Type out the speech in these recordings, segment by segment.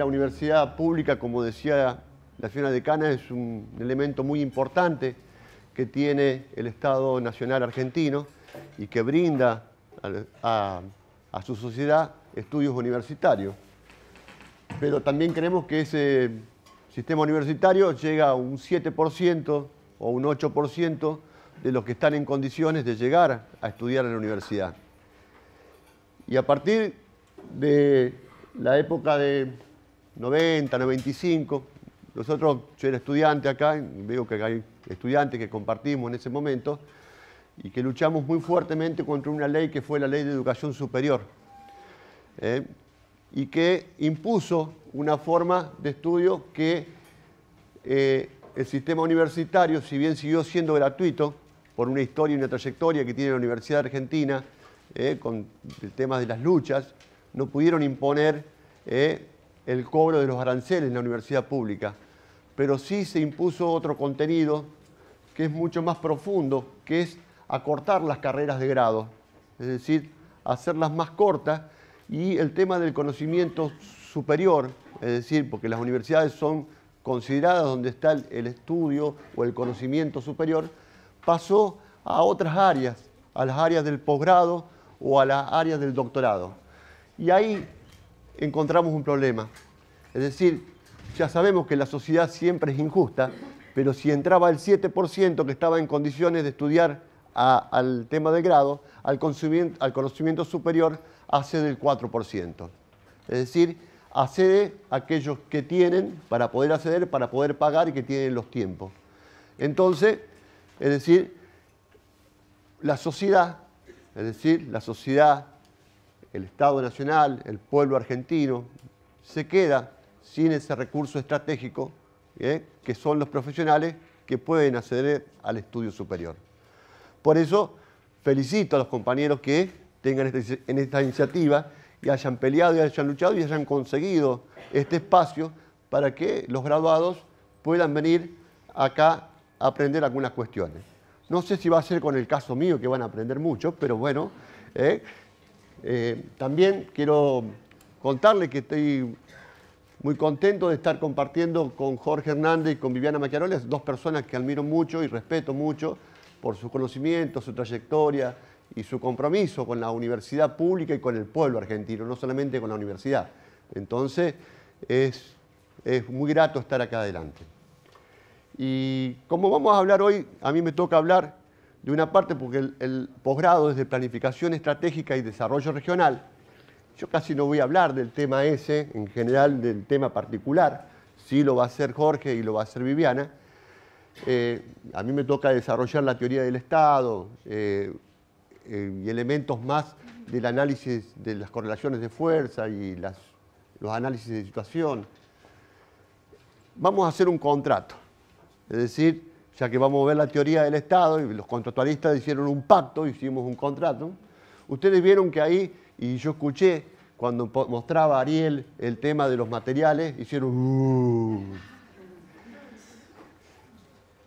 la universidad pública, como decía la señora decana, es un elemento muy importante que tiene el Estado Nacional Argentino y que brinda a, su sociedad estudios universitarios. Pero también creemos que ese sistema universitario llega a un 7% o un 8% de los que están en condiciones de llegar a estudiar en la universidad. Y a partir de la época de 90, 95. Nosotros, yo era estudiante acá, veo que hay estudiantes que compartimos en ese momento y que luchamos muy fuertemente contra una ley que fue la ley de educación superior ¿eh? y que impuso una forma de estudio que eh, el sistema universitario, si bien siguió siendo gratuito por una historia y una trayectoria que tiene la Universidad Argentina ¿eh? con el tema de las luchas, no pudieron imponer el cobro de los aranceles en la universidad pública, pero sí se impuso otro contenido que es mucho más profundo, que es acortar las carreras de grado, es decir, hacerlas más cortas y el tema del conocimiento superior, es decir, porque las universidades son consideradas donde está el estudio o el conocimiento superior, pasó a otras áreas, a las áreas del posgrado o a las áreas del doctorado. Y ahí encontramos un problema. Es decir, ya sabemos que la sociedad siempre es injusta, pero si entraba el 7% que estaba en condiciones de estudiar al tema de grado, al, conocimiento, al conocimiento superior hace del 4%. Es decir, accede aquellos que tienen para poder acceder, para poder pagar y que tienen los tiempos. Entonces, es decir, la sociedad, es decir, la sociedad el Estado Nacional, el pueblo argentino, se queda sin ese recurso estratégico ¿eh? que son los profesionales que pueden acceder al estudio superior. Por eso felicito a los compañeros que tengan este en esta iniciativa y hayan peleado y hayan luchado y hayan conseguido este espacio para que los graduados puedan venir acá a aprender algunas cuestiones. No sé si va a ser con el caso mío que van a aprender mucho, pero bueno, ¿eh? Eh, también quiero contarle que estoy muy contento de estar compartiendo con Jorge Hernández y con Viviana Maquiaroles, dos personas que admiro mucho y respeto mucho por su conocimiento, su trayectoria y su compromiso con la universidad pública y con el pueblo argentino, no solamente con la universidad. Entonces, es, es muy grato estar acá adelante. Y como vamos a hablar hoy, a mí me toca hablar de una parte porque el, posgrado es de Planificación Estratégica y Desarrollo Regional. Yo casi no voy a hablar del tema ese, en general del tema particular, sí lo va a hacer Jorge y lo va a hacer Viviana. Eh, a mí me toca desarrollar la teoría del Estado eh, eh, y elementos más del análisis de las correlaciones de fuerza y los análisis de situación. Vamos a hacer un contrato, es decir, sea que vamos a ver la teoría del Estado, y los contratualistas hicieron un pacto, hicimos un contrato. Ustedes vieron que ahí, y yo escuché cuando mostraba Ariel el tema de los materiales, hicieron... Uh".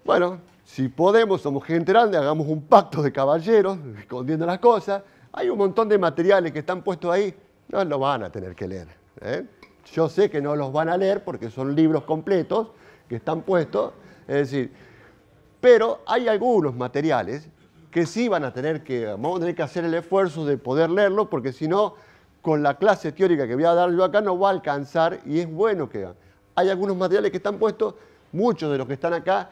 Bueno, si podemos, somos gente grande, hagamos un pacto de caballeros, escondiendo las cosas. Hay un montón de materiales que están puestos ahí, no lo van a tener que leer. ¿eh? Yo sé que no los van a leer porque son libros completos que están puestos. Es decir, pero hay algunos materiales que sí van a tener que, hacer el esfuerzo de poder leerlos porque si no, con la clase teórica que voy a dar yo acá no va a alcanzar y es bueno que hay algunos materiales que están puestos, muchos de los que están acá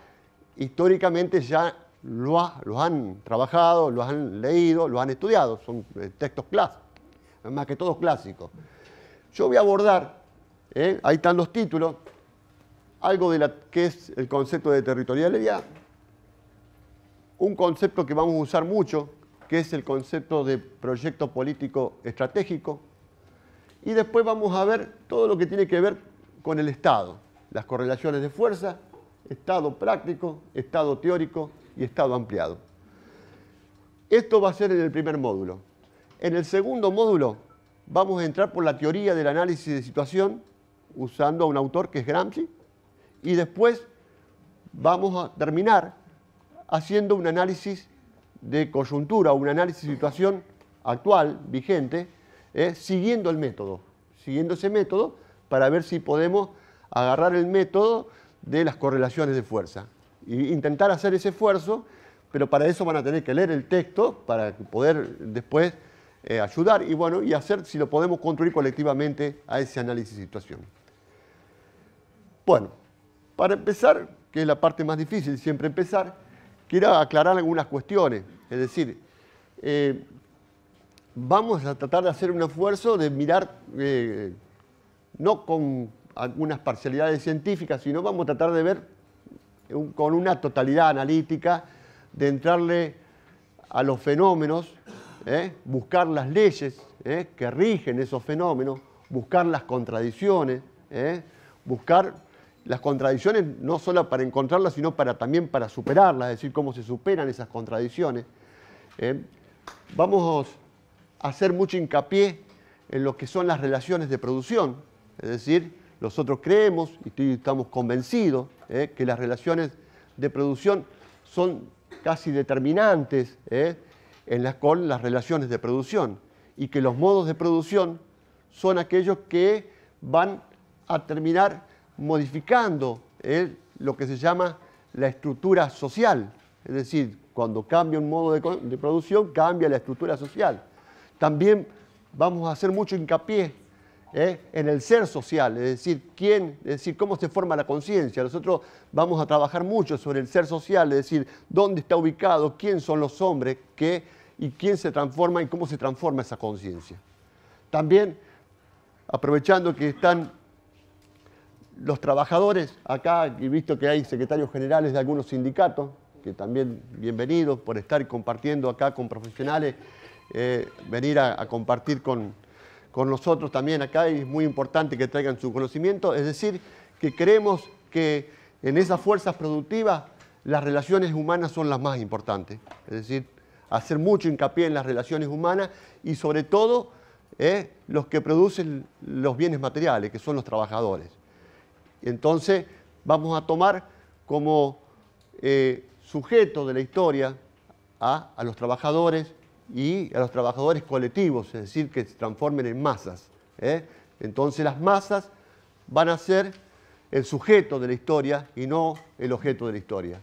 históricamente ya lo los han trabajado, los han leído, los han estudiado, son eh, textos clásicos, más que todos clásicos. Yo voy a abordar, eh, ahí están los títulos, algo de la, que es el concepto de territorialidad, un concepto que vamos a usar mucho, que es el concepto de proyecto político estratégico. Y después vamos a ver todo lo que tiene que ver con el Estado, las correlaciones de fuerza, Estado práctico, Estado teórico y Estado ampliado. Esto va a ser en el primer módulo. En el segundo módulo vamos a entrar por la teoría del análisis de situación usando a un autor que es Gramsci y después vamos a terminar haciendo un análisis de coyuntura, un análisis de situación actual, vigente, eh, siguiendo el método, siguiendo ese método para ver si podemos agarrar el método de las correlaciones de fuerza. E intentar hacer ese esfuerzo, pero para eso van a tener que leer el texto para poder después eh, ayudar y bueno, y hacer si lo podemos construir colectivamente a ese análisis de situación. Bueno, para empezar, que es la parte más difícil siempre empezar, quiero aclarar algunas cuestiones. Es decir, eh, vamos a tratar de hacer un esfuerzo de mirar, eh, no con algunas parcialidades científicas, sino vamos a tratar de ver con una totalidad analítica, de entrarle a los fenómenos, eh, buscar las leyes que rigen esos fenómenos, buscar las contradicciones, buscar las contradicciones no solo para encontrarlas, sino para, también para superarlas, es decir, cómo se superan esas contradicciones. ¿eh? vamos a hacer mucho hincapié en lo que son las relaciones de producción, es decir, nosotros creemos y estamos convencidos ¿eh? que las relaciones de producción son casi determinantes ¿eh? en las, con las relaciones de producción y que los modos de producción son aquellos que van a terminar modificando eh, lo que se llama la estructura social. Es decir, cuando cambia un modo de, producción, cambia la estructura social. También vamos a hacer mucho hincapié eh, en el ser social, es decir, quién, es decir, cómo se forma la conciencia. Nosotros vamos a trabajar mucho sobre el ser social, es decir, dónde está ubicado, quién son los hombres, qué y quién se transforma y cómo se transforma esa conciencia. También, aprovechando que están los trabajadores, acá he visto que hay secretarios generales de algunos sindicatos, que también bienvenidos por estar compartiendo acá con profesionales, eh, venir a, compartir con, nosotros también acá, y es muy importante que traigan su conocimiento, es decir, que creemos que en esas fuerzas productivas las relaciones humanas son las más importantes, es decir, hacer mucho hincapié en las relaciones humanas y sobre todo eh, los que producen los bienes materiales, que son los trabajadores. Entonces vamos a tomar como eh, sujeto de la historia a, los trabajadores y a los trabajadores colectivos, es decir, que se transformen en masas. ¿eh? Entonces las masas van a ser el sujeto de la historia y no el objeto de la historia.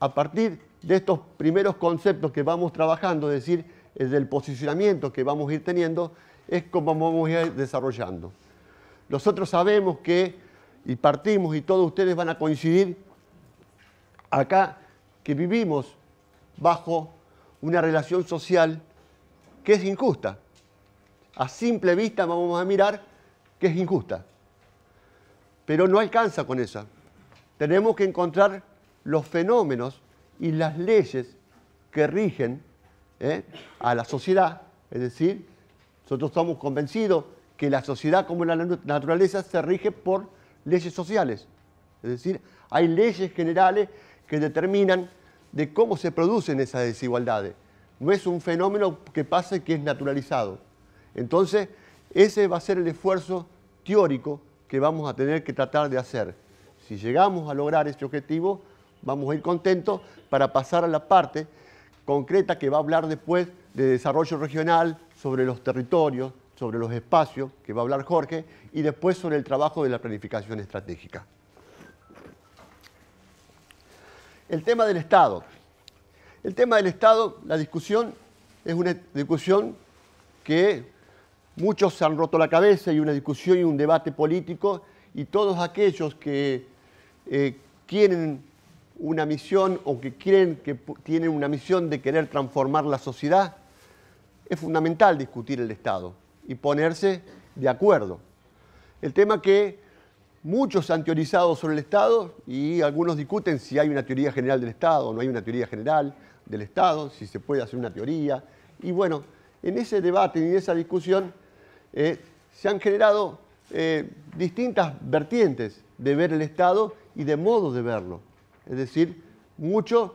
A partir de estos primeros conceptos que vamos trabajando, es decir, el del posicionamiento que vamos a ir teniendo, es como vamos a ir desarrollando. Nosotros sabemos que y partimos y todos ustedes van a coincidir acá que vivimos bajo una relación social que es injusta. A simple vista vamos a mirar que es injusta. Pero no alcanza con esa. Tenemos que encontrar los fenómenos y las leyes que rigen ¿eh? a la sociedad. Es decir, nosotros estamos convencidos que la sociedad como la naturaleza se rige por leyes sociales. Es decir, hay leyes generales que determinan de cómo se producen esas desigualdades. No es un fenómeno que pase que es naturalizado. Entonces, ese va a ser el esfuerzo teórico que vamos a tener que tratar de hacer. Si llegamos a lograr este objetivo, vamos a ir contentos para pasar a la parte concreta que va a hablar después de desarrollo regional, sobre los territorios, sobre los espacios, que va a hablar Jorge, y después sobre el trabajo de la planificación estratégica. El tema del Estado. El tema del Estado, la discusión, es una discusión que muchos se han roto la cabeza y una discusión y un debate político y todos aquellos que tienen eh, quieren una misión o que creen que tienen una misión de querer transformar la sociedad, es fundamental discutir el Estado y ponerse de acuerdo. El tema que muchos han teorizado sobre el Estado y algunos discuten si hay una teoría general del Estado o no hay una teoría general del Estado, si se puede hacer una teoría. Y bueno, en ese debate y en esa discusión eh, se han generado eh, distintas vertientes de ver el Estado y de modos de verlo. Es decir, muchos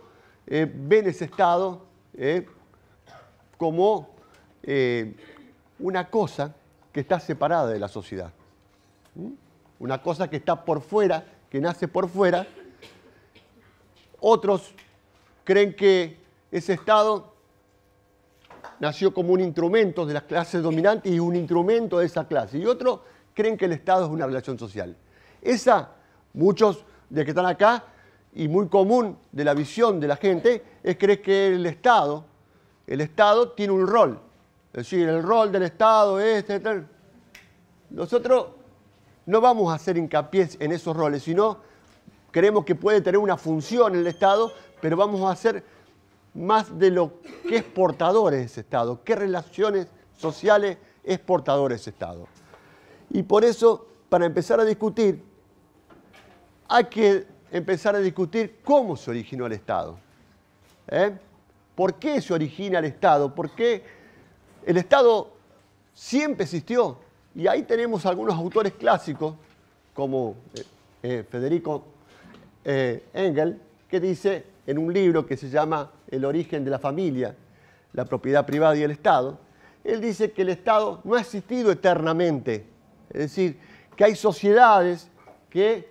eh, ven ese Estado como una cosa que está separada de la sociedad. Una cosa que está por fuera, que nace por fuera. Otros creen que ese Estado nació como un instrumento de las clases dominantes y un instrumento de esa clase. Y otros creen que el Estado es una relación social. Esa, muchos de que están acá, y muy común de la visión de la gente, es creer que el Estado, el Estado tiene un rol es decir, el rol del Estado, este, Nosotros no vamos a hacer hincapié en esos roles, sino creemos que puede tener una función el Estado, pero vamos a hacer más de lo que es portador ese Estado, qué relaciones sociales es portador ese Estado. Y por eso, para empezar a discutir, hay que empezar a discutir cómo se originó el Estado. ¿eh? ¿Por qué se origina el Estado? ¿Por qué el Estado siempre existió y ahí tenemos algunos autores clásicos como eh, eh, Federico eh, Engel, que dice en un libro que se llama El origen de la familia, la propiedad privada y el Estado, él dice que el Estado no ha existido eternamente, es decir, que hay sociedades que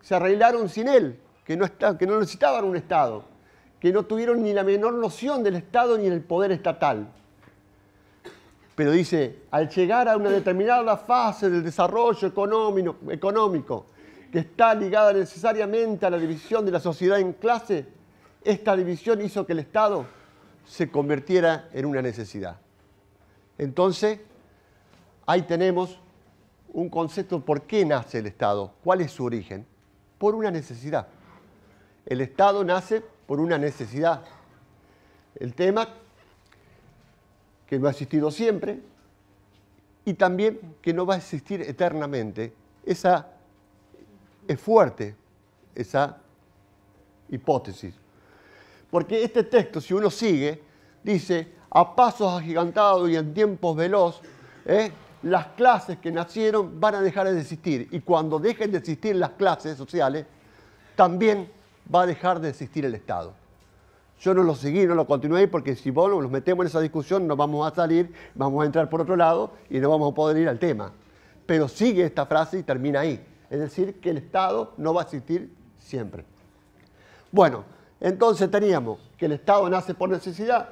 se arreglaron sin él, que no, que no necesitaban un Estado, que no tuvieron ni la menor noción del Estado ni del poder estatal. Pero dice, al llegar a una determinada fase del desarrollo económico, que está ligada necesariamente a la división de la sociedad en clase, esta división hizo que el Estado se convirtiera en una necesidad. Entonces, ahí tenemos un concepto por qué nace el Estado, cuál es su origen, por una necesidad. El Estado nace por una necesidad. El tema que no ha existido siempre y también que no va a existir eternamente. Esa es fuerte, esa hipótesis. Porque este texto, si uno sigue, dice, a pasos agigantados y en tiempos veloz, ¿eh? las clases que nacieron van a dejar de existir. Y cuando dejen de existir las clases sociales, también va a dejar de existir el Estado. Yo no lo seguí, no lo continué porque si vos nos metemos en esa discusión no vamos a salir, vamos a entrar por otro lado y no vamos a poder ir al tema. Pero sigue esta frase y termina ahí. Es decir, que el Estado no va a existir siempre. Bueno, entonces teníamos que el Estado nace por necesidad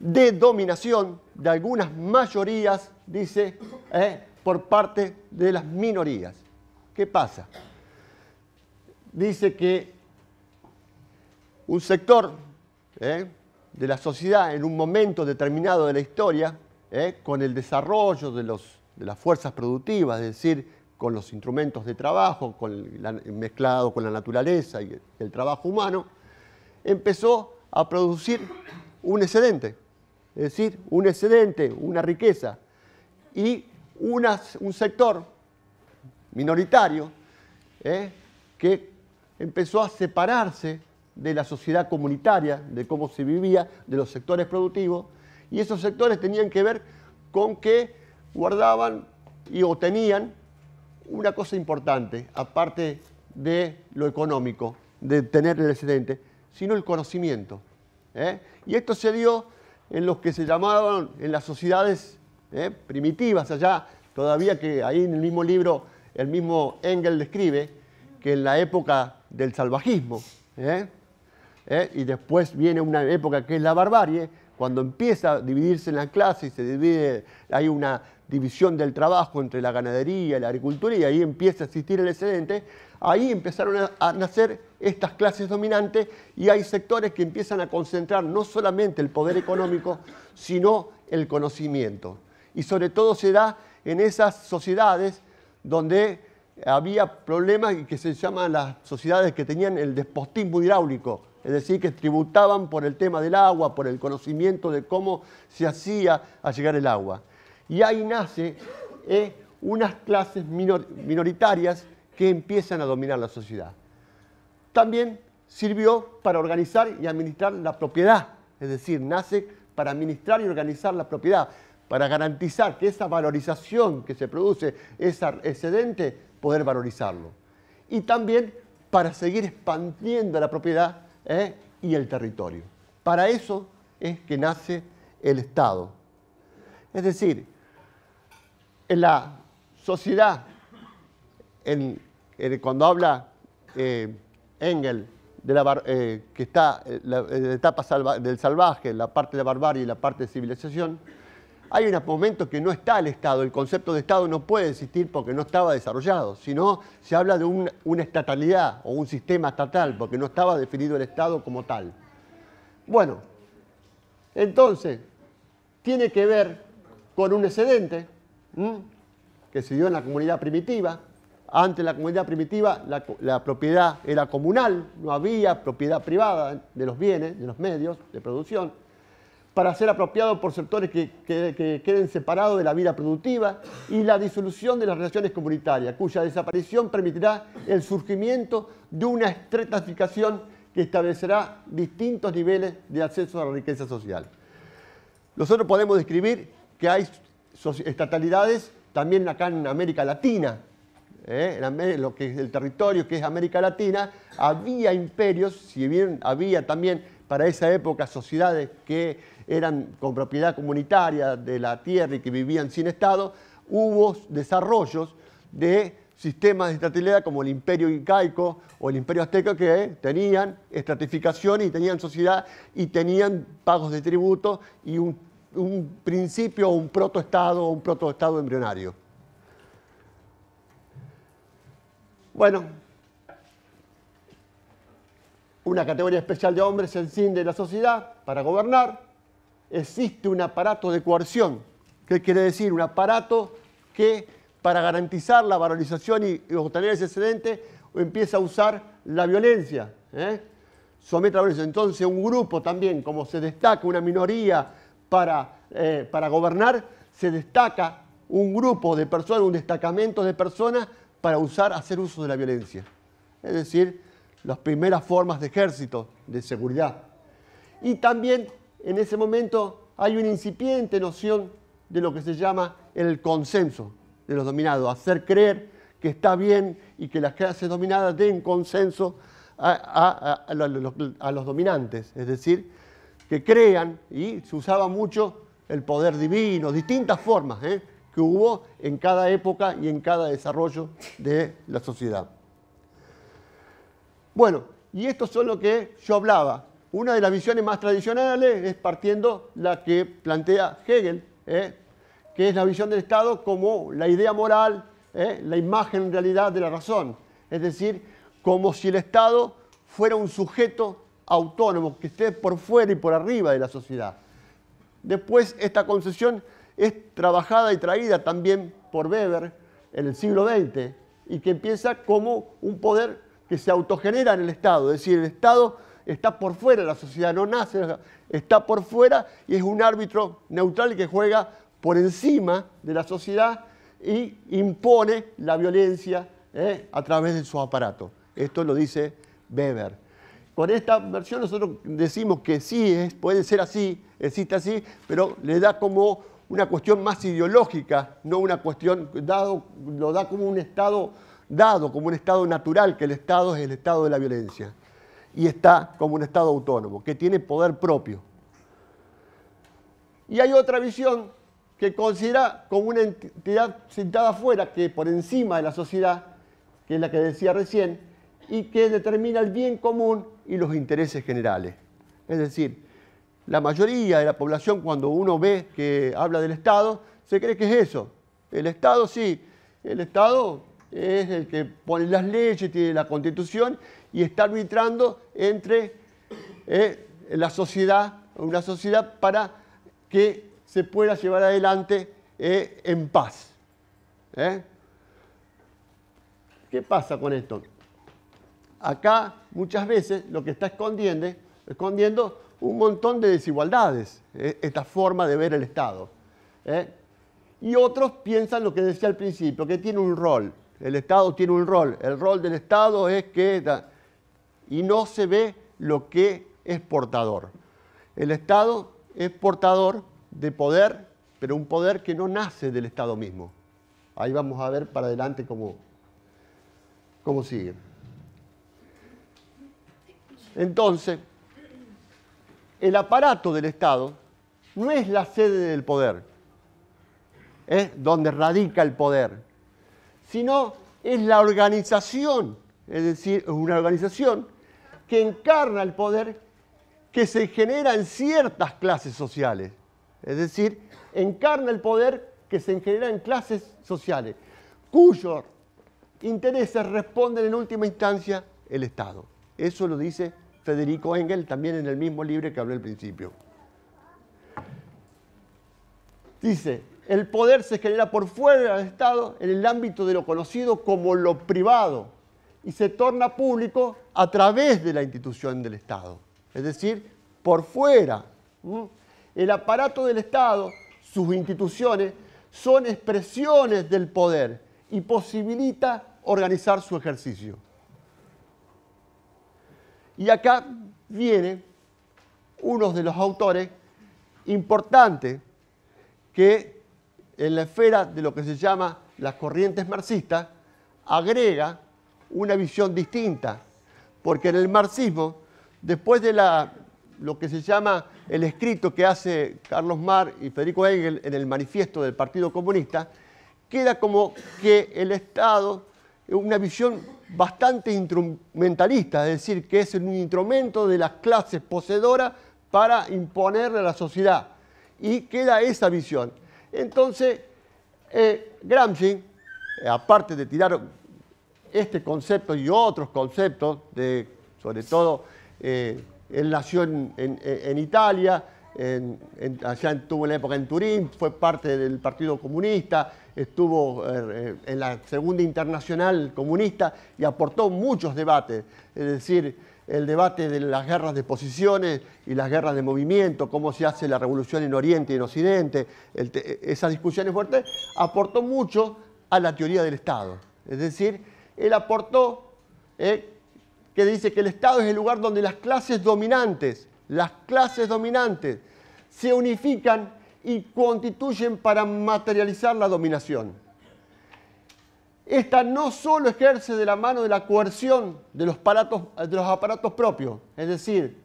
de dominación de algunas mayorías, dice, eh, por parte de las minorías. ¿Qué pasa? Dice que un sector ¿eh? de la sociedad en un momento determinado de la historia, ¿eh? con el desarrollo de, las fuerzas productivas, es decir, con los instrumentos de trabajo, mezclado con la naturaleza y el trabajo humano, empezó a producir un excedente, es decir, un excedente, una riqueza, y un sector minoritario ¿eh? que empezó a separarse de la sociedad comunitaria, de cómo se vivía, de los sectores productivos, y esos sectores tenían que ver con que guardaban y obtenían una cosa importante, aparte de lo económico, de tener el excedente, sino el conocimiento. ¿eh? Y esto se dio en los que se llamaban en las sociedades ¿eh? primitivas allá, todavía que ahí en el mismo libro el mismo Engel describe que en la época del salvajismo, ¿eh? ¿eh? y después viene una época que es la barbarie, cuando empieza a dividirse en las clases, se divide, hay una división del trabajo entre la ganadería y la agricultura, y ahí empieza a existir el excedente, ahí empezaron a, nacer estas clases dominantes y hay sectores que empiezan a concentrar no solamente el poder económico, sino el conocimiento. Y sobre todo se da en esas sociedades donde había problemas y que se llaman las sociedades que tenían el despotismo hidráulico, es decir, que tributaban por el tema del agua, por el conocimiento de cómo se hacía a llegar el agua. Y ahí nace eh, unas clases minoritarias que empiezan a dominar la sociedad. También sirvió para organizar y administrar la propiedad, es decir, nace para administrar y organizar la propiedad, para garantizar que esa valorización que se produce, ese excedente, poder valorizarlo. Y también para seguir expandiendo la propiedad ¿eh? y el territorio. Para eso es que nace el Estado. Es decir, en la sociedad, cuando habla eh, Engel de la, etapa del salvaje, la parte de la barbarie y la parte de civilización, hay un momento que no está el Estado, el concepto de Estado no puede existir porque no estaba desarrollado, sino se habla de una estatalidad o un sistema estatal, porque no estaba definido el Estado como tal. Bueno, entonces, tiene que ver con un excedente que se dio en la comunidad primitiva. Antes la comunidad primitiva la, la propiedad era comunal, no había propiedad privada de los bienes, de los medios de producción para ser apropiado por sectores que, queden separados de la vida productiva y la disolución de las relaciones comunitarias, cuya desaparición permitirá el surgimiento de una estratificación que establecerá distintos niveles de acceso a la riqueza social. Nosotros podemos describir que hay estatalidades también acá en América Latina, ¿eh? en lo que es el territorio que es América Latina, había imperios, si bien había también para esa época sociedades que eran con propiedad comunitaria de la tierra y que vivían sin Estado, hubo desarrollos de sistemas de estrategia como el imperio incaico o el imperio azteca que tenían estratificación y tenían sociedad y tenían pagos de tributo y un, principio o un protoestado o un protoestado embrionario. Bueno, una categoría especial de hombres se enciende en la sociedad para gobernar, existe un aparato de coerción. ¿Qué quiere decir? Un aparato que para garantizar la valorización y, obtener ese excedente empieza a usar la violencia. ¿eh? Somete a la violencia. Entonces un grupo también, como se destaca una minoría para, eh, para gobernar, se destaca un grupo de personas, un destacamento de personas para usar, hacer uso de la violencia. Es decir, las primeras formas de ejército, de seguridad. Y también en ese momento hay una incipiente noción de lo que se llama el consenso de los dominados, hacer creer que está bien y que las clases dominadas den consenso a, los, dominantes, es decir, que crean, y se usaba mucho el poder divino, distintas formas ¿eh? que hubo en cada época y en cada desarrollo de la sociedad. Bueno, y esto es lo que yo hablaba, una de las visiones más tradicionales es partiendo la que plantea Hegel, ¿eh? que es la visión del Estado como la idea moral, ¿eh? la imagen en realidad de la razón. Es decir, como si el Estado fuera un sujeto autónomo, que esté por fuera y por arriba de la sociedad. Después, esta concepción es trabajada y traída también por Weber en el siglo XX y que empieza como un poder que se autogenera en el Estado, es decir, el Estado está por fuera, la sociedad no nace, está por fuera y es un árbitro neutral que juega por encima de la sociedad y impone la violencia eh, a través de su aparato. Esto lo dice Weber. Con esta versión nosotros decimos que sí, puede ser así, existe así, pero le da como una cuestión más ideológica, no una cuestión, dado, lo da como un estado dado, como un estado natural, que el estado es el estado de la violencia y está como un Estado autónomo, que tiene poder propio. Y hay otra visión que considera como una entidad sentada fuera que por encima de la sociedad, que es la que decía recién, y que determina el bien común y los intereses generales. Es decir, la mayoría de la población cuando uno ve que habla del Estado, se cree que es eso. El Estado sí, el Estado es el que pone las leyes, tiene la constitución y está arbitrando entre eh, la sociedad, una sociedad para que se pueda llevar adelante eh, en paz. ¿Eh? ¿Qué pasa con esto? Acá muchas veces lo que está escondiendo, escondiendo un montón de desigualdades, esta forma de ver el Estado. Y otros piensan lo que decía al principio, que tiene un rol, el Estado tiene un rol. El rol del Estado es que y no se ve lo que es portador. El Estado es portador de poder, pero un poder que no nace del Estado mismo. Ahí vamos a ver para adelante cómo, cómo sigue. Entonces, el aparato del Estado no es la sede del poder, es donde radica el poder, sino es la organización, es decir, es una organización que encarna el poder que se genera en ciertas clases sociales. Es decir, encarna el poder que se genera en clases sociales, cuyos intereses responden en última instancia el Estado. Eso lo dice Federico Engel también en el mismo libro que habló al principio. Dice, el poder se genera por fuera del Estado en el ámbito de lo conocido como lo privado, y se torna público a través de la institución del Estado, es decir, por fuera. El aparato del Estado, sus instituciones, son expresiones del poder y posibilita organizar su ejercicio. Y acá viene uno de los autores importantes que en la esfera de lo que se llama las corrientes marxistas agrega una visión distinta, porque en el marxismo, después de lo que se llama el escrito que hace Carlos Mar y Federico Hegel en el manifiesto del Partido Comunista, queda como que el Estado, una visión bastante instrumentalista, es decir, que es un instrumento de las clases poseedoras para imponerle a la sociedad. Y queda esa visión. Entonces, eh, Gramsci, eh, aparte de tirar este concepto y otros conceptos, de, sobre todo eh, él nació en, en Italia, en, allá tuvo la época en Turín, fue parte del Partido Comunista, estuvo eh, en la Segunda Internacional Comunista y aportó muchos debates, es decir, el debate de las guerras de posiciones y las guerras de movimiento, cómo se hace la revolución en Oriente y en Occidente, esas discusiones fuertes, aportó mucho a la teoría del Estado, es decir, él aportó ¿eh? que dice que el Estado es el lugar donde las clases dominantes, las clases dominantes, se unifican y constituyen para materializar la dominación. Esta no solo ejerce de la mano de la coerción de los aparatos, de los aparatos propios, es decir,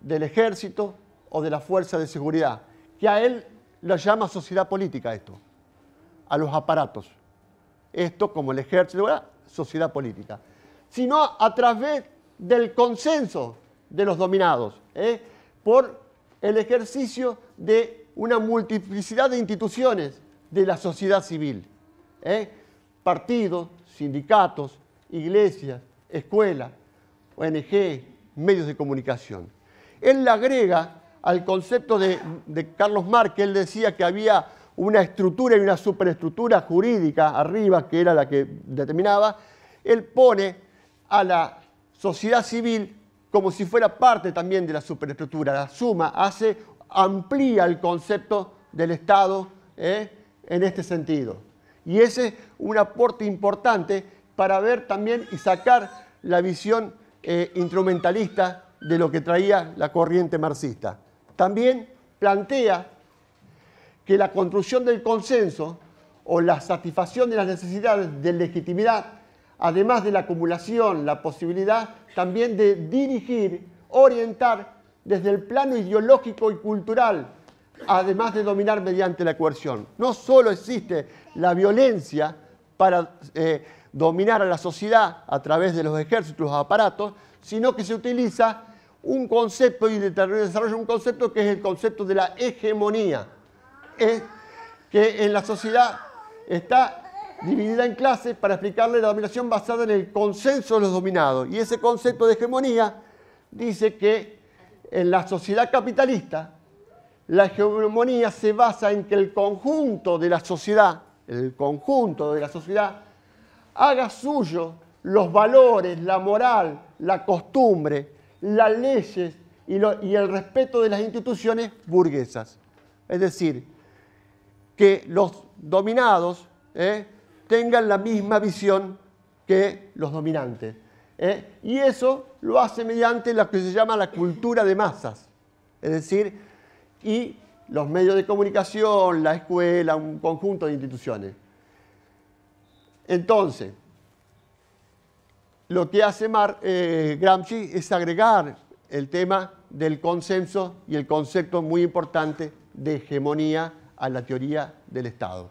del ejército o de la fuerza de seguridad, que a él lo llama sociedad política esto, a los aparatos. Esto como el ejército, sociedad política, sino a través del consenso de los dominados, ¿eh? por el ejercicio de una multiplicidad de instituciones de la sociedad civil, ¿eh? partidos, sindicatos, iglesias, escuelas, ONG, medios de comunicación. Él le agrega al concepto de, Carlos Marx, que él decía que había una estructura y una superestructura jurídica arriba, que era la que determinaba, él pone a la sociedad civil como si fuera parte también de la superestructura, la suma hace, amplía el concepto del Estado ¿eh? en este sentido. Y ese es un aporte importante para ver también y sacar la visión eh, instrumentalista de lo que traía la corriente marxista. También plantea que la construcción del consenso o la satisfacción de las necesidades de legitimidad, además de la acumulación, la posibilidad también de dirigir, orientar desde el plano ideológico y cultural, además de dominar mediante la coerción. No solo existe la violencia para eh, dominar a la sociedad a través de los ejércitos, los aparatos, sino que se utiliza un concepto y desarrolla un concepto que es el concepto de la hegemonía es que en la sociedad está dividida en clases para explicarle la dominación basada en el consenso de los dominados. Y ese concepto de hegemonía dice que en la sociedad capitalista la hegemonía se basa en que el conjunto de la sociedad, el conjunto de la sociedad, haga suyo los valores, la moral, la costumbre, las leyes y, y el respeto de las instituciones burguesas. Es decir, que los dominados ¿eh? tengan la misma visión que los dominantes. ¿eh? Y eso lo hace mediante lo que se llama la cultura de masas. Es decir, y los medios de comunicación, la escuela, un conjunto de instituciones. Entonces, lo que hace eh, Gramsci es agregar el tema del consenso y el concepto muy importante de hegemonía a la teoría del Estado.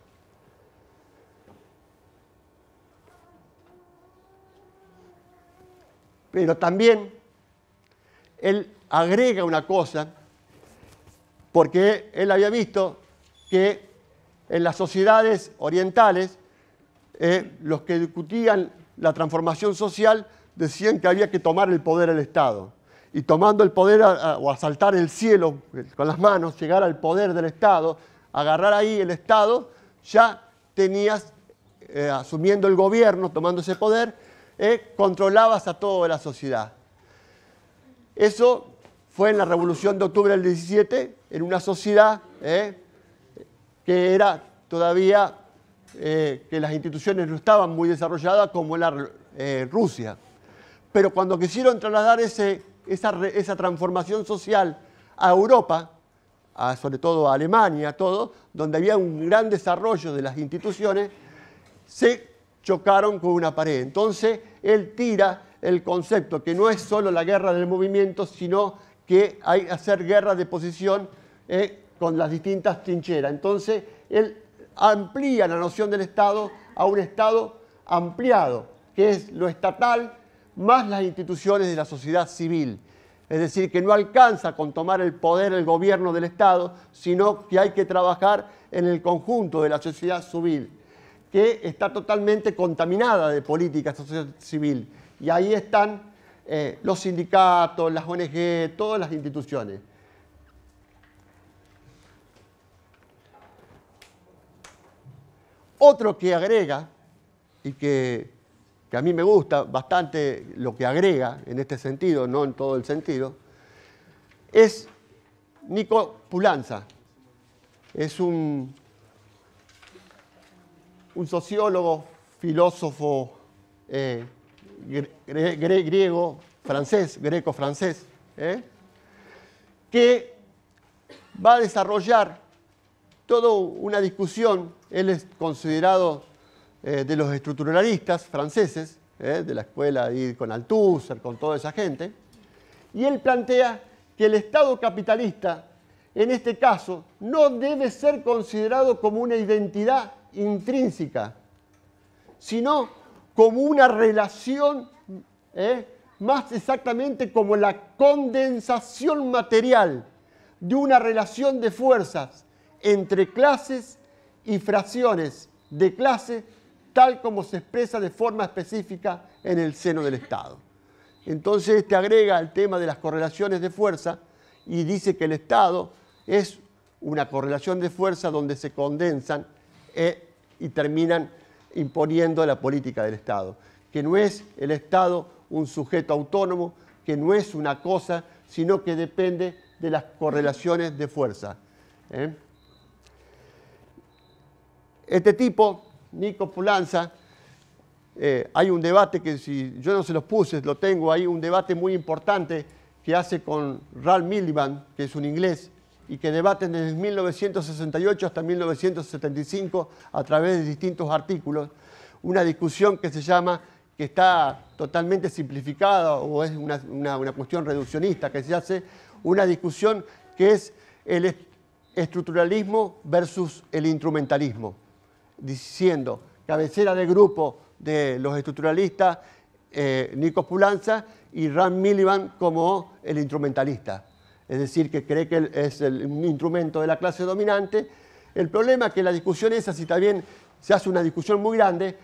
Pero también él agrega una cosa, porque él había visto que en las sociedades orientales eh, los que discutían la transformación social decían que había que tomar el poder del Estado. Y tomando el poder o asaltar el cielo con las manos, llegar al poder del Estado, agarrar ahí el Estado, ya tenías, eh, asumiendo el gobierno, tomando ese poder, eh, controlabas a toda la sociedad. Eso fue en la Revolución de Octubre del 17, en una sociedad eh, que era todavía, que las instituciones no estaban muy desarrolladas como la Rusia. Pero cuando quisieron trasladar ese, esa, esa transformación social a Europa, sobre todo a Alemania, todo, donde había un gran desarrollo de las instituciones, se chocaron con una pared. Entonces, él tira el concepto que no es solo la guerra del movimiento, sino que hay que hacer guerra de posición eh, con las distintas trincheras. Entonces, él amplía la noción del Estado a un Estado ampliado, que es lo estatal más las instituciones de la sociedad civil. Es decir, que no alcanza con tomar el poder el gobierno del Estado, sino que hay que trabajar en el conjunto de la sociedad civil, que está totalmente contaminada de política sociedad civil. Y ahí están eh, los sindicatos, las ONG, todas las instituciones. Otro que agrega y que que a mí me gusta bastante lo que agrega en este sentido, no en todo el sentido, es Nico Pulanza. Es un, un sociólogo, filósofo eh, griego, francés, greco-francés, ¿eh? que va a desarrollar toda una discusión, él es considerado eh, de los estructuralistas franceses, eh, de la escuela ahí con Althusser, con toda esa gente, y él plantea que el Estado capitalista, en este caso, no debe ser considerado como una identidad intrínseca, sino como una relación, eh, más exactamente como la condensación material de una relación de fuerzas entre clases y fracciones de clase tal como se expresa de forma específica en el seno del Estado. Entonces este agrega el tema de las correlaciones de fuerza y dice que el Estado es una correlación de fuerza donde se condensan eh, y terminan imponiendo la política del Estado, que no es el Estado un sujeto autónomo, que no es una cosa, sino que depende de las correlaciones de fuerza. ¿eh? Este tipo Nico Pulanza, eh, hay un debate que si yo no se los puse, lo tengo ahí, un debate muy importante que hace con Ralph Miliband, que es un inglés, y que debate desde 1968 hasta 1975 a través de distintos artículos, una discusión que se llama, que está totalmente simplificada o es una cuestión reduccionista, que se hace una discusión que es el estructuralismo versus el instrumentalismo diciendo, cabecera de grupo de los estructuralistas, eh, Nico Pulanza y Ram Miliband como el instrumentalista. Es decir, que cree que es el instrumento de la clase dominante. El problema es que la discusión esa, si también se hace una discusión muy grande,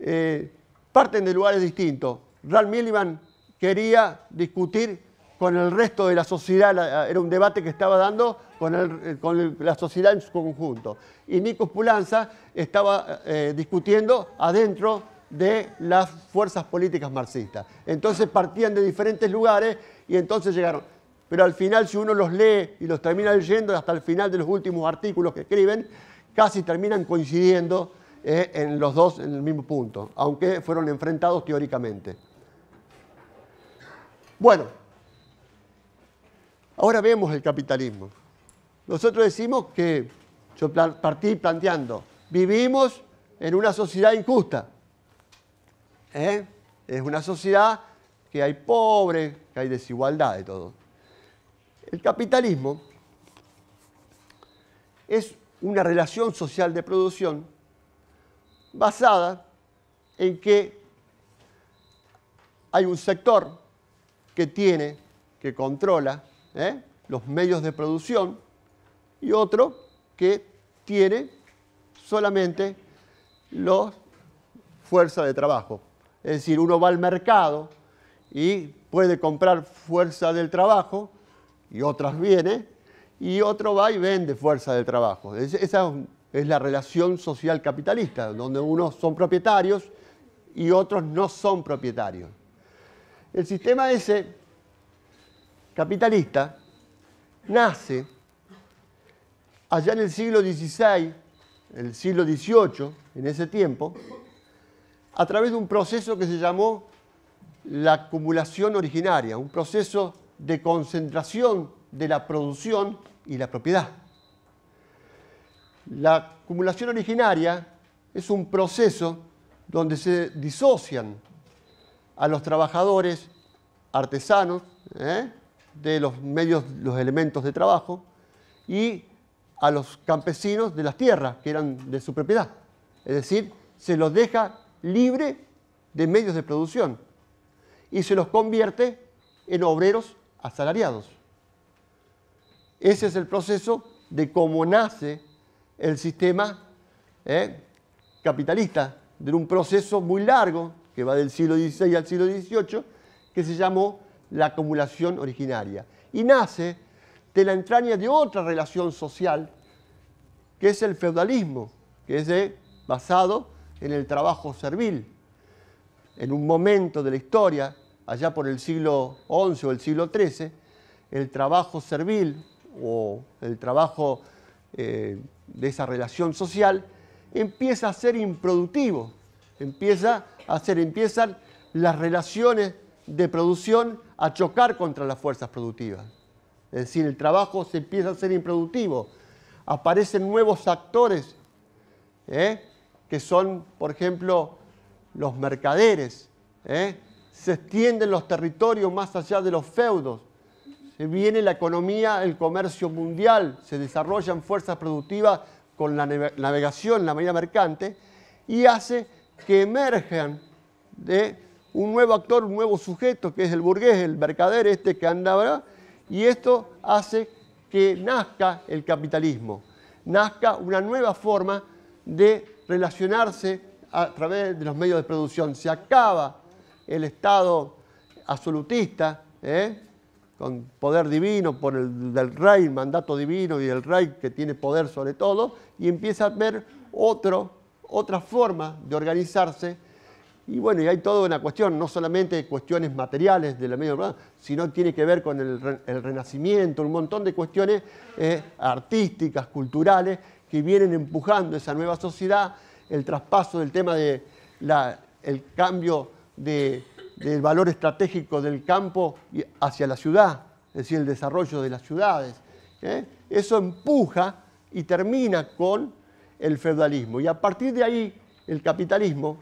eh, parten de lugares distintos. Ram Miliband quería discutir con el resto de la sociedad, era un debate que estaba dando con, eh, la sociedad en su conjunto. Y Nico Pulanza estaba eh, discutiendo adentro de las fuerzas políticas marxistas. Entonces partían de diferentes lugares y entonces llegaron. Pero al final, si uno los lee y los termina leyendo hasta el final de los últimos artículos que escriben, casi terminan coincidiendo eh, en los dos en el mismo punto, aunque fueron enfrentados teóricamente. Bueno, Ahora vemos el capitalismo. Nosotros decimos que, yo partí planteando, vivimos en una sociedad injusta. ¿eh? Es una sociedad que hay pobre, que hay desigualdad de todo. El capitalismo es una relación social de producción basada en que hay un sector que tiene, que controla ¿eh? los medios de producción, y otro que tiene solamente los fuerza de trabajo. Es decir, uno va al mercado y puede comprar fuerza del trabajo y otras viene, y otro va y vende fuerza del trabajo. esa es la relación social capitalista, donde unos son propietarios y otros no son propietarios. El sistema ese capitalista nace allá en el siglo XVI, el siglo XVIII, en ese tiempo, a través de un proceso que se llamó la acumulación originaria, un proceso de concentración de la producción y la propiedad. La acumulación originaria es un proceso donde se disocian a los trabajadores artesanos, ¿eh? de los medios, los elementos de trabajo, y a los campesinos de las tierras que eran de su propiedad. Es decir, se los deja libre de medios de producción y se los convierte en obreros asalariados. Ese es el proceso de cómo nace el sistema ¿eh? capitalista, de un proceso muy largo que va del siglo XVI al siglo XVIII, que se llamó la acumulación originaria y nace de la entraña de otra relación social que es el feudalismo, que es basado en el trabajo servil. En un momento de la historia, allá por el siglo XI o el siglo XIII, el trabajo servil o el trabajo eh, de esa relación social empieza a ser improductivo, empieza a ser, empiezan las relaciones de producción a chocar contra las fuerzas productivas. Es decir, el trabajo se empieza a ser improductivo. Aparecen nuevos actores, ¿eh? que son, por ejemplo, los mercaderes. ¿eh? Se extienden los territorios más allá de los feudos. Se viene la economía, el comercio mundial, se desarrollan fuerzas productivas con la navegación, la marina mercante, y hace que emerjan de ¿eh? un nuevo actor, un nuevo sujeto, que es el burgués, el mercader este que andaba, y esto hace que nazca el capitalismo, nazca una nueva forma de relacionarse a través de los medios de producción. Se acaba el Estado absolutista, ¿eh? con poder divino por el del rey, mandato divino y el rey que tiene poder sobre todo, y empieza a ver otra forma de organizarse y bueno, y hay toda una cuestión, no solamente cuestiones materiales de la medio urbana, sino tiene que ver con el, renacimiento, un montón de cuestiones eh, artísticas, culturales, que vienen empujando esa nueva sociedad, el traspaso del tema del cambio del valor estratégico del campo hacia la ciudad, es decir, el desarrollo de las ciudades. ¿eh? Eso empuja y termina con el feudalismo. Y a partir de ahí, el capitalismo,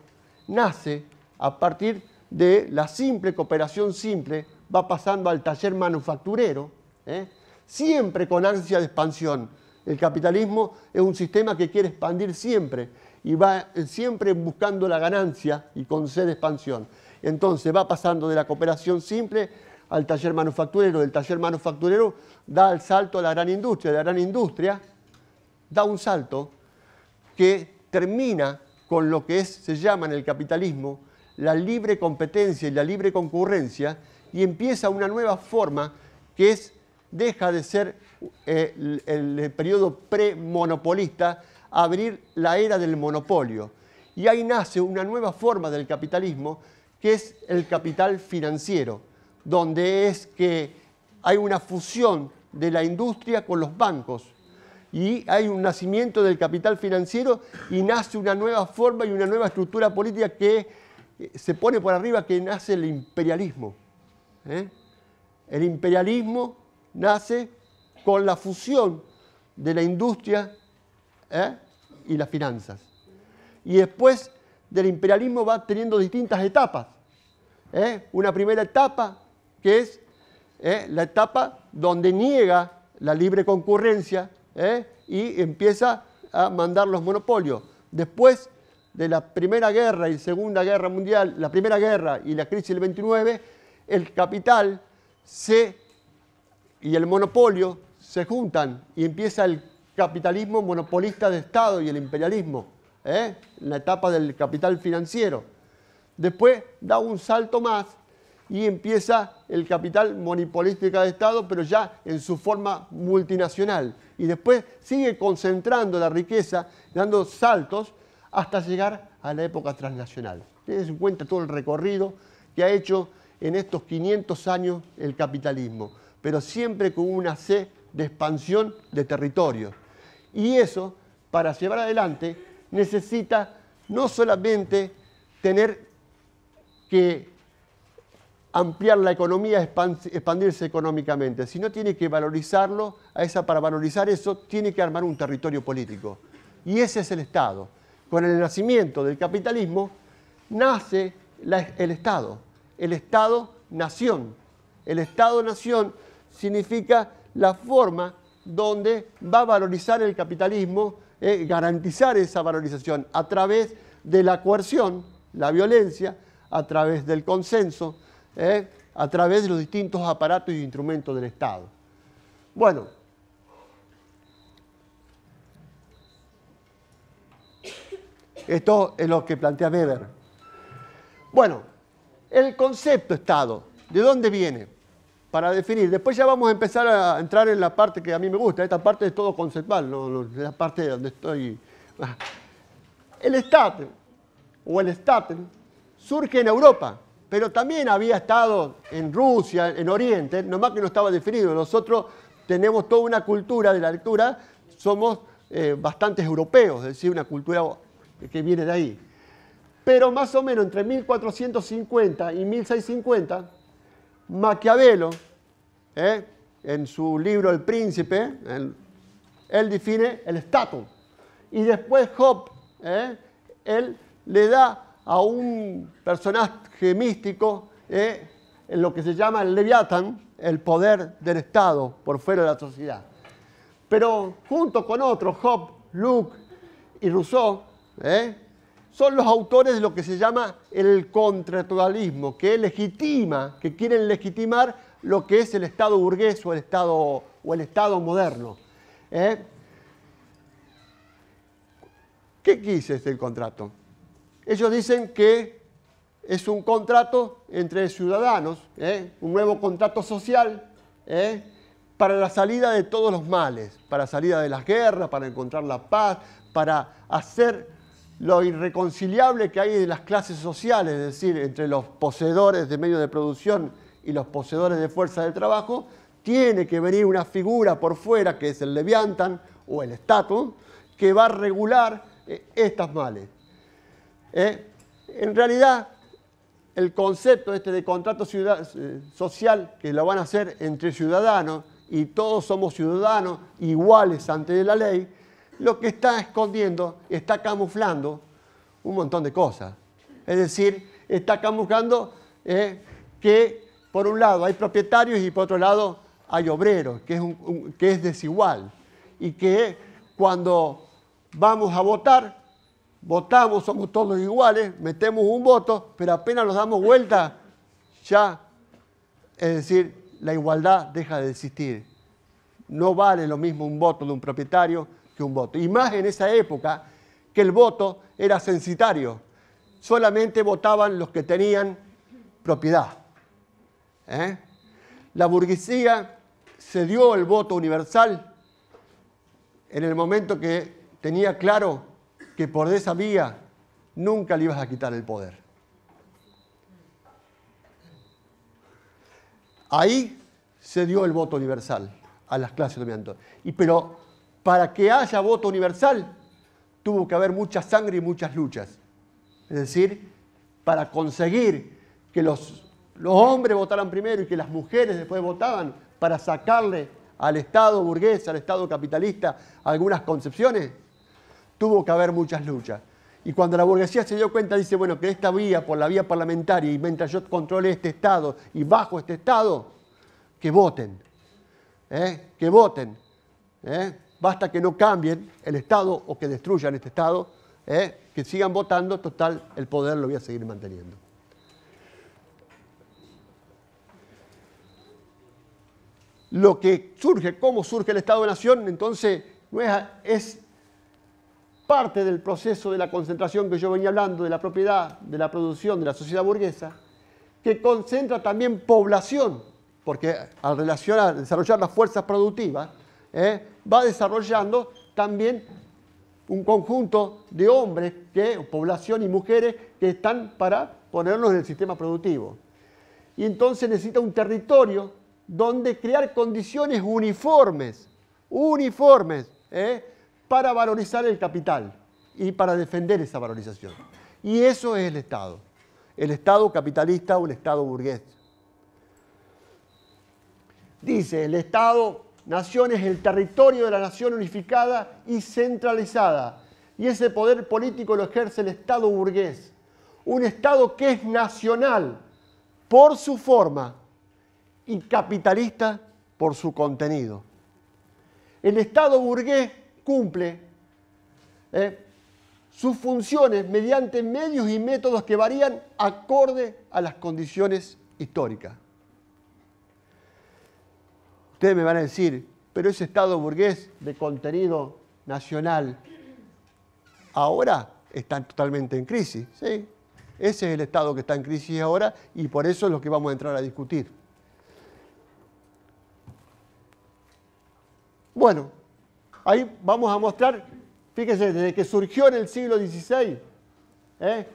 nace a partir de la simple cooperación simple, va pasando al taller manufacturero, ¿eh? siempre con ansia de expansión. El capitalismo es un sistema que quiere expandir siempre y va eh, siempre buscando la ganancia y con sed de expansión. Entonces va pasando de la cooperación simple al taller manufacturero, del taller manufacturero da el salto a la gran industria, de la gran industria da un salto que termina con lo que se llama en el capitalismo la libre competencia y la libre concurrencia y empieza una nueva forma que es, deja de ser eh, el, periodo premonopolista monopolista abrir la era del monopolio. Y ahí nace una nueva forma del capitalismo que es el capital financiero, donde es que hay una fusión de la industria con los bancos, y hay un nacimiento del capital financiero y nace una nueva forma y una nueva estructura política que eh, se pone por arriba, que nace el imperialismo. ¿eh? El imperialismo nace con la fusión de la industria ¿eh? y las finanzas. Y después del imperialismo va teniendo distintas etapas. Una primera etapa que es la etapa donde niega la libre concurrencia, ¿eh? y empieza a mandar los monopolios. Después de la Primera Guerra y Segunda Guerra Mundial, la Primera Guerra y la crisis del 29, el capital y el monopolio se juntan y empieza el capitalismo monopolista de Estado y el imperialismo, ¿eh? la etapa del capital financiero. Después da un salto más y empieza el capital monopolista de Estado, pero ya en su forma multinacional y después sigue concentrando la riqueza, dando saltos hasta llegar a la época transnacional. Tienes en cuenta todo el recorrido que ha hecho en estos 500 años el capitalismo, pero siempre con una C de expansión de territorios. Y eso, para llevar adelante, necesita no solamente tener que ampliar la economía, expandirse económicamente, Si no tiene que valorizarlo, a esa, para valorizar eso tiene que armar un territorio político. Y ese es el Estado. Con el nacimiento del capitalismo nace el Estado, el Estado-nación. El Estado-nación significa la forma donde va a valorizar el capitalismo, eh, garantizar esa valorización a través de la coerción, la violencia, a través del consenso, ¿eh? a través de los distintos aparatos y instrumentos del Estado. Bueno, esto es lo que plantea Weber. Bueno, el concepto Estado, ¿de dónde viene? Para definir, después ya vamos a empezar a entrar en la parte que a mí me gusta, esta parte es todo conceptual, la parte donde estoy... El Estado o el Estado surge en Europa, pero también había estado en Rusia, en Oriente, nomás que no estaba definido. Nosotros tenemos toda una cultura de la lectura, somos eh, bastantes europeos, es decir, una cultura que viene de ahí. Pero más o menos entre 1450 y 1650, Maquiavelo, eh, en su libro El Príncipe, él, define el estatus. Y después Hobbes, eh, él le da a un personaje místico eh, en lo que se llama el Leviatán, el poder del Estado por fuera de la sociedad. Pero junto con otros, Hobbes, Luke y Rousseau, eh, son los autores de lo que se llama el contratualismo, que legitima, que quieren legitimar lo que es el Estado burgués o el Estado, o el estado moderno. Eh. ¿Qué quise este contrato? ellos dicen que es un contrato entre ciudadanos, ¿eh? un nuevo contrato social ¿eh? para la salida de todos los males, para la salida de las guerras, para encontrar la paz, para hacer lo irreconciliable que hay de las clases sociales, es decir, entre los poseedores de medios de producción y los poseedores de fuerza de trabajo, tiene que venir una figura por fuera, que es el leviantan o el Estatus, que va a regular eh, estos estas males. ¿eh? en realidad, el concepto este de contrato eh, social, que lo van a hacer entre ciudadanos, y todos somos ciudadanos iguales ante la ley, lo que está escondiendo, está camuflando un montón de cosas. Es decir, está camuflando ¿eh? que por un lado hay propietarios y por otro lado hay obreros, que es desigual. Y que cuando vamos a votar, votamos, somos todos iguales, metemos un voto, pero apenas nos damos vuelta, ya, es decir, la igualdad deja de existir. No vale lo mismo un voto de un propietario que un voto. Y más en esa época que el voto era censitario. Solamente votaban los que tenían propiedad. ¿eh? La burguesía se dio el voto universal en el momento que tenía claro que por esa vía nunca le ibas a quitar el poder. Ahí se dio el voto universal a las clases dominantes. Y, pero para que haya voto universal tuvo que haber mucha sangre y muchas luchas. Es decir, para conseguir que los, los hombres votaran primero y que las mujeres después votaban para sacarle al Estado burgués, al Estado capitalista algunas concepciones, tuvo que haber muchas luchas. Y cuando la burguesía se dio cuenta, dice, bueno, que esta vía, por la vía parlamentaria, y mientras yo controle este Estado y bajo este Estado, que voten, ¿eh? que voten. ¿eh? Basta que no cambien el Estado o que destruyan este Estado, ¿eh? que sigan votando, total, el poder lo voy a seguir manteniendo. Lo que surge, cómo surge el Estado-Nación, de entonces, es parte del proceso de la concentración que yo venía hablando, de la propiedad, de la producción, de la sociedad burguesa, que concentra también población, porque al relacionar, desarrollar las fuerzas productivas, ¿eh? va desarrollando también un conjunto de hombres, que, población y mujeres, que están para ponernos en el sistema productivo. Y entonces necesita un territorio donde crear condiciones uniformes, uniformes, eh, para valorizar el capital y para defender esa valorización. Y eso es el Estado, el Estado capitalista o el Estado burgués. Dice, el Estado nación es el territorio de la nación unificada y centralizada, y ese poder político lo ejerce el Estado burgués, un Estado que es nacional por su forma y capitalista por su contenido. El Estado burgués cumple ¿eh? sus funciones mediante medios y métodos que varían acorde a las condiciones históricas. Ustedes me van a decir, pero ese Estado burgués de contenido nacional ahora está totalmente en crisis. ¿sí? Ese es el Estado que está en crisis ahora y por eso es lo que vamos a entrar a discutir. Bueno, Ahí vamos a mostrar, fíjense, desde que surgió en el siglo XVI, ¿eh?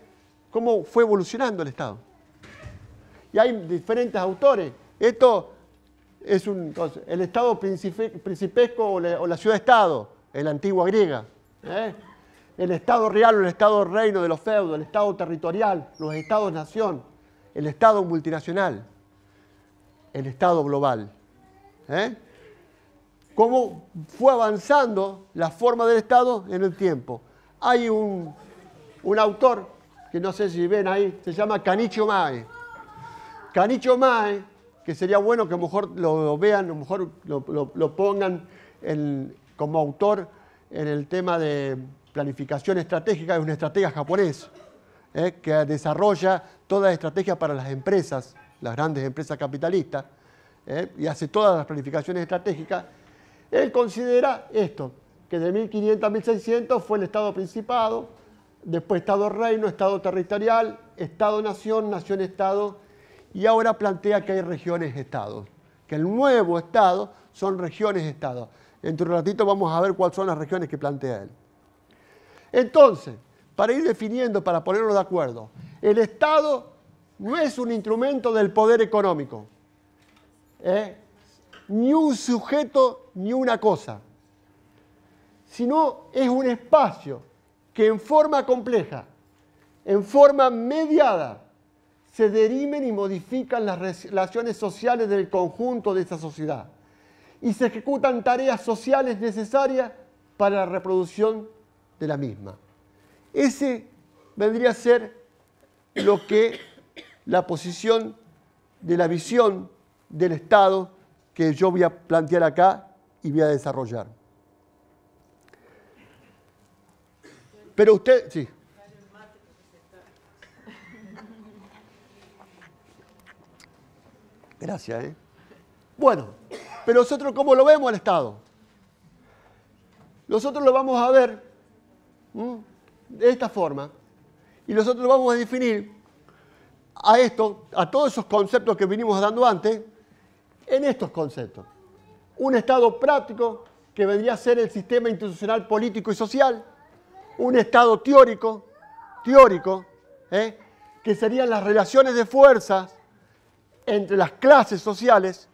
cómo fue evolucionando el Estado. Y hay diferentes autores. Esto es un, el Estado principesco o la, ciudad-estado, en la antigua griega. ¿eh? El Estado real o el Estado reino de los feudos, el Estado territorial, los Estados-nación, el Estado multinacional, el Estado global. ¿eh? cómo fue avanzando la forma del Estado en el tiempo. Hay un, autor, que no sé si ven ahí, se llama Canicho Mae. Canicho Mae, que sería bueno que a lo mejor lo, vean, a lo mejor lo, pongan como autor en el tema de planificación estratégica, es un estratega japonés eh, que desarrolla toda la estrategia para las empresas, las grandes empresas capitalistas, eh, y hace todas las planificaciones estratégicas él considera esto, que de 1500 a 1600 fue el Estado Principado, después Estado Reino, Estado Territorial, Estado Nación, Nación Estado, y ahora plantea que hay regiones Estado, que el nuevo Estado son regiones Estado. Entre un ratito vamos a ver cuáles son las regiones que plantea él. Entonces, para ir definiendo, para ponernos de acuerdo, el Estado no es un instrumento del poder económico, ¿eh? ni un sujeto ni una cosa, sino es un espacio que en forma compleja, en forma mediada, se derimen y modifican las relaciones sociales del conjunto de esa sociedad y se ejecutan tareas sociales necesarias para la reproducción de la misma. Ese vendría a ser lo que la posición de la visión del Estado que yo voy a plantear acá y voy a desarrollar. Pero usted, sí. Gracias, ¿eh? Bueno, pero nosotros cómo lo vemos al Estado. Nosotros lo vamos a ver de esta forma y nosotros lo vamos a definir a esto, a todos esos conceptos que vinimos dando antes, en estos conceptos un Estado práctico que vendría a ser el sistema institucional político y social, un Estado teórico, teórico, ¿eh? que serían las relaciones de fuerzas entre las clases sociales,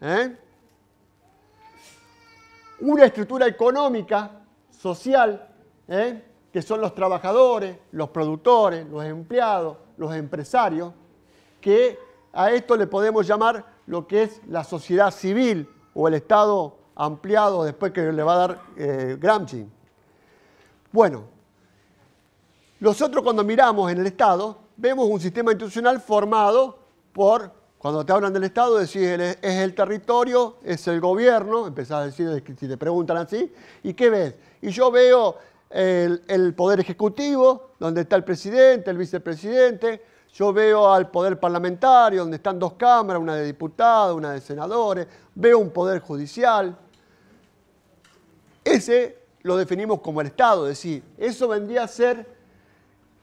¿eh? una estructura económica, social, ¿eh? que son los trabajadores, los productores, los empleados, los empresarios, que a esto le podemos llamar lo que es la sociedad civil, o el estado ampliado después que le va a dar eh, Gramsci. Bueno, nosotros cuando miramos en el estado, vemos un sistema institucional formado por, cuando te hablan del estado, decís es el territorio, es el gobierno, empezás a decir, si te preguntan así, ¿y qué ves? Y yo veo el poder ejecutivo, donde está el presidente, el vicepresidente, yo veo al poder parlamentario, donde están dos cámaras, una de diputados, una de senadores, veo un poder judicial. Ese lo definimos como el Estado, es decir, eso vendría a ser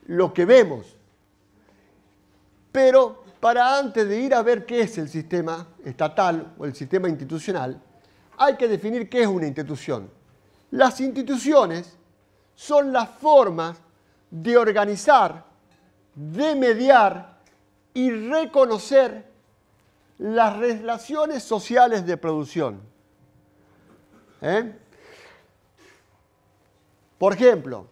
lo que vemos. Pero para antes de ir a ver qué es el sistema estatal o el sistema institucional, hay que definir qué es una institución. Las instituciones son las formas de organizar de mediar y reconocer las relaciones sociales de producción. ¿eh? Por ejemplo,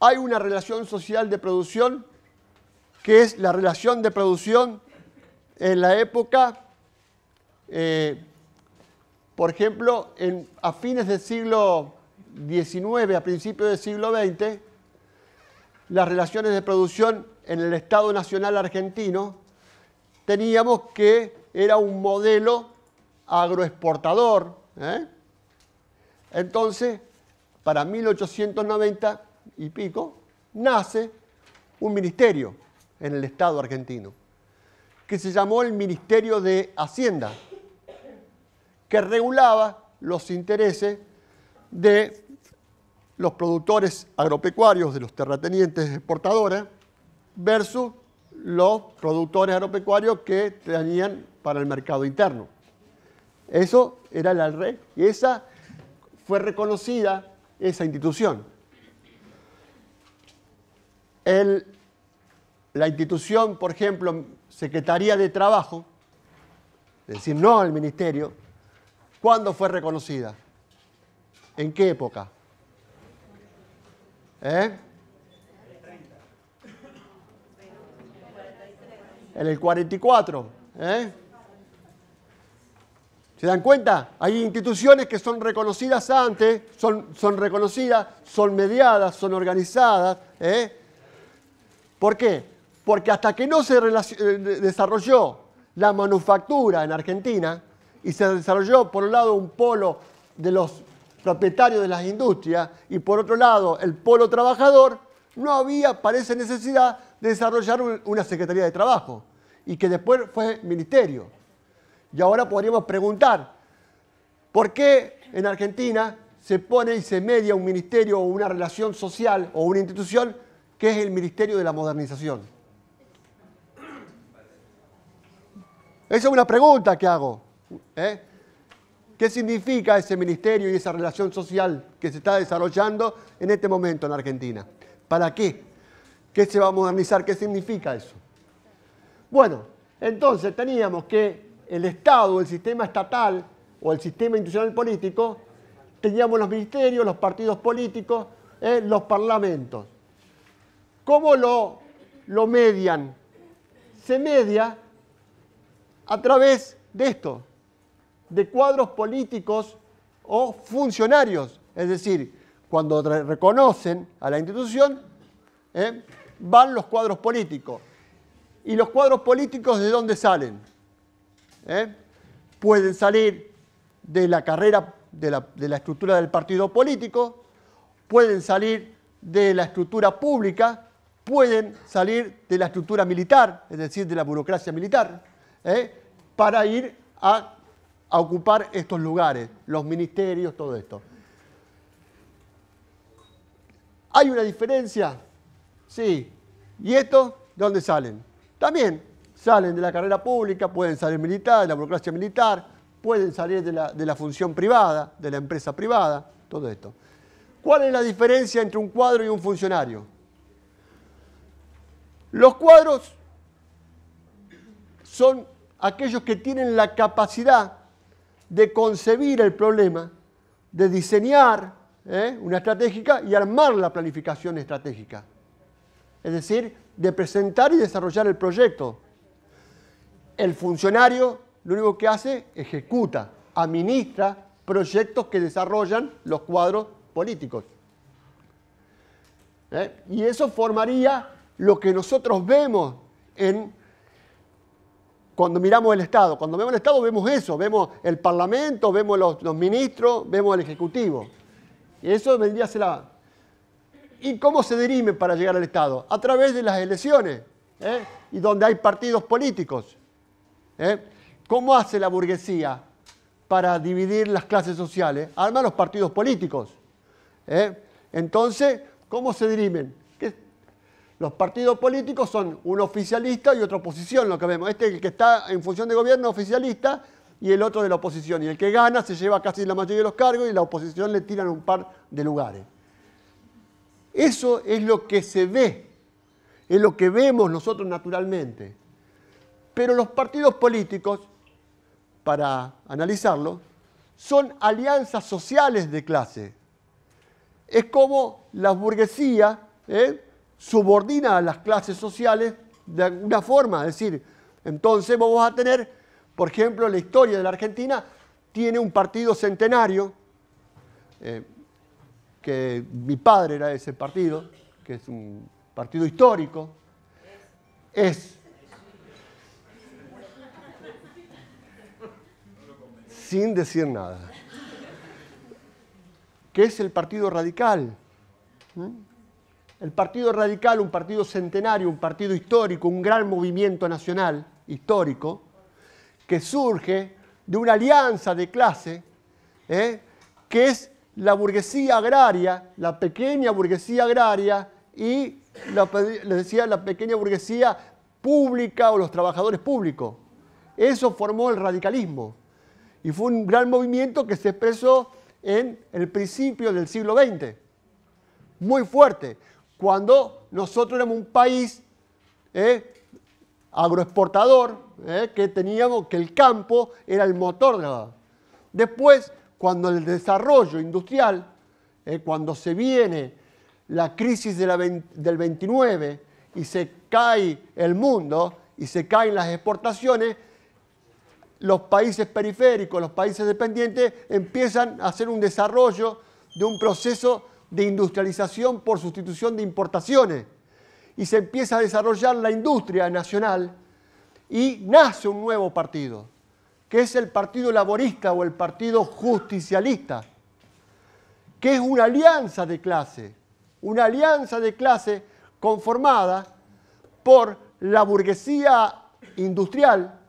hay una relación social de producción que es la relación de producción en la época, eh, por ejemplo, a fines del siglo XIX, a principios del siglo XX, las relaciones de producción en el Estado Nacional Argentino, teníamos que era un modelo agroexportador. ¿eh? Entonces, para 1890 y pico, nace un ministerio en el Estado argentino, que se llamó el Ministerio de Hacienda, que regulaba los intereses de los productores agropecuarios de los terratenientes exportadores versus los productores agropecuarios que tenían para el mercado interno. Eso era la red y esa fue reconocida esa institución. la institución, por ejemplo, Secretaría de Trabajo, es decir, no al Ministerio, ¿cuándo fue reconocida? ¿En qué época? ¿Eh? En el 44. ¿eh? ¿Se dan cuenta? Hay instituciones que son reconocidas antes, son, son reconocidas, son mediadas, son organizadas. ¿eh? ¿Por qué? Porque hasta que no se eh, desarrolló la manufactura en Argentina y se desarrolló por un lado un polo de los propietario de las industrias y por otro lado el polo trabajador, no había, parece, necesidad de desarrollar una Secretaría de Trabajo y que después fue ministerio. Y ahora podríamos preguntar, ¿por qué en Argentina se pone y se media un ministerio o una relación social o una institución que es el Ministerio de la Modernización? Esa es una pregunta que hago. ¿eh? ¿Qué significa ese ministerio y esa relación social que se está desarrollando en este momento en Argentina? ¿Para qué? ¿Qué se va a modernizar? ¿Qué significa eso? Bueno, entonces teníamos que el Estado, el sistema estatal o el sistema institucional político, teníamos los ministerios, los partidos políticos, eh, los parlamentos. ¿Cómo lo, lo median? Se media a través de esto, de cuadros políticos o funcionarios. Es decir, cuando reconocen a la institución, ¿eh? van los cuadros políticos. ¿Y los cuadros políticos de dónde salen? ¿Eh? Pueden salir de la carrera, de la, estructura del partido político, pueden salir de la estructura pública, pueden salir de la estructura militar, es decir, de la burocracia militar, ¿eh? para ir a a ocupar estos lugares, los ministerios, todo esto. ¿Hay una diferencia? Sí. ¿Y esto, de dónde salen? También salen de la carrera pública, pueden salir militar, de la burocracia militar, pueden salir de la función privada, de la empresa privada, todo esto. ¿Cuál es la diferencia entre un cuadro y un funcionario? Los cuadros son aquellos que tienen la capacidad de concebir el problema, de diseñar ¿eh? una estratégica y armar la planificación estratégica. Es decir, de presentar y desarrollar el proyecto. El funcionario lo único que hace, ejecuta, administra proyectos que desarrollan los cuadros políticos. ¿Eh? Y eso formaría lo que nosotros vemos en cuando miramos el Estado. Cuando vemos el Estado vemos eso, vemos el Parlamento, vemos los, ministros, vemos el Ejecutivo. Y eso vendría a ser la... ¿Y cómo se dirime para llegar al Estado? A través de las elecciones, ¿eh? y donde hay partidos políticos. ¿eh? ¿Cómo hace la burguesía para dividir las clases sociales? Arma los partidos políticos. ¿eh? Entonces, ¿cómo se dirimen? Los partidos políticos son un oficialista y otra oposición, lo que vemos. Este el que está en función de gobierno oficialista y el otro de la oposición. Y el que gana se lleva casi la mayoría de los cargos y la oposición le tiran un par de lugares. Eso es lo que se ve, es lo que vemos nosotros naturalmente. Pero los partidos políticos, para analizarlo, son alianzas sociales de clase. Es como la burguesía, ¿eh? subordina a las clases sociales de alguna forma. Es decir, entonces vamos a tener, por ejemplo, la historia de la Argentina tiene un partido centenario, eh, que mi padre era de ese partido, que es un partido histórico, es... sin decir nada, que es el Partido Radical. ¿Mm? el Partido Radical, un partido centenario, un partido histórico, un gran movimiento nacional histórico, que surge de una alianza de clase, ¿eh? que es la burguesía agraria, la pequeña burguesía agraria y les decía, la pequeña burguesía pública o los trabajadores públicos. Eso formó el radicalismo y fue un gran movimiento que se expresó en el principio del siglo XX, muy fuerte cuando nosotros éramos un país ¿eh? agroexportador, ¿eh? que teníamos que el campo era el motor de la... Después, cuando el desarrollo industrial, ¿eh? cuando se viene la crisis del 29 y se cae el mundo y se caen las exportaciones, los países periféricos, los países dependientes empiezan a hacer un desarrollo de un proceso de industrialización por sustitución de importaciones y se empieza a desarrollar la industria nacional y nace un nuevo partido, que es el Partido Laborista o el Partido Justicialista, que es una alianza de clase, una alianza de clase conformada por la burguesía industrial,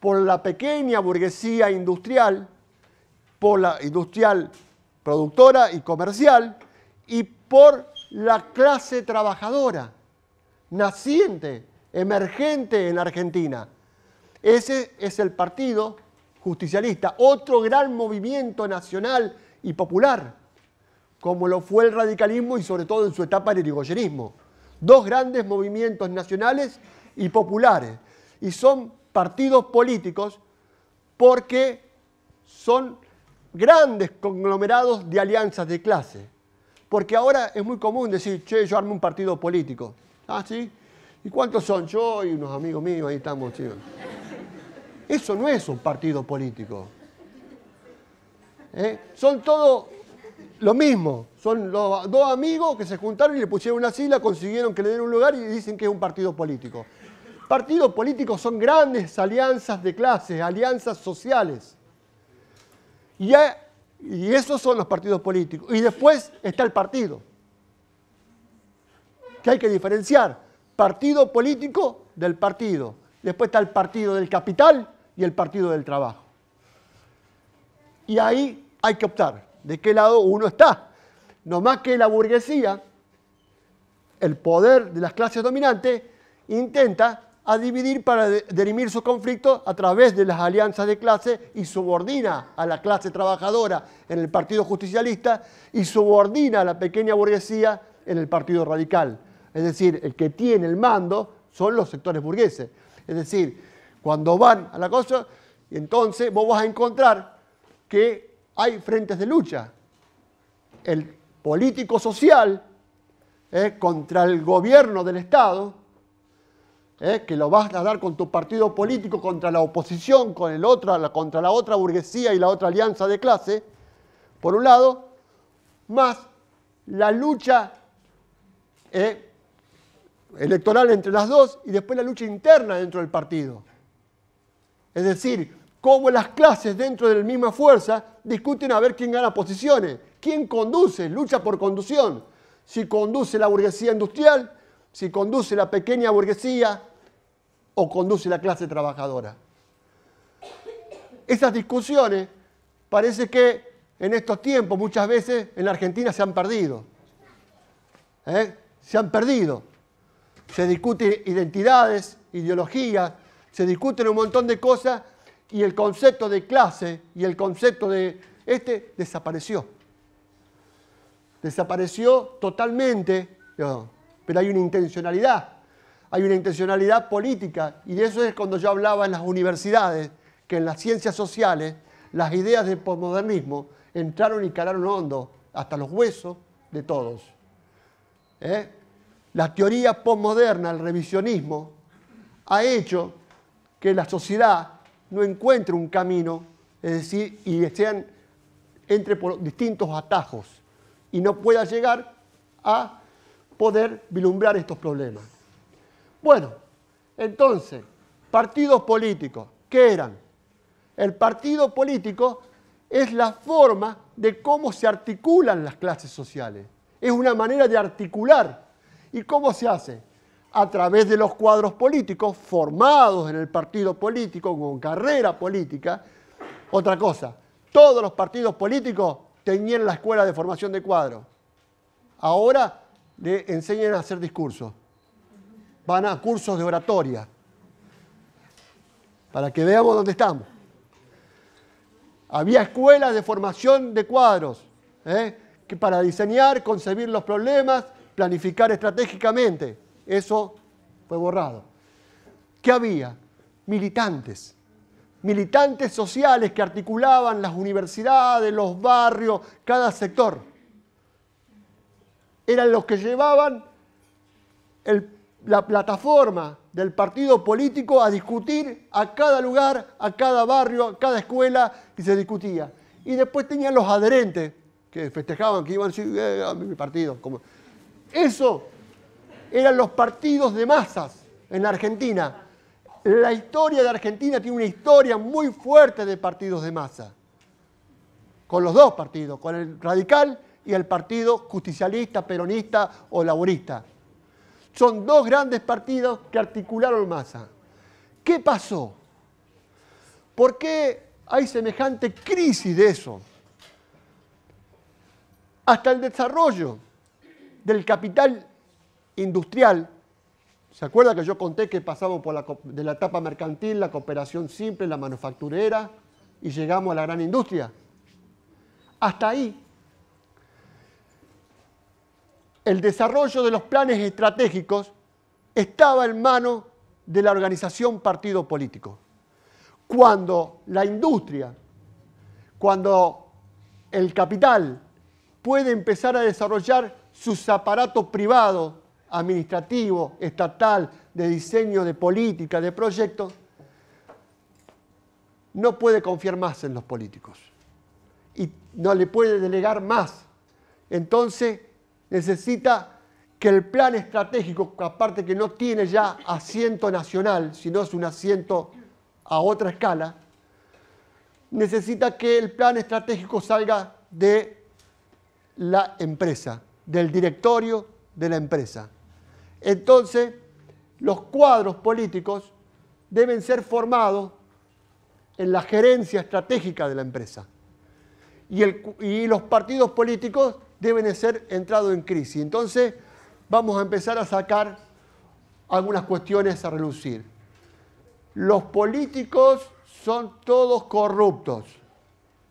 por la pequeña burguesía industrial, por la industrial productora y comercial, y por la clase trabajadora, naciente, emergente en Argentina. Ese es el partido justicialista, otro gran movimiento nacional y popular, como lo fue el radicalismo y sobre todo en su etapa el irigoyerismo. Dos grandes movimientos nacionales y populares, y son partidos políticos porque son grandes conglomerados de alianzas de clase. Porque ahora es muy común decir, che, yo armo un partido político. Ah, ¿Y cuántos son? Yo y unos amigos míos, ahí estamos. Eso no es un partido político. ¿Eh? Son todo lo mismo. Son los dos amigos que se juntaron y le pusieron una sigla, consiguieron que le den un lugar y dicen que es un partido político. Partidos políticos son grandes alianzas de clases, alianzas sociales. Y, esos son los partidos políticos. Y después está el partido, que hay que diferenciar. Partido político del partido. Después está el partido del capital y el partido del trabajo. Y ahí hay que optar de qué lado uno está. No más que la burguesía, el poder de las clases dominantes, intenta a dividir para derimir sus conflictos a través de las alianzas de clase y subordina a la clase trabajadora en el Partido Justicialista y subordina a la pequeña burguesía en el Partido Radical. Es decir, el que tiene el mando son los sectores burgueses. Es decir, cuando van a la cosa, entonces vos vas a encontrar que hay frentes de lucha. El político social eh, contra el gobierno del Estado, ¿eh? que lo vas a dar con tu partido político, contra la oposición, con el contra la otra burguesía y la otra alianza de clase, por un lado, más la lucha ¿eh? electoral entre las dos y después la lucha interna dentro del partido. Es decir, cómo las clases dentro de la misma fuerza discuten a ver quién gana posiciones, quién conduce, lucha por conducción, si conduce la burguesía industrial, si conduce la pequeña burguesía, o conduce la clase trabajadora. Esas discusiones parece que en estos tiempos muchas veces en la Argentina se han perdido. ¿eh? Se han perdido. Se discuten identidades, ideologías, se discuten un montón de cosas y el concepto de clase y el concepto de este desapareció. Desapareció totalmente, pero hay una intencionalidad hay una intencionalidad política y de eso es cuando yo hablaba en las universidades, que en las ciencias sociales las ideas del posmodernismo entraron y calaron hondo hasta los huesos de todos. ¿eh? La teoría posmoderna, el revisionismo, ha hecho que la sociedad no encuentre un camino, es decir, y entre por distintos atajos y no pueda llegar a poder vilumbrar estos problemas. Bueno, entonces, partidos políticos, ¿qué eran? El partido político es la forma de cómo se articulan las clases sociales. Es una manera de articular. ¿Y cómo se hace? A través de los cuadros políticos formados en el partido político, con carrera política. Otra cosa, todos los partidos políticos tenían la escuela de formación de cuadros. Ahora le enseñan a hacer discursos van a cursos de oratoria, para que veamos dónde estamos. Había escuelas de formación de cuadros, ¿eh? que para diseñar, concebir los problemas, planificar estratégicamente. Eso fue borrado. ¿Qué había? Militantes. Militantes sociales que articulaban las universidades, los barrios, cada sector. Eran los que llevaban el la plataforma del partido político a discutir a cada lugar, a cada barrio, a cada escuela, y se discutía. Y después tenían los adherentes que festejaban, que iban eh, a mi partido. Como... Eso eran los partidos de masas en la Argentina. La historia de Argentina tiene una historia muy fuerte de partidos de masa, con los dos partidos, con el radical y el partido justicialista, peronista o laborista. Son dos grandes partidos que articularon masa. ¿Qué pasó? ¿Por qué hay semejante crisis de eso? Hasta el desarrollo del capital industrial, ¿se acuerda que yo conté que pasamos por de la etapa mercantil, la cooperación simple, la manufacturera y llegamos a la gran industria? Hasta ahí el desarrollo de los planes estratégicos estaba en manos de la organización partido político. Cuando la industria, cuando el capital puede empezar a desarrollar sus aparatos privados, administrativo, estatal, de diseño, de política, de proyectos, no puede confiar más en los políticos y no le puede delegar más. Entonces, necesita que el plan estratégico, aparte que no tiene ya asiento nacional, sino es un asiento a otra escala, necesita que el plan estratégico salga de la empresa, del directorio de la empresa. Entonces, los cuadros políticos deben ser formados en la gerencia estratégica de la empresa. Y, y, los partidos políticos deben ser entrados en crisis. Entonces, vamos a empezar a sacar algunas cuestiones a relucir. Los políticos son todos corruptos,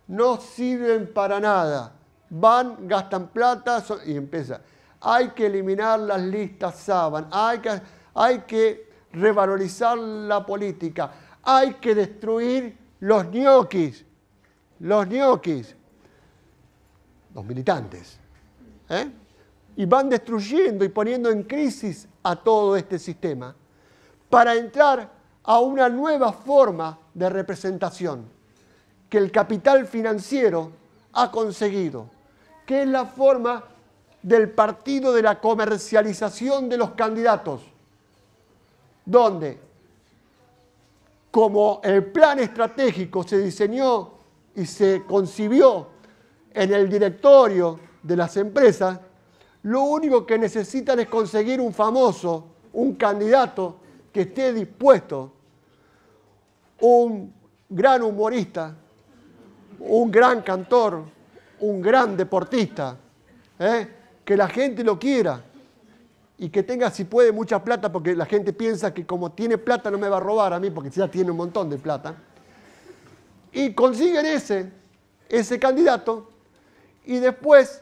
no sirven para nada, van, gastan plata y empieza. Hay que eliminar las listas Saban. hay que, hay que revalorizar la política, hay que destruir los ñoquis, los ñoquis, los militantes. ¿Eh? Y van destruyendo y poniendo en crisis a todo este sistema para entrar a una nueva forma de representación que el capital financiero ha conseguido, que es la forma del partido de la comercialización de los candidatos, donde como el plan estratégico se diseñó y se concibió en el directorio de las empresas, lo único que necesitan es conseguir un famoso, un candidato que esté dispuesto, un gran humorista, un gran cantor, un gran deportista, ¿eh? que la gente lo quiera y que tenga, si puede, mucha plata, porque la gente piensa que como tiene plata no me va a robar a mí, porque ya tiene un montón de plata. Y consiguen ese, ese candidato y después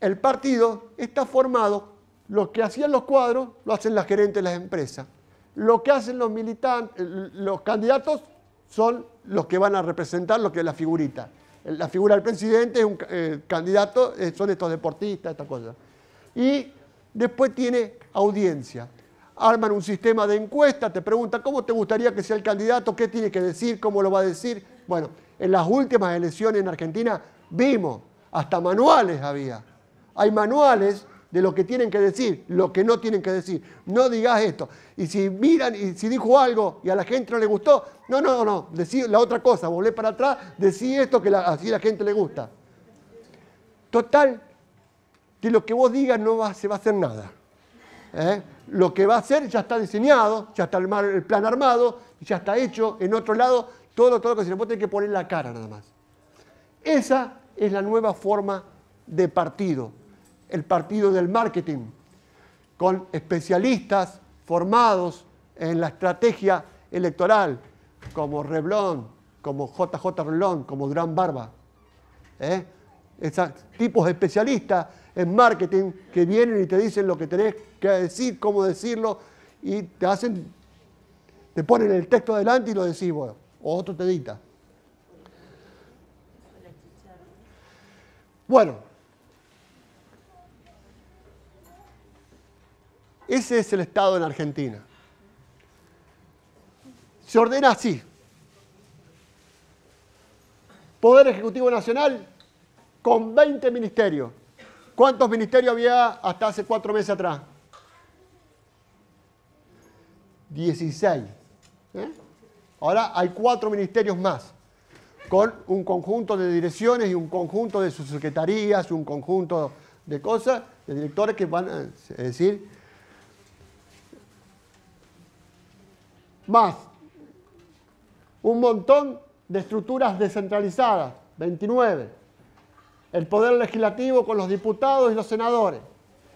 el partido está formado, lo que hacían los cuadros lo hacen las gerentes de las empresas. Lo que hacen los militantes, los candidatos son los que van a representar lo que es la figurita. La figura del presidente es un candidato, eh, son estos deportistas, estas cosas. Y después tiene audiencia. Arman un sistema de encuesta, te preguntan cómo te gustaría que sea el candidato, qué tiene que decir, cómo lo va a decir. Bueno, en las últimas elecciones en Argentina vimos, hasta manuales había hay manuales de lo que tienen que decir, lo que no tienen que decir. No digas esto. Y si miran y si dijo algo y a la gente no le gustó, no, no, no, decí la otra cosa, volvé para atrás, decí esto que así a la gente le gusta. Total, de lo que vos digas no se va a hacer nada. ¿eh? Lo que va a hacer ya está diseñado, ya está el, plan armado, ya está hecho, en otro lado, todo, todo lo que se le vos tenés que poner la cara nada más. Esa es la nueva forma de partido el partido del marketing, con especialistas formados en la estrategia electoral, como Reblón, como JJ Reblón, como Durán Barba. ¿eh? Esos tipos de especialistas en marketing que vienen y te dicen lo que tenés que decir, cómo decirlo, y te hacen, te ponen el texto adelante y lo decís bueno, o otro te edita. Bueno, Ese es el Estado en Argentina. Se ordena así. Poder Ejecutivo Nacional con 20 ministerios. ¿Cuántos ministerios había hasta hace cuatro meses atrás? 16. ¿Eh? Ahora hay cuatro ministerios más, con un conjunto de direcciones y un conjunto de subsecretarías, un conjunto de cosas, de directores que van, a, decir, más un montón de estructuras descentralizadas, 29. El poder legislativo con los diputados y los senadores,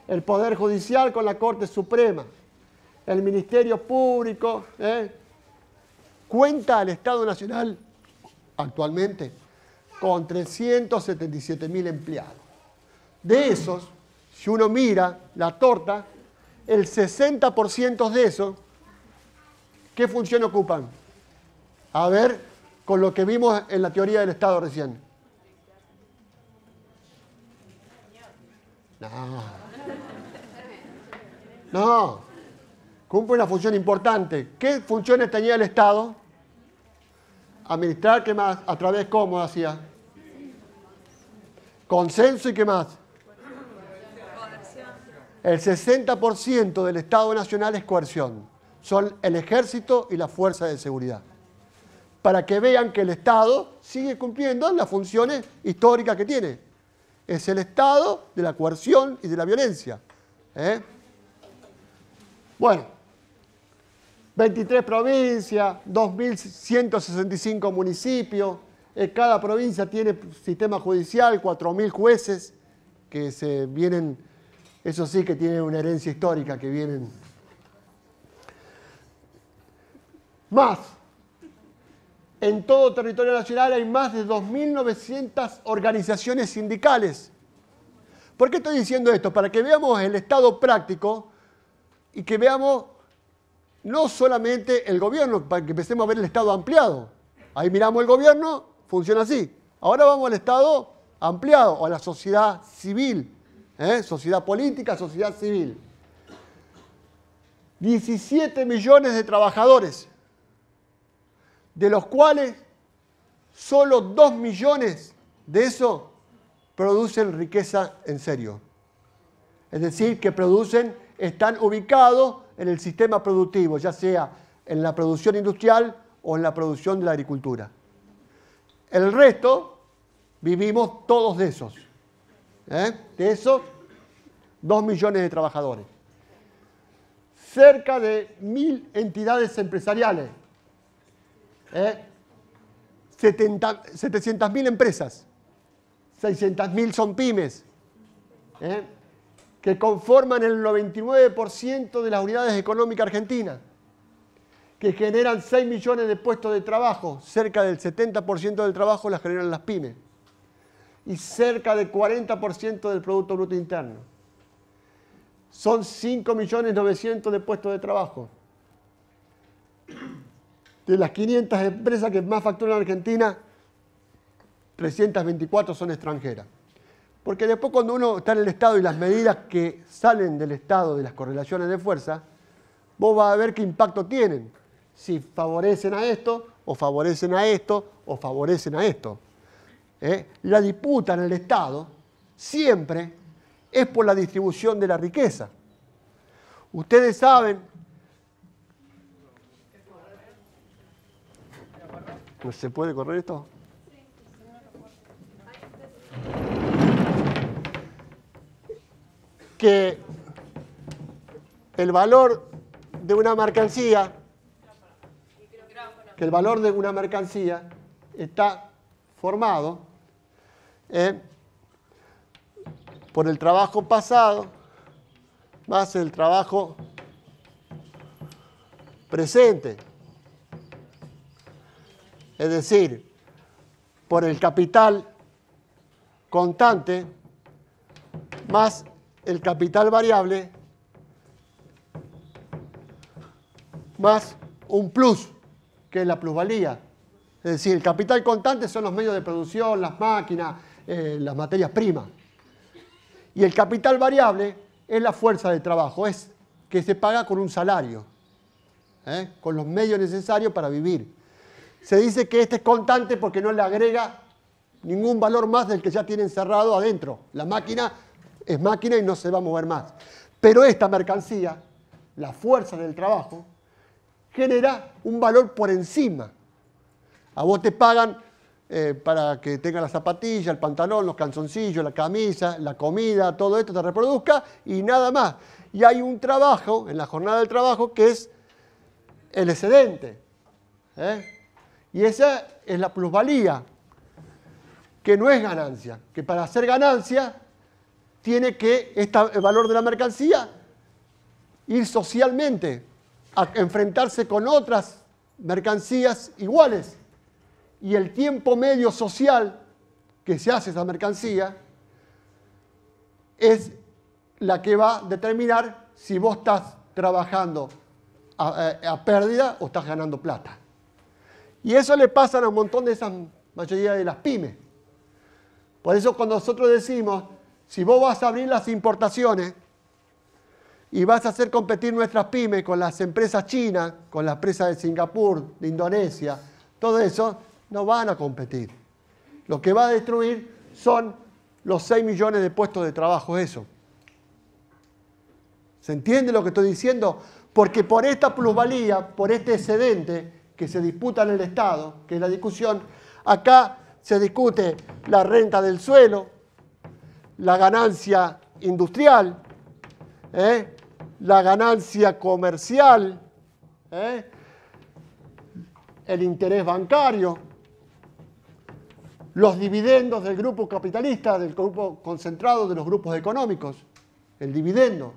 el poder judicial con la Corte Suprema, el Ministerio Público. ¿eh? Cuenta el Estado Nacional actualmente con 377 mil empleados. De esos, si uno mira la torta, el 60% de esos ¿Qué función ocupan? A ver, con lo que vimos en la teoría del Estado recién. No. No. Cumple una función importante. ¿Qué funciones tenía el Estado? Administrar, ¿qué más? ¿A través cómo hacía? Consenso y qué más. El 60% del Estado Nacional es coerción son el ejército y la fuerza de seguridad. Para que vean que el Estado sigue cumpliendo las funciones históricas que tiene. Es el Estado de la coerción y de la violencia. ¿eh? Bueno, 23 provincias, 2.165 municipios, eh, cada provincia tiene sistema judicial, 4.000 jueces que se vienen, eso sí que tienen una herencia histórica, que vienen Más. En todo territorio nacional hay más de 2.900 organizaciones sindicales. ¿Por qué estoy diciendo esto? Para que veamos el estado práctico y que veamos no solamente el gobierno, para que empecemos a ver el estado ampliado. Ahí miramos el gobierno, funciona así. Ahora vamos al estado ampliado o a la sociedad civil, ¿eh? sociedad política, sociedad civil. 17 millones de trabajadores de los cuales solo 2 millones de esos producen riqueza en serio. Es decir, que producen, están ubicados en el sistema productivo, ya sea en la producción industrial o en la producción de la agricultura. El resto vivimos todos de esos. ¿eh? De esos, 2 millones de trabajadores. Cerca de mil entidades empresariales 700.000 ¿Eh? empresas, 600.000 son pymes, ¿Eh? que conforman el 99% de las unidades económicas argentinas, que generan 6 millones de puestos de trabajo, cerca del 70% del trabajo las generan las pymes, y cerca del 40% del Producto Bruto Interno. Son 5.900.000 de puestos de trabajo de las 500 empresas que más facturan en Argentina, 324 son extranjeras. Porque después cuando uno está en el Estado y las medidas que salen del Estado, de las correlaciones de fuerza, vos vas a ver qué impacto tienen. Si favorecen a esto, o favorecen a esto, o favorecen a esto. ¿Eh? La disputa en el Estado siempre es por la distribución de la riqueza. Ustedes saben Pues, se puede correr esto? Que el valor de una mercancía, que el valor de una mercancía está formado eh, por el trabajo pasado más el trabajo presente es decir, por el capital constante más el capital variable más un plus, que es la plusvalía. Es decir, el capital constante son los medios de producción, las máquinas, eh, las materias primas. Y el capital variable es la fuerza de trabajo, es que se paga con un salario, ¿eh? con los medios necesarios para vivir. Se dice que este es constante porque no le agrega ningún valor más del que ya tiene encerrado adentro. La máquina es máquina y no se va a mover más. Pero esta mercancía, la fuerza del trabajo, genera un valor por encima. A vos te pagan eh, para que tengas la zapatilla, el pantalón, los calzoncillos, la camisa, la comida, todo esto te reproduzca y nada más. Y hay un trabajo, en la jornada del trabajo, que es el excedente. ¿eh? Y esa es la plusvalía, que no es ganancia, que para hacer ganancia tiene que esta, el valor de la mercancía ir socialmente a enfrentarse con otras mercancías iguales. Y el tiempo medio social que se hace esa mercancía es la que va a determinar si vos estás trabajando a pérdida o estás ganando plata. Y eso le pasa a un montón de esas mayoría de las pymes. Por eso cuando nosotros decimos, si vos vas a abrir las importaciones y vas a hacer competir nuestras pymes con las empresas chinas, con las empresas de Singapur, de Indonesia, todo eso, no van a competir. Lo que va a destruir son los 6 millones de puestos de trabajo, eso. ¿Se entiende lo que estoy diciendo? Porque por esta plusvalía, por este excedente, que se disputa en el Estado, que es la discusión, acá se discute la renta del suelo, la ganancia industrial, ¿eh? la ganancia comercial, ¿eh? el interés bancario, los dividendos del grupo capitalista, del grupo concentrado de los grupos económicos, el dividendo.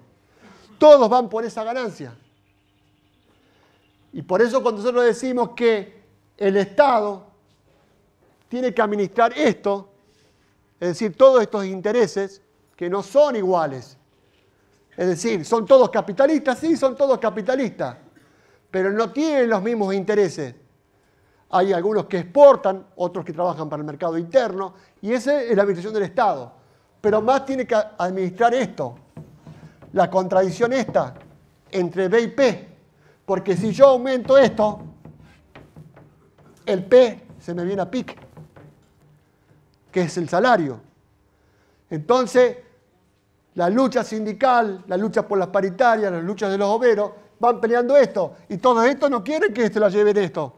Todos van por esa ganancia. Y por eso cuando nosotros decimos que el Estado tiene que administrar esto, es decir, todos estos intereses que no son iguales. Es decir, son todos capitalistas, sí, son todos capitalistas, pero no tienen los mismos intereses. Hay algunos que exportan, otros que trabajan para el mercado interno, y esa es la administración del Estado. Pero más tiene que administrar esto, la contradicción esta entre B y P. Porque si yo aumento esto, el P se me viene a pic, que es el salario. Entonces, la lucha sindical, la lucha por las paritarias, las luchas de los obreros, van peleando esto. Y todos estos no quieren que se la lleven esto.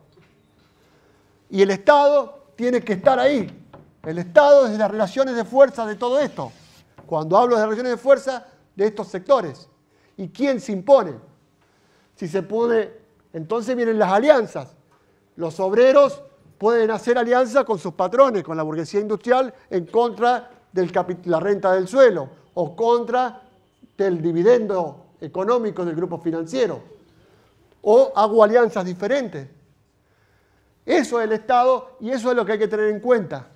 Y el Estado tiene que estar ahí. El Estado es las relaciones de fuerza de todo esto. Cuando hablo de relaciones de fuerza, de estos sectores. ¿Y quién se impone? si se puede, entonces vienen las alianzas. Los obreros pueden hacer alianzas con sus patrones, con la burguesía industrial, en contra de la renta del suelo o contra del dividendo económico del grupo financiero. O hago alianzas diferentes. Eso es el Estado y eso es lo que hay que tener en cuenta.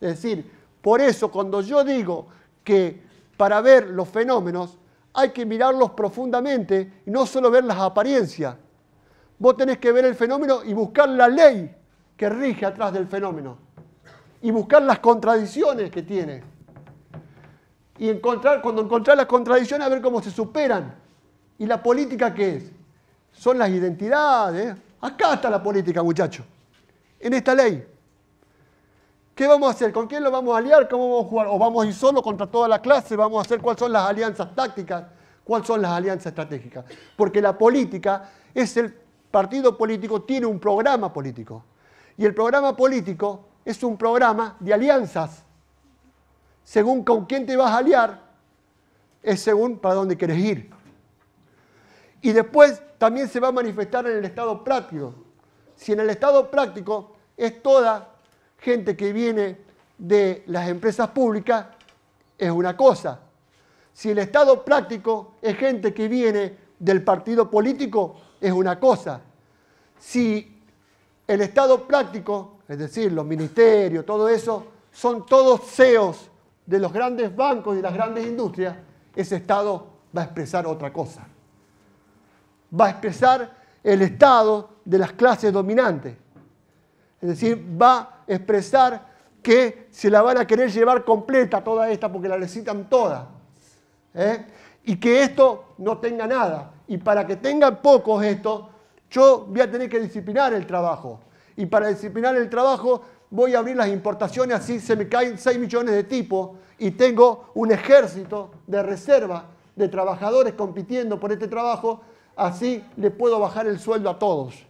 Es decir, por eso cuando yo digo que para ver los fenómenos hay que mirarlos profundamente y no solo ver las apariencias. Vos tenés que ver el fenómeno y buscar la ley que rige atrás del fenómeno. Y buscar las contradicciones que tiene. Y encontrar, cuando encontrar las contradicciones, a ver cómo se superan. ¿Y la política qué es? Son las identidades. Acá está la política, muchachos. En esta ley. ¿Qué vamos a hacer? ¿Con quién lo vamos a aliar? ¿Cómo vamos a jugar? ¿O vamos a ir solo contra toda la clase? ¿Vamos a hacer cuáles son las alianzas tácticas? ¿Cuáles son las alianzas estratégicas? Porque la política es el partido político, tiene un programa político. Y el programa político es un programa de alianzas. Según con quién te vas a aliar, es según para dónde quieres ir. Y después también se va a manifestar en el estado práctico. Si en el estado práctico es toda gente que viene de las empresas públicas es una cosa. Si el Estado práctico es gente que viene del partido político, es una cosa. Si el Estado práctico, es decir, los ministerios, todo eso, son todos CEOs de los grandes bancos y las grandes industrias, ese Estado va a expresar otra cosa. Va a expresar el Estado de las clases dominantes. Es decir, va a expresar que se la van a querer llevar completa toda esta porque la necesitan toda. ¿eh? Y que esto no tenga nada. Y para que tengan pocos esto, yo voy a tener que disciplinar el trabajo. Y para disciplinar el trabajo voy a abrir las importaciones, así se me caen 6 millones de tipos y tengo un ejército de reserva de trabajadores compitiendo por este trabajo, así le puedo bajar el sueldo a todos,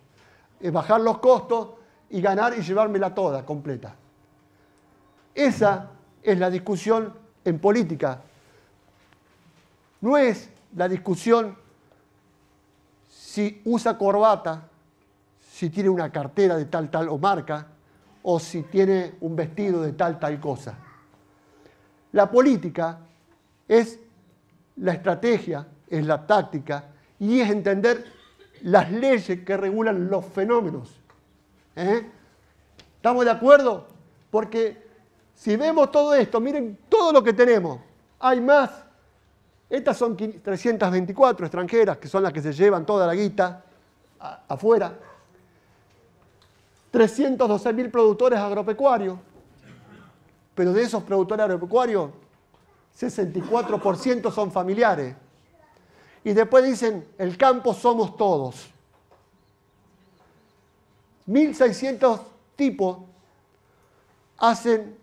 eh, bajar los costos y ganar y llevármela toda, completa. Esa es la discusión en política. No es la discusión si usa corbata, si tiene una cartera de tal, tal o marca, o si tiene un vestido de tal, tal cosa. La política es la estrategia, es la táctica y es entender las leyes que regulan los fenómenos. ¿Eh? ¿Estamos de acuerdo? Porque si vemos todo esto, miren todo lo que tenemos. Hay más. Estas son 324 extranjeras, que son las que se llevan toda la guita afuera. 312 mil productores agropecuarios. Pero de esos productores agropecuarios, 64% son familiares. Y después dicen, el campo somos todos. 1.600 tipos hacen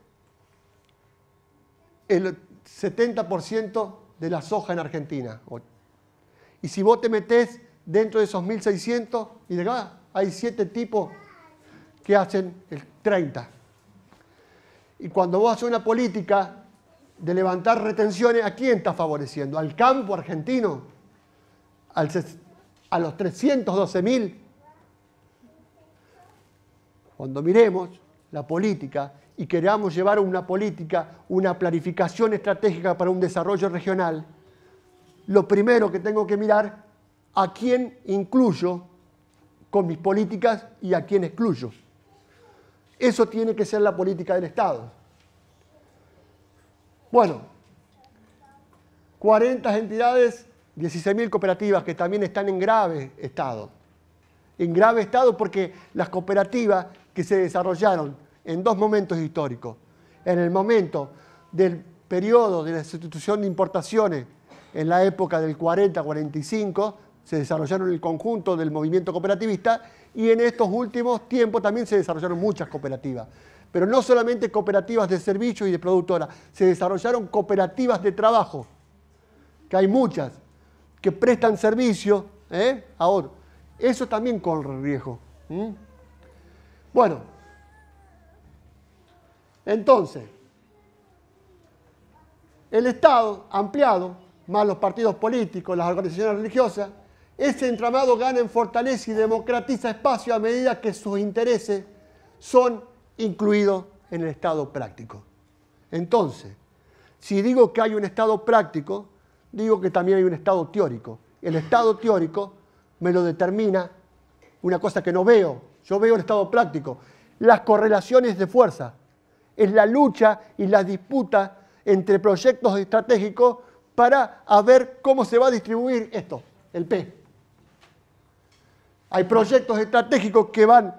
el 70% de la soja en Argentina. Y si vos te metés dentro de esos 1.600, y de acá hay 7 tipos que hacen el 30%. Y cuando vos haces una política de levantar retenciones, ¿a quién estás favoreciendo? ¿Al campo argentino? a los 312.000 cuando miremos la política y queramos llevar una política, una planificación estratégica para un desarrollo regional, lo primero que tengo que mirar a quién incluyo con mis políticas y a quién excluyo. Eso tiene que ser la política del Estado. Bueno, 40 entidades, 16.000 cooperativas que también están en grave estado. En grave estado porque las cooperativas que se desarrollaron en dos momentos históricos. En el momento del periodo de la sustitución de importaciones en la época del 40-45, se desarrollaron el conjunto del movimiento cooperativista y en estos últimos tiempos también se desarrollaron muchas cooperativas. Pero no solamente cooperativas de servicio y de productora, se desarrollaron cooperativas de trabajo, que hay muchas, que prestan servicio. ¿eh? Ahora, eso también corre riesgo. Bueno, entonces, el Estado ampliado, más los partidos políticos, las organizaciones religiosas, ese entramado gana en fortaleza y democratiza espacio a medida que sus intereses son incluidos en el Estado práctico. Entonces, si digo que hay un Estado práctico, digo que también hay un Estado teórico. El Estado teórico me lo determina una cosa que no veo, yo veo el estado práctico. Las correlaciones de fuerza. Es la lucha y la disputa entre proyectos estratégicos para a ver cómo se va a distribuir esto, el P. Hay proyectos estratégicos que van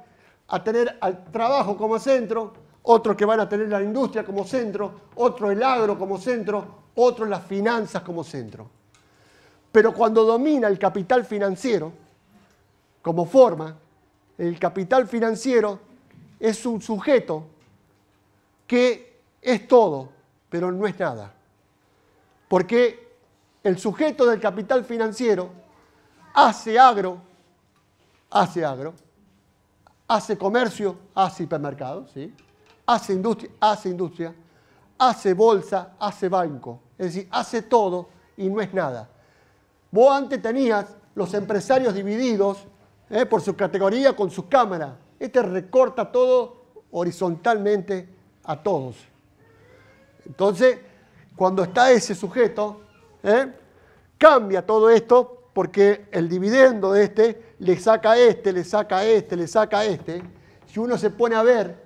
a tener al trabajo como centro, otros que van a tener la industria como centro, otro el agro como centro, otros las finanzas como centro. Pero cuando domina el capital financiero como forma, el capital financiero es un sujeto que es todo, pero no es nada. Porque el sujeto del capital financiero hace agro, hace agro, hace comercio, hace hipermercado. ¿sí? hace industria, hace industria, hace bolsa, hace banco. Es decir, hace todo y no es nada. Vos antes tenías los empresarios divididos ¿eh? por su categoría, con su cámara. Este recorta todo horizontalmente a todos. Entonces, cuando está ese sujeto, ¿eh? cambia todo esto porque el dividendo de este le saca a este, le saca a este, le saca a este. Si uno se pone a ver,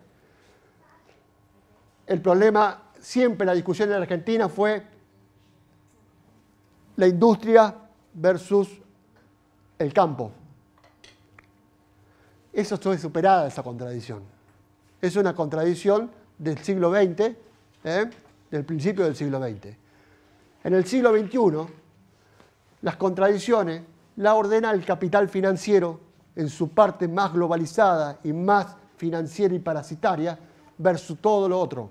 el problema, siempre la discusión en la Argentina fue la industria versus el campo eso fue superada, esa contradicción. Es una contradicción del siglo XX, ¿eh? del principio del siglo XX. En el siglo XXI, las contradicciones la ordena el capital financiero en su parte más globalizada y más financiera y parasitaria versus todo lo otro,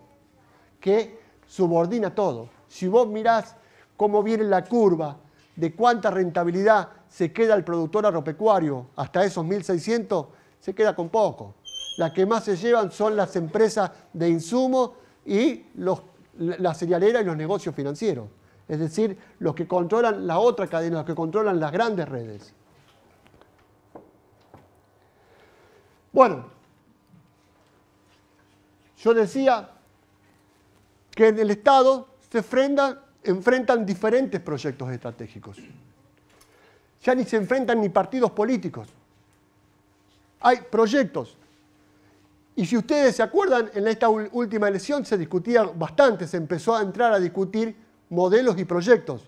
que subordina todo. Si vos mirás cómo viene la curva de cuánta rentabilidad se queda el productor agropecuario hasta esos 1600, se queda con poco. Las que más se llevan son las empresas de insumo y la cerealera y los negocios financieros. Es decir, los que controlan la otra cadena, los que controlan las grandes redes. Bueno, yo decía que en el Estado se enfrentan diferentes proyectos estratégicos. Ya ni se enfrentan ni partidos políticos, hay proyectos. Y si ustedes se acuerdan, en esta última elección se discutía bastante, se empezó a entrar a discutir modelos y proyectos.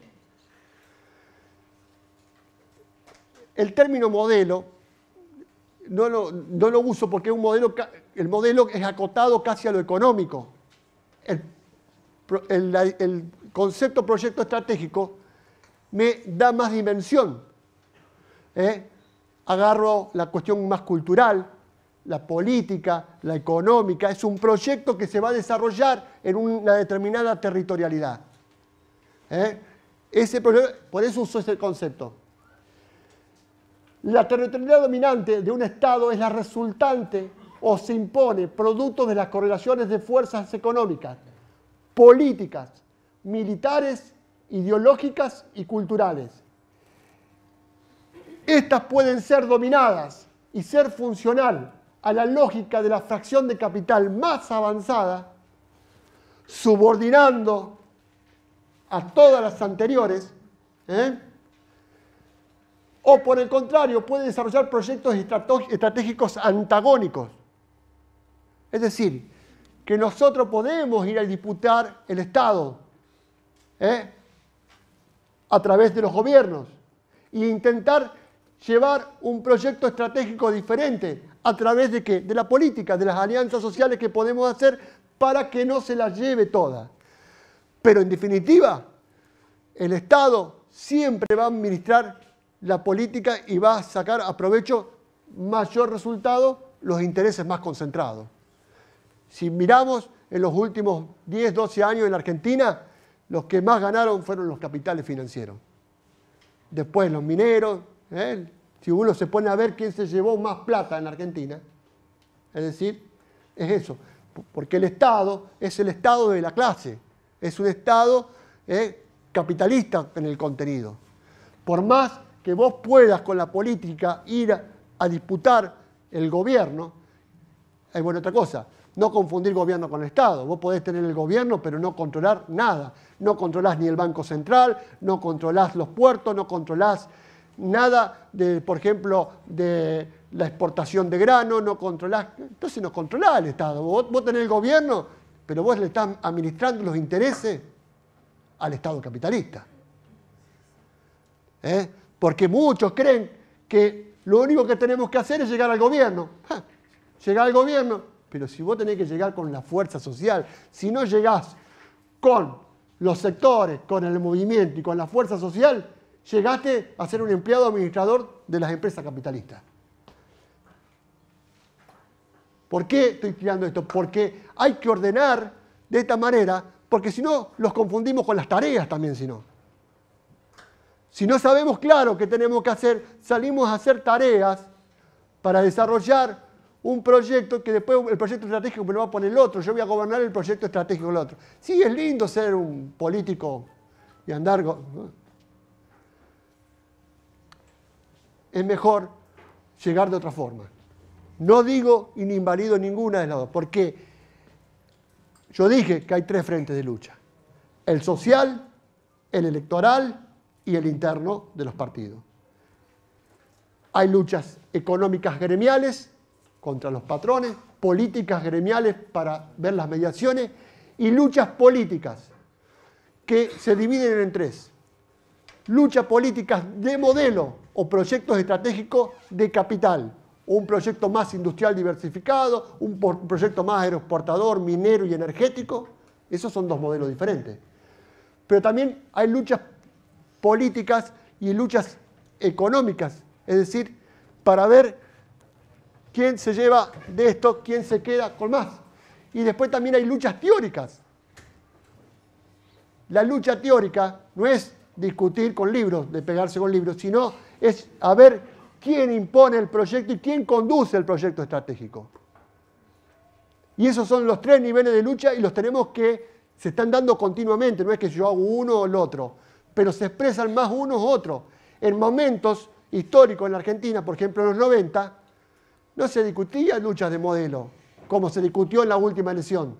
El término modelo no lo, uso porque un modelo, el modelo es acotado casi a lo económico. El, el concepto proyecto estratégico me da más dimensión. ¿eh? agarro la cuestión más cultural, la política, la económica, es un proyecto que se va a desarrollar en una determinada territorialidad. ¿Eh? Ese por eso uso ese concepto. La territorialidad dominante de un Estado es la resultante o se impone producto de las correlaciones de fuerzas económicas, políticas, militares, ideológicas y culturales estas pueden ser dominadas y ser funcional a la lógica de la fracción de capital más avanzada, subordinando a todas las anteriores, ¿eh? o por el contrario, puede desarrollar proyectos estratégicos antagónicos. Es decir, que nosotros podemos ir a disputar el Estado ¿eh? a través de los gobiernos e intentar llevar un proyecto estratégico diferente a través de qué? De la política, de las alianzas sociales que podemos hacer para que no se las lleve toda, Pero en definitiva, el Estado siempre va a administrar la política y va a sacar a provecho mayor resultado los intereses más concentrados. Si miramos en los últimos 10, 12 años en Argentina, los que más ganaron fueron los capitales financieros. Después los mineros, ¿Eh? si uno se pone a ver quién se llevó más plata en Argentina. Es decir, es eso, porque el Estado es el Estado de la clase, es un Estado ¿eh? capitalista en el contenido. Por más que vos puedas con la política ir a, disputar el gobierno, hay bueno, otra cosa, no confundir gobierno con Estado. Vos podés tener el gobierno, pero no controlar nada. No controlás ni el Banco Central, no controlás los puertos, no controlás nada, de, por ejemplo, de la exportación de grano, no controlás, entonces no controlás el Estado. Vos, tenés el gobierno, pero vos le estás administrando los intereses al Estado capitalista. ¿Eh? Porque muchos creen que lo único que tenemos que hacer es llegar al gobierno. Llegar al gobierno, pero si vos tenés que llegar con la fuerza social, si no llegás con los sectores, con el movimiento y con la fuerza social, llegaste a ser un empleado administrador de las empresas capitalistas. ¿Por qué estoy tirando esto? Porque hay que ordenar de esta manera, porque si no, los confundimos con las tareas también, si no. Si no sabemos claro qué tenemos que hacer, salimos a hacer tareas para desarrollar un proyecto que después el proyecto estratégico me lo va a poner el otro, yo voy a gobernar el proyecto estratégico del otro. Sí, es lindo ser un político y andar... es mejor llegar de otra forma. No digo y ni invalido ninguna de las dos, porque yo dije que hay tres frentes de lucha. El social, el electoral y el interno de los partidos. Hay luchas económicas gremiales contra los patrones, políticas gremiales para ver las mediaciones y luchas políticas que se dividen en tres. Luchas políticas de modelo o proyectos estratégicos de capital. Un proyecto más industrial diversificado, un proyecto más aeroportador, minero y energético. Esos son dos modelos diferentes. Pero también hay luchas políticas y luchas económicas, es decir, para ver quién se lleva de esto, quién se queda con más. Y después también hay luchas teóricas. La lucha teórica no es discutir con libros, de pegarse con libros, sino es a ver quién impone el proyecto y quién conduce el proyecto estratégico. Y esos son los tres niveles de lucha y los tenemos que, se están dando continuamente, no es que yo hago uno o el otro, pero se expresan más unos u otros. En momentos históricos en la Argentina, por ejemplo en los 90, no se discutía luchas de modelo, como se discutió en la última elección.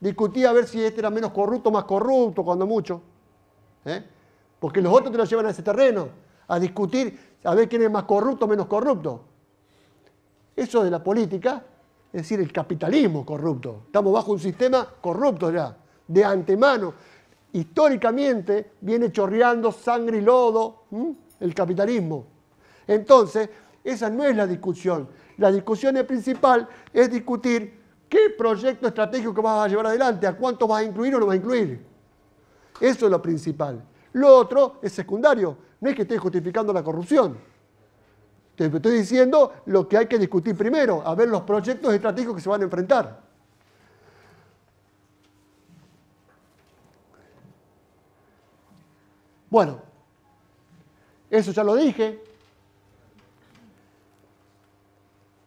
Discutía a ver si este era menos corrupto, o más corrupto, cuando mucho. ¿eh? Porque los otros te lo llevan a ese terreno a discutir a ver quién es más corrupto o menos corrupto. Eso de la política, es decir, el capitalismo corrupto. Estamos bajo un sistema corrupto ya, de antemano. Históricamente viene chorreando sangre y lodo el capitalismo. Entonces, esa no es la discusión. La discusión principal es discutir qué proyecto estratégico que vas a llevar adelante, a cuánto vas a incluir o no vas a incluir. Eso es lo principal. Lo otro es secundario. No es que esté justificando la corrupción. Te estoy diciendo lo que hay que discutir primero, a ver los proyectos estratégicos que se van a enfrentar. Bueno, eso ya lo dije.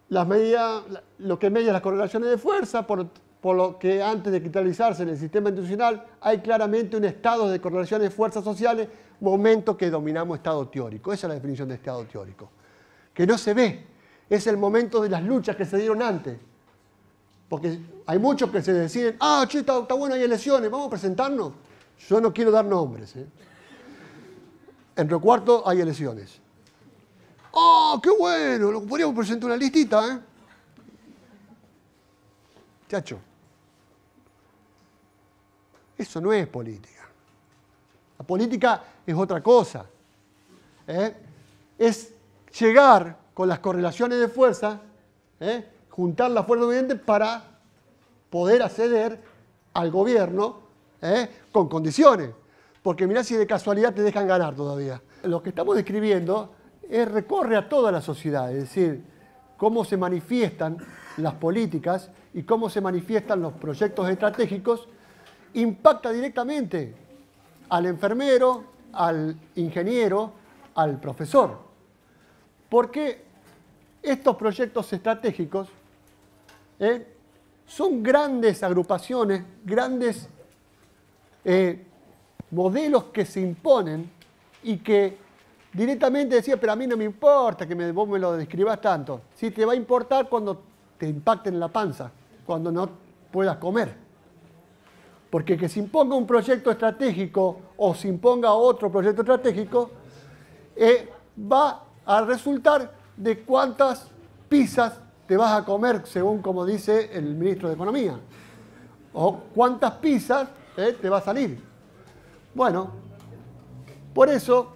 Las medidas, lo que media las correlaciones de fuerza, por por lo que antes de cristalizarse en el sistema institucional hay claramente un estado de correlación de fuerzas sociales, momento que dominamos estado teórico. Esa es la definición de estado teórico. Que no se ve, es el momento de las luchas que se dieron antes. Porque hay muchos que se deciden, ah, che, está, bueno, hay elecciones, vamos a presentarnos. Yo no quiero dar nombres. ¿eh? En Río Cuarto hay elecciones. ¡Ah, oh, qué bueno! Lo podríamos presentar una listita, ¿eh? Chacho, eso no es política. La política es otra cosa. ¿eh? Es llegar con las correlaciones de fuerza, ¿eh? juntar la fuerza dominante para poder acceder al gobierno ¿eh? con condiciones. Porque mirá si de casualidad te dejan ganar todavía. Lo que estamos describiendo es, recorre a toda la sociedad, es decir, cómo se manifiestan las políticas y cómo se manifiestan los proyectos estratégicos impacta directamente al enfermero, al ingeniero, al profesor. Porque estos proyectos estratégicos ¿eh? son grandes agrupaciones, grandes eh, modelos que se imponen y que directamente decía, pero a mí no me importa que me, vos me lo describas tanto. Sí, te va a importar cuando te impacten la panza, cuando no puedas comer. Porque que se imponga un proyecto estratégico o se imponga otro proyecto estratégico eh, va a resultar de cuántas pizzas te vas a comer, según como dice el ministro de Economía. O cuántas pizzas eh, te va a salir. Bueno, por eso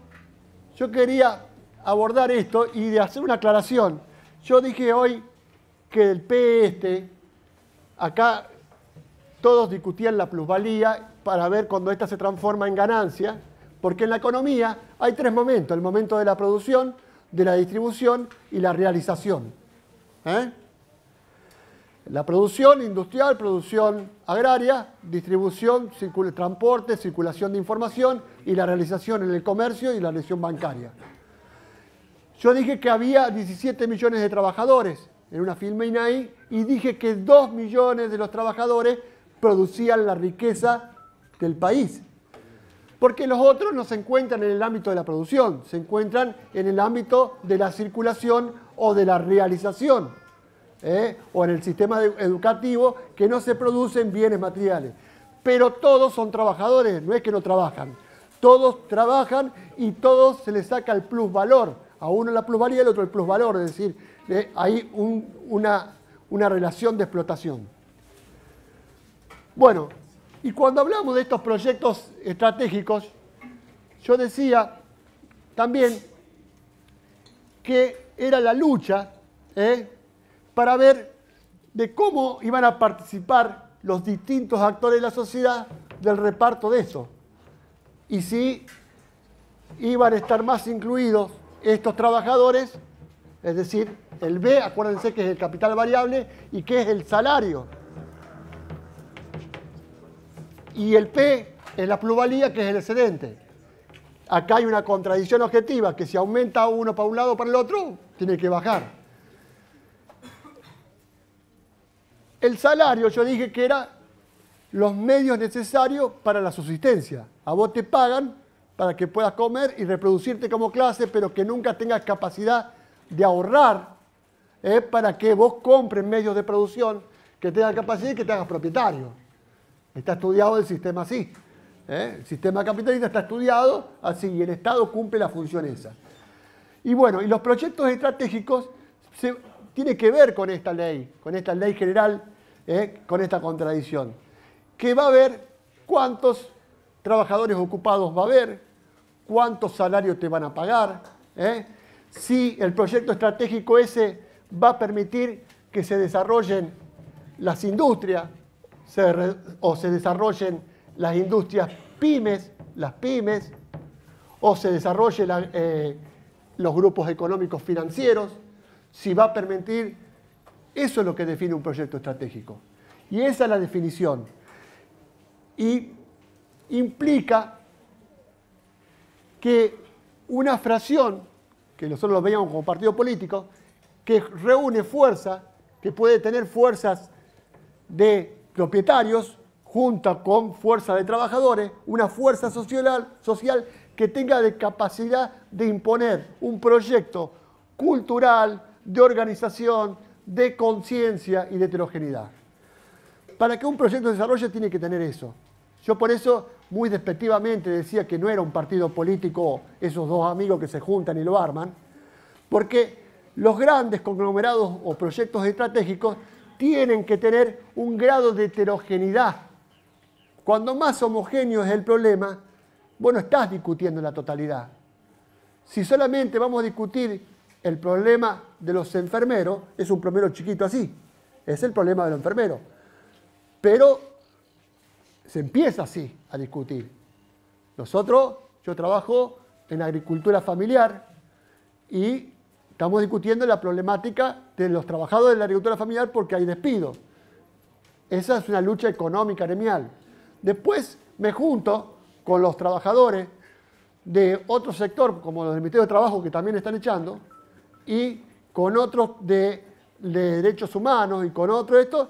yo quería abordar esto y de hacer una aclaración. Yo dije hoy que el PE este, acá todos discutían la plusvalía para ver cuando ésta se transforma en ganancia, porque en la economía hay tres momentos, el momento de la producción, de la distribución y la realización. ¿eh? La producción industrial, producción agraria, distribución, transporte, circulación de información y la realización en el comercio y la realización bancaria. Yo dije que había 17 millones de trabajadores en una firma INAI y dije que 2 millones de los trabajadores producían la riqueza del país. Porque los otros no se encuentran en el ámbito de la producción, se encuentran en el ámbito de la circulación o de la realización, ¿eh? o en el sistema educativo que no se producen bienes materiales. Pero todos son trabajadores, no es que no trabajan. Todos trabajan y todos se les saca el plusvalor. A uno la plusvalía y al otro el plusvalor, es decir, eh, hay una relación de explotación. Bueno, y cuando hablamos de estos proyectos estratégicos, yo decía también que era la lucha ¿eh? para ver de cómo iban a participar los distintos actores de la sociedad del reparto de eso. Y si iban a estar más incluidos estos trabajadores, es decir, el B, acuérdense que es el capital variable y que es el salario y el P es la plusvalía, que es el excedente. Acá hay una contradicción objetiva, que si aumenta uno para un lado o para el otro, tiene que bajar. El salario, yo dije que era los medios necesarios para la subsistencia. A vos te pagan para que puedas comer y reproducirte como clase, pero que nunca tengas capacidad de ahorrar es eh, para que vos compres medios de producción que tengan capacidad y que te hagas propietario. Está estudiado el sistema así. ¿eh? El sistema capitalista está estudiado así y el Estado cumple la función esa. Y bueno, y los proyectos estratégicos se, tiene que ver con esta ley, con esta ley general, ¿eh? con esta contradicción. Que va a ver cuántos trabajadores ocupados va a haber, cuántos salarios te van a pagar, ¿eh? si el proyecto estratégico ese va a permitir que se desarrollen las industrias, o se desarrollen las industrias pymes, las pymes, o se desarrollen eh, los grupos económicos financieros, si va a permitir, eso es lo que define un proyecto estratégico. Y esa es la definición. Y implica que una fracción, que nosotros lo veíamos como partido político, que reúne fuerza, que puede tener fuerzas de propietarios junta con fuerza de trabajadores, una fuerza social, que tenga de capacidad de imponer un proyecto cultural, de organización, de conciencia y de heterogeneidad. Para que un proyecto se desarrolle tiene que tener eso. Yo por eso muy despectivamente decía que no era un partido político esos dos amigos que se juntan y lo arman, porque los grandes conglomerados o proyectos estratégicos tienen que tener un grado de heterogeneidad. Cuando más homogéneo es el problema, bueno, estás discutiendo la totalidad. Si solamente vamos a discutir el problema de los enfermeros, es un problema chiquito así, es el problema de los enfermeros. Pero se empieza así a discutir. Nosotros, yo trabajo en agricultura familiar y Estamos discutiendo la problemática de los trabajadores de la agricultura familiar porque hay despido. Esa es una lucha económica gremial. Después me junto con los trabajadores de otro sector, como los del Ministerio de Trabajo, que también están echando, y con otros de, derechos humanos y con otros de esto,